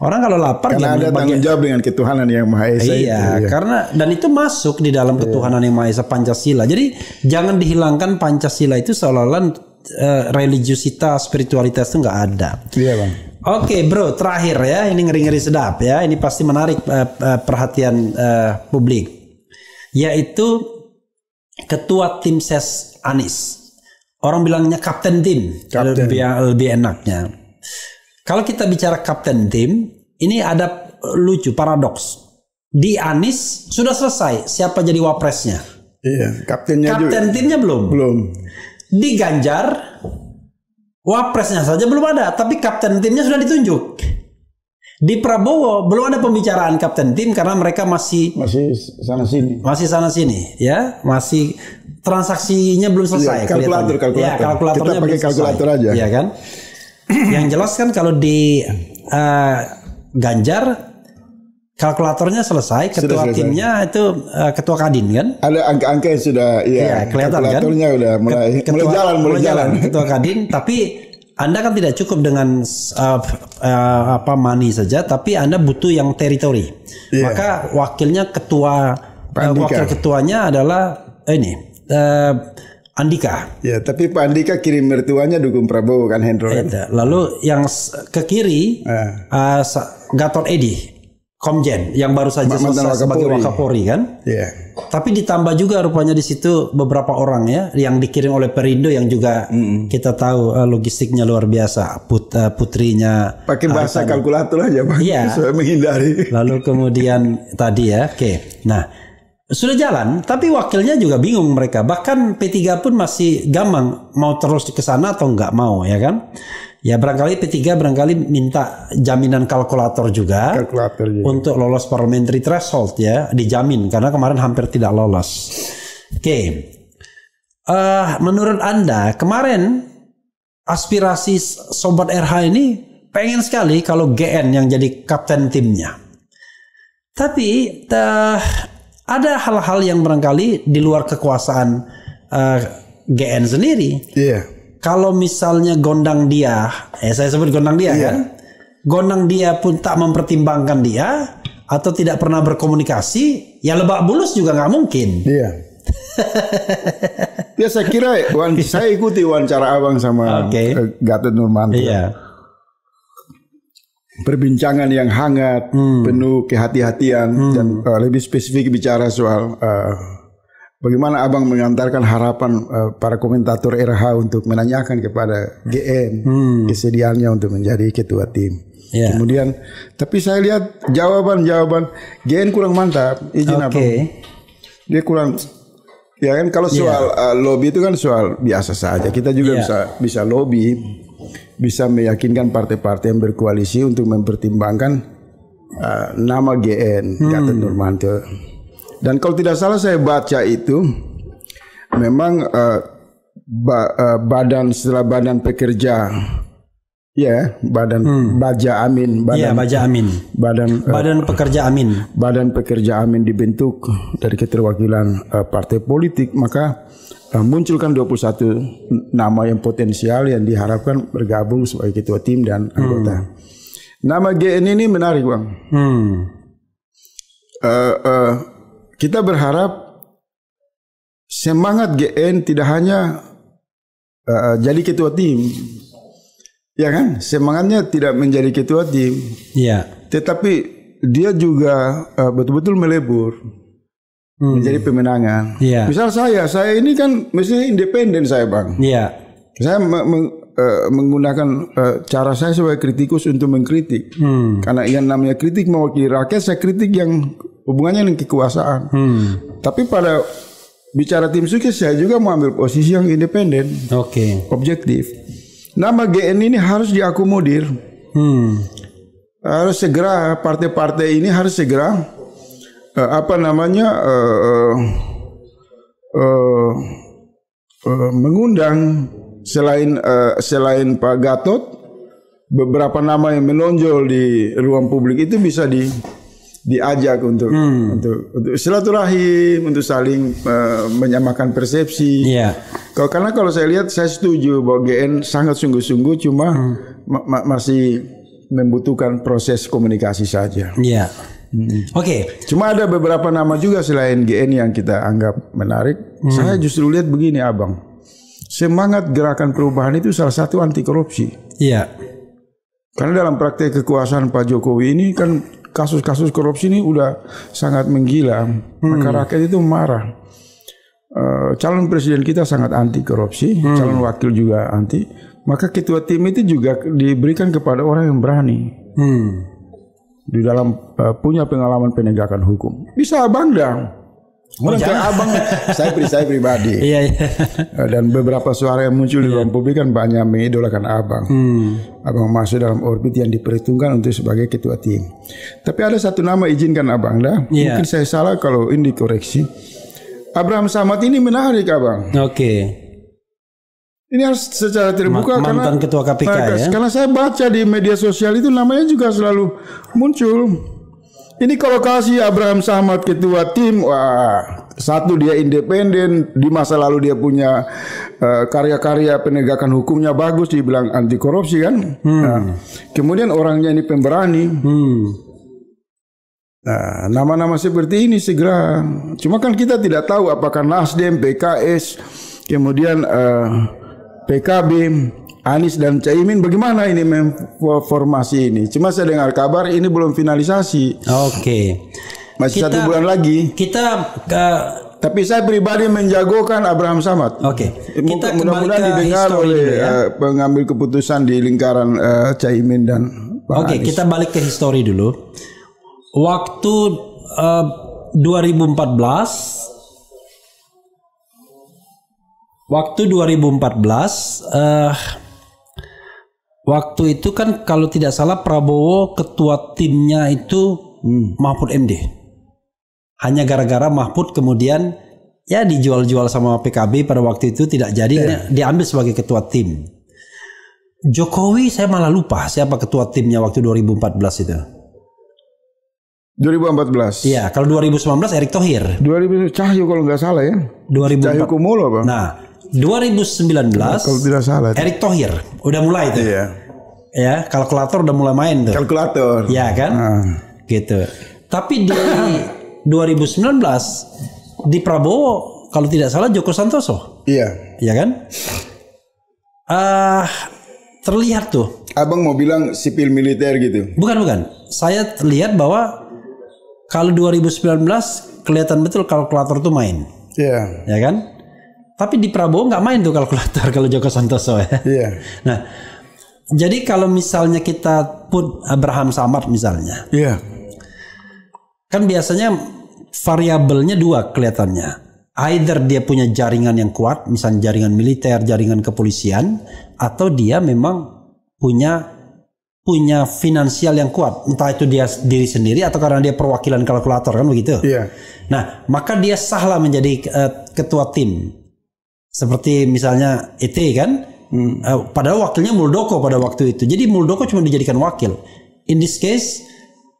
Orang kalau lapar karena ya ada tanggung jawab dengan ketuhanan yang maha esa. Iya, itu, iya, karena dan itu masuk di dalam iya. ketuhanan yang maha esa Pancasila. Jadi jangan dihilangkan Pancasila itu seolah-olah uh, religiusitas, spiritualitas itu nggak ada. Iya bang. Oke okay, bro, terakhir ya, ini ngeri-ngeri sedap ya, ini pasti menarik uh, uh, perhatian uh, publik, yaitu ketua tim ses Anis. Orang bilangnya kapten tim, lebih lebih enaknya. Kalau kita bicara kapten tim, ini ada lucu paradoks. Di Anis sudah selesai siapa jadi wapresnya. Iya, kaptennya kapten juga. timnya belum. Belum. Di Ganjar Wapresnya saja belum ada, tapi kapten timnya sudah ditunjuk. Di Prabowo belum ada pembicaraan kapten tim karena mereka masih masih sana sini. Masih sana sini, ya. Masih transaksinya belum iya, selesai. Ya, kalkulator, kalkulator. Ya, kalkulatornya Kita pakai kalkulator selesai. aja. Iya kan? Yang jelas kan kalau di uh, Ganjar kalkulatornya selesai, ketua sudah selesai. timnya itu uh, ketua kadin kan? Ada angka-angka yang sudah ya, ya, kelihatan kan? kalkulatornya kan? udah mulai ketua, mulai jalan, mulai jalan. jalan. Ketua kadin, tapi Anda kan tidak cukup dengan uh, uh, apa money saja, tapi Anda butuh yang teritori. Yeah. Maka wakilnya ketua uh, wakil ketuanya adalah eh, ini uh, Andika. Ya, tapi Pak Andika kirim mertuanya dukung Prabowo kan Hendro. Kan? Iya, lalu yang ke kiri iya. eh. uh, Gatot Edi. Komjen yang baru saja selesai sebagai Wakapori kan. Yeah. Tapi ditambah juga rupanya di situ beberapa orang ya yang dikirim oleh Perindo yang juga mm. kita tahu eh, logistiknya luar biasa. Put, eh, putrinya pakai bahasa Aritana. kalkulator aja Pak. Iya. Yeah. menghindari. Lalu kemudian tadi ya. Oke. Okay. Nah, sudah jalan tapi wakilnya juga bingung mereka. Bahkan P3 pun masih gamang mau terus ke sana atau nggak mau ya kan. Ya barangkali P3 barangkali minta jaminan kalkulator juga, kalkulator juga. untuk lolos parliamentary threshold ya dijamin karena kemarin hampir tidak lolos. Oke, okay. uh, eh, menurut anda kemarin aspirasi sobat RH ini pengen sekali kalau GN yang jadi kapten timnya. Tapi uh, ada hal-hal yang barangkali di luar kekuasaan uh, eh, GN sendiri. Iya. Yeah kalau misalnya gondang dia, eh saya sebut gondang dia iya. kan. Gondang dia pun tak mempertimbangkan dia atau tidak pernah berkomunikasi, ya lebak bulus juga nggak mungkin. Iya. ya saya kira wan, iya. saya ikuti wawancara abang sama okay. Eh, Gatot Nurmanto. Iya. Perbincangan yang hangat, hmm. penuh kehati-hatian hmm. dan uh, lebih spesifik bicara soal uh, Bagaimana abang mengantarkan harapan uh, para komentator RH untuk menanyakan kepada GN hmm. kesediaannya untuk menjadi ketua tim. Yeah. Kemudian, tapi saya lihat jawaban-jawaban GN kurang mantap. Izin okay. abang. Dia kurang. Ya kan kalau ya. soal yeah. uh, lobby itu kan soal biasa saja. Kita juga yeah. bisa bisa lobby, bisa meyakinkan partai-partai yang berkoalisi untuk mempertimbangkan uh, nama GN, hmm. Gatot Nurmantio dan kalau tidak salah saya baca itu memang uh, ba uh, badan setelah badan pekerja Ya, yeah, badan hmm. Baja Amin, iya, badan yeah, Baja Amin. Badan uh, Badan Pekerja Amin. Badan Pekerja Amin dibentuk dari keterwakilan uh, partai politik, maka uh, munculkan 21 nama yang potensial yang diharapkan bergabung sebagai ketua tim dan hmm. anggota. Hmm. Nama GN ini menarik, Bang. Hmm. Uh, uh, kita berharap semangat GN tidak hanya uh, jadi ketua tim. Ya kan? Semangatnya tidak menjadi ketua tim. ya. Tetapi dia juga uh, betul-betul melebur hmm. menjadi pemenangan. Ya. Misal saya, saya ini kan mestinya independen saya bang. Ya. Saya Eh, menggunakan uh, cara saya sebagai kritikus untuk mengkritik. Hmm. Karena yang namanya kritik mewakili rakyat, saya kritik yang hubungannya dengan kekuasaan. Hmm. Tapi pada bicara tim sukses saya juga mau ambil posisi yang independen, okay. objektif. Nama GN ini harus diakomodir. Hmm. Harus segera partai-partai ini harus segera uh, apa namanya uh, uh, uh, uh, mengundang selain uh, selain Pak Gatot beberapa nama yang menonjol di ruang publik itu bisa di diajak untuk hmm. untuk untuk silaturahim untuk saling uh, menyamakan persepsi. Iya. Yeah. karena kalau saya lihat saya setuju bahwa GN sangat sungguh-sungguh cuma hmm. ma ma masih membutuhkan proses komunikasi saja. Iya. Yeah. Hmm. Oke. Okay. Cuma ada beberapa nama juga selain GN yang kita anggap menarik. Hmm. Saya justru lihat begini Abang. Semangat gerakan perubahan itu salah satu anti korupsi. Iya. Karena dalam praktek kekuasaan Pak Jokowi ini kan kasus-kasus korupsi ini udah sangat menggila. Hmm. Maka rakyat itu marah. E, calon presiden kita sangat anti korupsi, hmm. calon wakil juga anti. Maka ketua tim itu juga diberikan kepada orang yang berani. Hmm. Di dalam uh, punya pengalaman penegakan hukum. Bisa bangga. Kemudian abang, saya, saya pribadi. Iya, iya. Eh, dan beberapa suara yang muncul di ruang iya. publik kan banyak mengidolakan abang. Hmm. Abang masuk dalam orbit yang diperhitungkan untuk sebagai ketua tim. Tapi ada satu nama izinkan abang dah. Iya. Mungkin saya salah kalau ini dikoreksi. Abraham Samad ini menarik abang. Oke. Okay. Ini harus secara terbuka Ma mantan karena ketua KPK nah, ya. Karena saya baca di media sosial itu namanya juga selalu muncul. Ini kalau kasih Abraham Samad ketua tim, wah satu dia independen di masa lalu dia punya eh, karya-karya uh, penegakan hukumnya bagus dibilang anti korupsi kan. Hmm. Nah, kemudian orangnya ini pemberani. Hmm. Nah, nama-nama seperti ini segera. Cuma kan kita tidak tahu apakah Nasdem, PKS, kemudian uh, eh, PKB Anies dan Caimin bagaimana ini formasi ini? Cuma saya dengar kabar ini belum finalisasi. Oke. Okay. Masih kita, satu bulan lagi. Kita ke tapi saya pribadi menjagokan Abraham Samad. Oke. Okay. Kita mudah-mudahan didengar oleh ya. Eh, pengambil keputusan di lingkaran uh, Caimin dan Oke, okay, kita balik ke histori dulu. Waktu uh, eh, 2014 Waktu 2014 uh, Waktu itu kan kalau tidak salah Prabowo ketua timnya itu hmm. Mahfud MD. Hanya gara-gara Mahfud kemudian ya dijual-jual sama PKB pada waktu itu tidak jadi eh. diambil sebagai ketua tim. Jokowi saya malah lupa siapa ketua timnya waktu 2014 itu. 2014. Iya, kalau 2019 Erick Thohir. 2000 Cahyo kalau nggak salah ya. 2004. Cahyo Kumulo, apa? Nah, 2019 nah, kalau tidak salah. Erick Thohir udah mulai itu. Iya ya kalkulator udah mulai main tuh kalkulator ya kan hmm. gitu tapi di 2019 di Prabowo kalau tidak salah Joko Santoso iya iya kan ah uh, terlihat tuh abang mau bilang sipil militer gitu bukan bukan saya terlihat bahwa kalau 2019 kelihatan betul kalkulator tuh main. Iya. Yeah. Ya kan? Tapi di Prabowo nggak main tuh kalkulator kalau Joko Santoso ya. Iya. Nah, jadi kalau misalnya kita put Abraham Samad misalnya. Iya. Yeah. Kan biasanya variabelnya dua kelihatannya. Either dia punya jaringan yang kuat, misalnya jaringan militer, jaringan kepolisian, atau dia memang punya punya finansial yang kuat, entah itu dia diri sendiri atau karena dia perwakilan kalkulator kan begitu. Iya. Yeah. Nah, maka dia sahlah menjadi uh, ketua tim. Seperti misalnya ET kan, Hmm. Uh, padahal wakilnya Muldoko pada waktu itu. Jadi Muldoko cuma dijadikan wakil. In this case,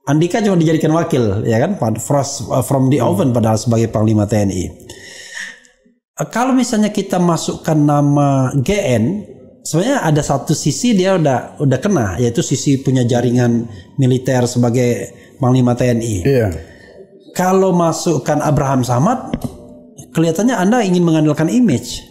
Andika cuma dijadikan wakil, ya kan? uh, from the oven hmm. padahal sebagai panglima TNI. Uh, eh, kalau misalnya kita masukkan nama GN, sebenarnya ada satu sisi dia udah udah kena, yaitu sisi punya jaringan militer sebagai panglima TNI. Yeah. Kalau masukkan Abraham Samad, kelihatannya Anda ingin mengandalkan image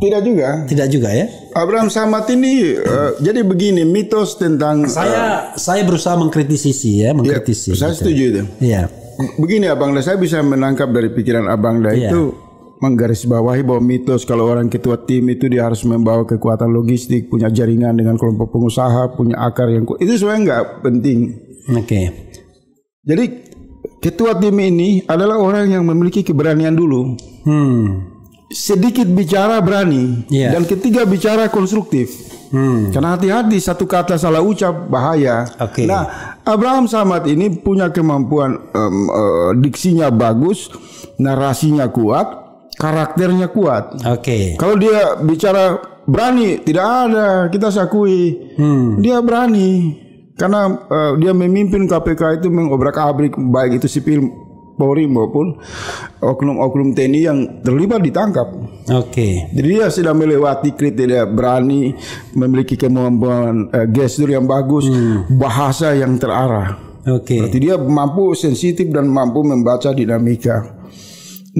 tidak juga. Tidak juga ya. Abraham Samad ini uh, jadi begini mitos tentang eh, saya uh, saya berusaha mengkritisi sih ya, iya, mengkritisi. Ya, saya gitu. setuju itu. Iya. Begini Abang, saya bisa menangkap dari pikiran Abang dah ya. itu menggarisbawahi bahwa mitos kalau orang ketua tim itu dia harus membawa kekuatan logistik, punya jaringan dengan kelompok pengusaha, punya akar yang kuat. Itu sebenarnya nggak penting. Oke. Okay. Jadi ketua tim ini adalah orang yang memiliki keberanian dulu. Hmm sedikit bicara berani yeah. dan ketiga bicara konstruktif. Hmm. Karena hati-hati satu kata salah ucap bahaya. Okay. Nah, Abraham Samad ini punya kemampuan um, uh, diksinya bagus, narasinya kuat, karakternya kuat. Oke. Okay. Kalau dia bicara berani, tidak ada kita sakui. Hmm. Dia berani karena uh, dia memimpin KPK itu mengobrak-abrik baik itu sipil Polri maupun oknum-oknum TNI yang terlibat ditangkap. Oke. Okay. Jadi dia sudah melewati kriteria berani, memiliki kemampuan uh, gestur yang bagus, hmm. bahasa yang terarah. Oke. Okay. Berarti dia mampu sensitif dan mampu membaca dinamika.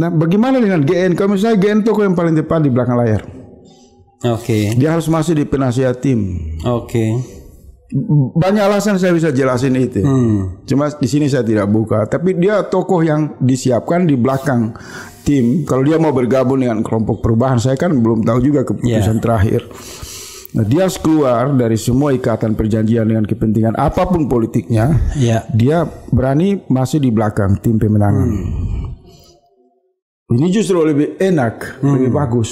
Nah, bagaimana dengan GN? Kalau misalnya GN toko yang paling depan di belakang layar. Oke. Okay. Dia harus masih di penasihat tim. Oke. Okay banyak alasan saya bisa jelasin itu. Hmm. Cuma di sini saya tidak buka. Tapi dia tokoh yang disiapkan di belakang tim. Kalau dia mau bergabung dengan kelompok perubahan, saya kan belum tahu juga keputusan yeah. terakhir. Nah, dia harus keluar dari semua ikatan perjanjian dengan kepentingan apapun politiknya. Yeah. Dia berani masih di belakang tim pemenangan. Hmm. Ini justru lebih enak, hmm. lebih bagus.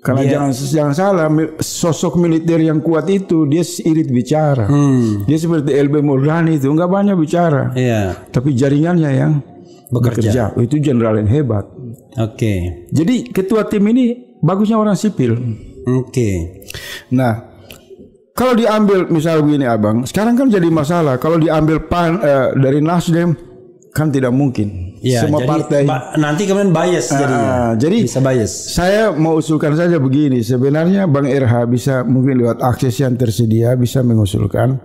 Karena yeah. jangan jangan salah sosok militer yang kuat itu dia irit bicara. Hmm. Dia seperti LB Morgan itu nggak banyak bicara. Yeah. Tapi jaringannya yang bekerja. bekerja. Itu jenderal yang hebat. Oke. Okay. Jadi ketua tim ini bagusnya orang sipil. Oke. Okay. Nah, kalau diambil misal begini Abang, sekarang kan jadi masalah kalau diambil pan uh, dari Nasdem kan tidak mungkin. Ya, semua jadi, partai. nanti kemudian bias ah, jadi. Uh, ah, jadi bisa bias. Saya mau usulkan saja begini, sebenarnya Bang Irha bisa mungkin lewat akses yang tersedia bisa mengusulkan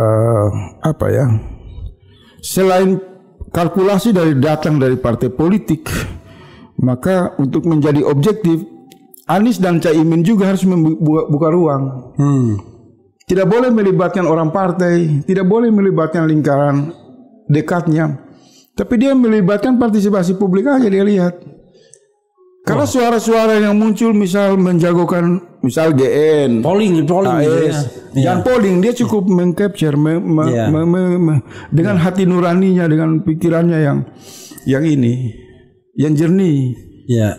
uh, apa ya? Selain kalkulasi dari datang dari partai politik, maka untuk menjadi objektif Anies dan Caimin juga harus membuka buka ruang. Hmm. Tidak boleh melibatkan orang partai, tidak boleh melibatkan lingkaran dekatnya tapi dia melibatkan partisipasi publik aja dia lihat. Karena suara-suara yang muncul misal menjagokan misal GN, polling, polling, AS, gitu ya. Yeah. dan iya. polling dia cukup mengcapture me, me, yeah. me, me, me, dengan yeah. hati nuraninya, dengan pikirannya yang yang ini, yang jernih. Ya.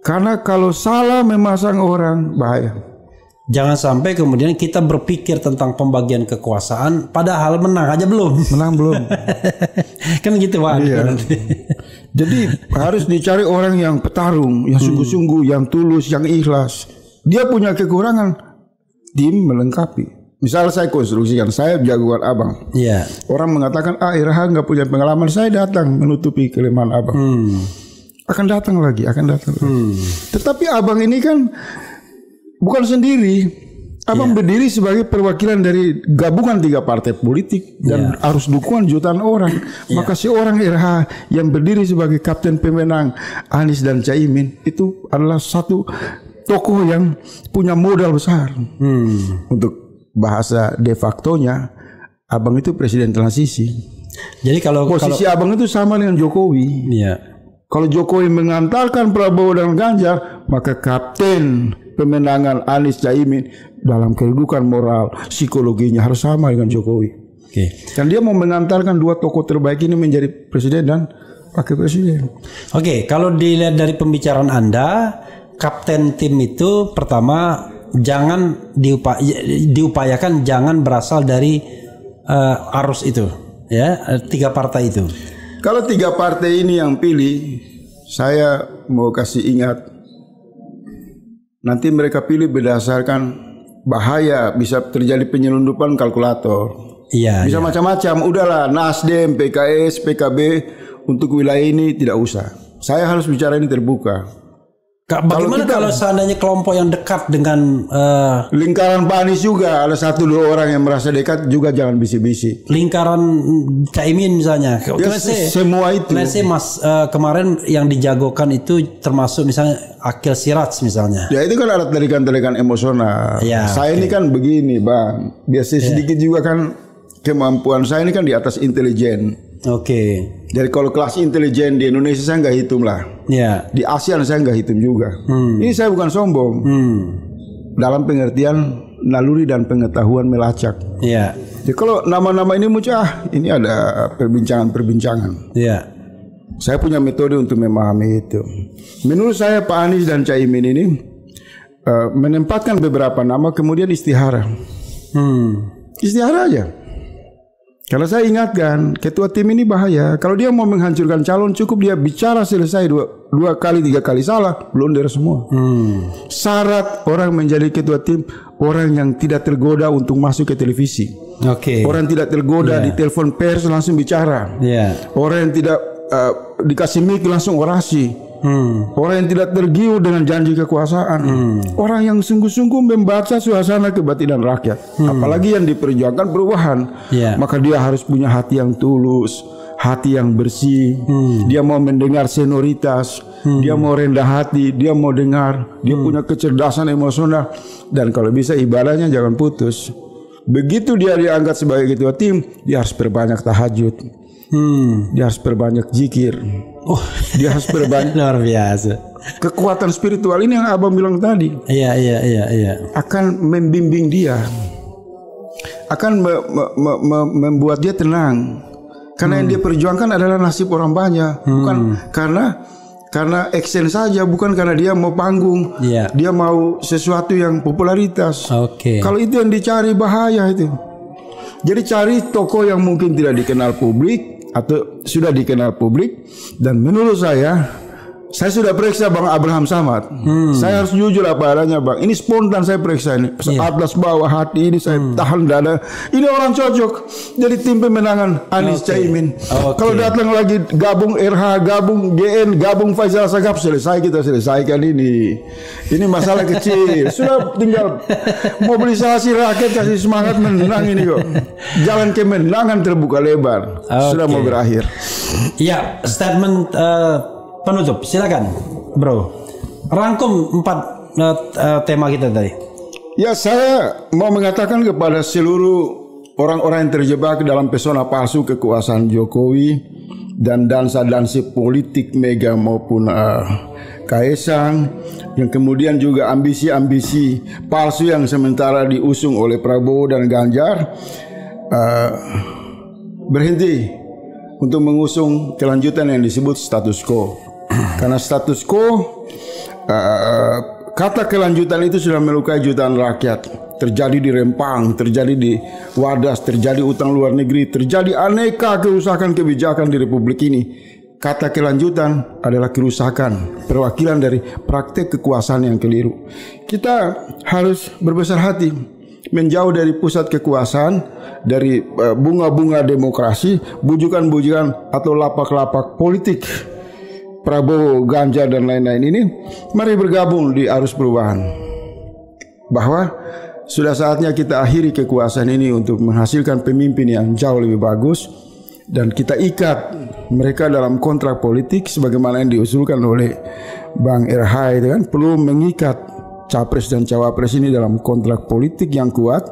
Karena kalau salah memasang orang bahaya. Jangan sampai kemudian kita berpikir tentang pembagian kekuasaan, padahal menang aja belum. Menang belum. kan gitu pak. Iya. Kan? Jadi harus dicari orang yang petarung, yang hmm. sungguh-sungguh, hmm. yang tulus, yang ikhlas. Dia punya kekurangan, tim melengkapi. Misal saya konstruksikan, saya jagoan abang. Iya. Orang mengatakan, ah Irha nggak punya pengalaman, saya datang menutupi kelemahan abang. Hmm. Akan datang lagi, akan datang. Lagi. Hmm. Tetapi abang ini kan bukan sendiri. Abang yeah. berdiri sebagai perwakilan dari gabungan tiga partai politik dan yeah. harus dukungan jutaan orang. Yeah. Maka si orang RH yang berdiri sebagai kapten pemenang Anies dan Caimin itu adalah satu tokoh yang punya modal besar. Hmm. Untuk bahasa de facto-nya, abang itu presiden transisi. Jadi kalau posisi kalau, abang itu sama dengan Jokowi. yeah. Kalau Jokowi mengantarkan Prabowo dan Ganjar, maka kapten pemenangan Anies Caimin dalam kedudukan moral psikologinya harus sama dengan Jokowi. Okay. Dan dia mau mengantarkan dua tokoh terbaik ini menjadi presiden dan wakil presiden. Oke, okay, kalau dilihat dari pembicaraan Anda, kapten tim itu pertama jangan diupa diupayakan jangan berasal dari uh, arus itu, ya tiga partai itu. Kalau tiga partai ini yang pilih, saya mau kasih ingat Nanti mereka pilih berdasarkan bahaya bisa terjadi penyelundupan kalkulator. Iya. Bisa iya. macam-macam. Udahlah Nasdem, PKS, PKB untuk wilayah ini tidak usah. Saya harus bicara ini terbuka. Bagaimana kalau, seandainya kelompok yang dekat dengan uh, lingkaran Pak Anies juga ada satu dua orang yang merasa dekat juga jangan bisi-bisi. Lingkaran Caimin misalnya. Ya, semua itu. Let's mas uh, kemarin yang dijagokan itu termasuk misalnya Akil Sirat misalnya. Ya itu kan ada tarikan-tarikan emosional. Ya, saya okay. ini kan begini bang. Biasanya ya. sedikit juga kan kemampuan saya ini kan di atas intelijen. Oke. Okay. Jadi kalau kelas intelijen di Indonesia saya nggak hitung lah. Ya. Di ASEAN saya nggak hitung juga. Hmm. Ini saya bukan sombong. Hmm. Dalam pengertian naluri dan pengetahuan melacak. Iya. Jadi kalau nama-nama ini muncul, ah, ini ada perbincangan-perbincangan. Iya. Saya punya metode untuk memahami itu. Menurut saya Pak Anies dan Caimin ini uh, menempatkan beberapa nama kemudian istihara. Hmm. Istihara aja. Kalau saya ingatkan, ketua tim ini bahaya. Kalau dia mau menghancurkan calon, cukup dia bicara selesai dua, dua kali, tiga kali salah, blunder semua. Hmm. Syarat orang menjadi ketua tim, orang yang tidak tergoda untuk masuk ke televisi. Oke. Okay. Orang tidak tergoda yeah. di telepon pers langsung bicara. Yeah. Orang yang tidak uh, dikasih mic langsung orasi hmm. orang yang tidak tergiur dengan janji kekuasaan, hmm. orang yang sungguh-sungguh membaca suasana kebatinan rakyat, hmm. apalagi yang diperjuangkan perubahan, yeah. maka dia harus punya hati yang tulus, hati yang bersih, hmm. dia mau mendengar senioritas, hmm. dia mau rendah hati, dia mau dengar, dia hmm. punya kecerdasan emosional, dan kalau bisa ibadahnya jangan putus. Begitu dia diangkat sebagai ketua tim, dia harus berbanyak tahajud. Hmm. Dia harus berbanyak zikir. Oh, dia harus berbanyak. luar biasa. Kekuatan spiritual ini yang Abang bilang tadi. Iya, iya, iya, iya. Akan membimbing dia. Akan me me me membuat dia tenang. Karena hmm. yang dia perjuangkan adalah nasib orang banyak, hmm. bukan karena karena action saja bukan karena dia mau panggung yeah. dia mau sesuatu yang popularitas okay. kalau itu yang dicari bahaya itu jadi cari toko yang mungkin tidak dikenal publik atau sudah dikenal publik dan menurut saya saya sudah periksa Bang Abraham Samad. Hmm. Saya harus jujur apa adanya Bang. Ini spontan saya periksa ini. Yeah. Atlas bawah hati ini saya hmm. tahan dada. Ini orang cocok jadi tim pemenangan Anies okay. Caimin. Okay. Kalau datang lagi gabung RH, gabung GN, gabung Faisal Sagap selesai kita selesaikan ini. Ini masalah kecil. Sudah tinggal mobilisasi rakyat kasih semangat menang ini kok. Jalan kemenangan terbuka lebar. Okay. Sudah mau berakhir. Ya, statement uh, penutup silakan bro rangkum empat uh, tema kita tadi ya saya mau mengatakan kepada seluruh orang-orang yang terjebak dalam pesona palsu kekuasaan Jokowi dan dansa-dansi politik mega maupun uh, Kaisang yang kemudian juga ambisi-ambisi palsu yang sementara diusung oleh Prabowo dan Ganjar uh, berhenti untuk mengusung kelanjutan yang disebut status quo. Karena status quo uh, kata kelanjutan itu sudah melukai jutaan rakyat. Terjadi di Rempang, terjadi di Wadas, terjadi utang luar negeri, terjadi aneka kerusakan kebijakan di republik ini. Kata kelanjutan adalah kerusakan, perwakilan dari praktek kekuasaan yang keliru. Kita harus berbesar hati menjauh dari pusat kekuasaan, dari eh, bunga-bunga demokrasi, bujukan-bujukan atau lapak-lapak politik Prabowo, Ganjar dan lain-lain ini, mari bergabung di arus perubahan. Bahwa sudah saatnya kita akhiri kekuasaan ini untuk menghasilkan pemimpin yang jauh lebih bagus dan kita ikat mereka dalam kontrak politik sebagaimana yang diusulkan oleh Bang Erhai itu kan perlu mengikat capres dan cawapres ini dalam kontrak politik yang kuat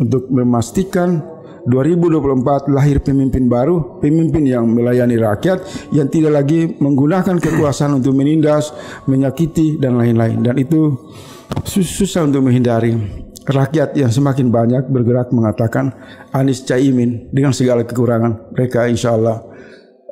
untuk memastikan 2024 lahir pemimpin baru, pemimpin yang melayani rakyat yang tidak lagi menggunakan kekuasaan untuk menindas, menyakiti dan lain-lain. Dan itu susah untuk menghindari. Rakyat yang semakin banyak bergerak mengatakan Anies Caimin dengan segala kekurangan mereka insya Allah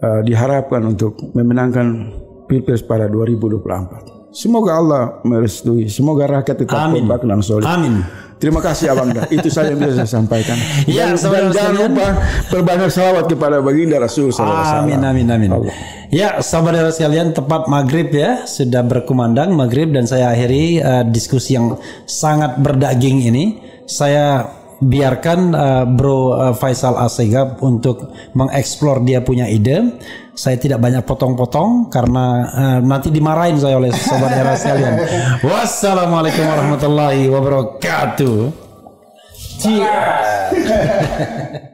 uh, diharapkan untuk memenangkan Pilpres pada 2024. Semoga Allah merestui, semoga rakyat tetap kompak dan solid. Amin. Terima kasih Abang, Itu saya yang bisa saya sampaikan. Ya, dan, dan jangan lupa berbanyak salawat kepada baginda Rasul SAW. Amin, amin, amin. Allah. Ya, saudara sekalian, tepat maghrib ya sudah berkumandang maghrib dan saya akhiri uh, diskusi yang sangat berdaging ini. Saya biarkan uh, Bro uh, Faisal Asegab untuk mengeksplor dia punya ide. Saya tidak banyak potong-potong karena uh, nanti dimarahin saya oleh sobat era sekalian. Wassalamualaikum warahmatullahi wabarakatuh. Cheers.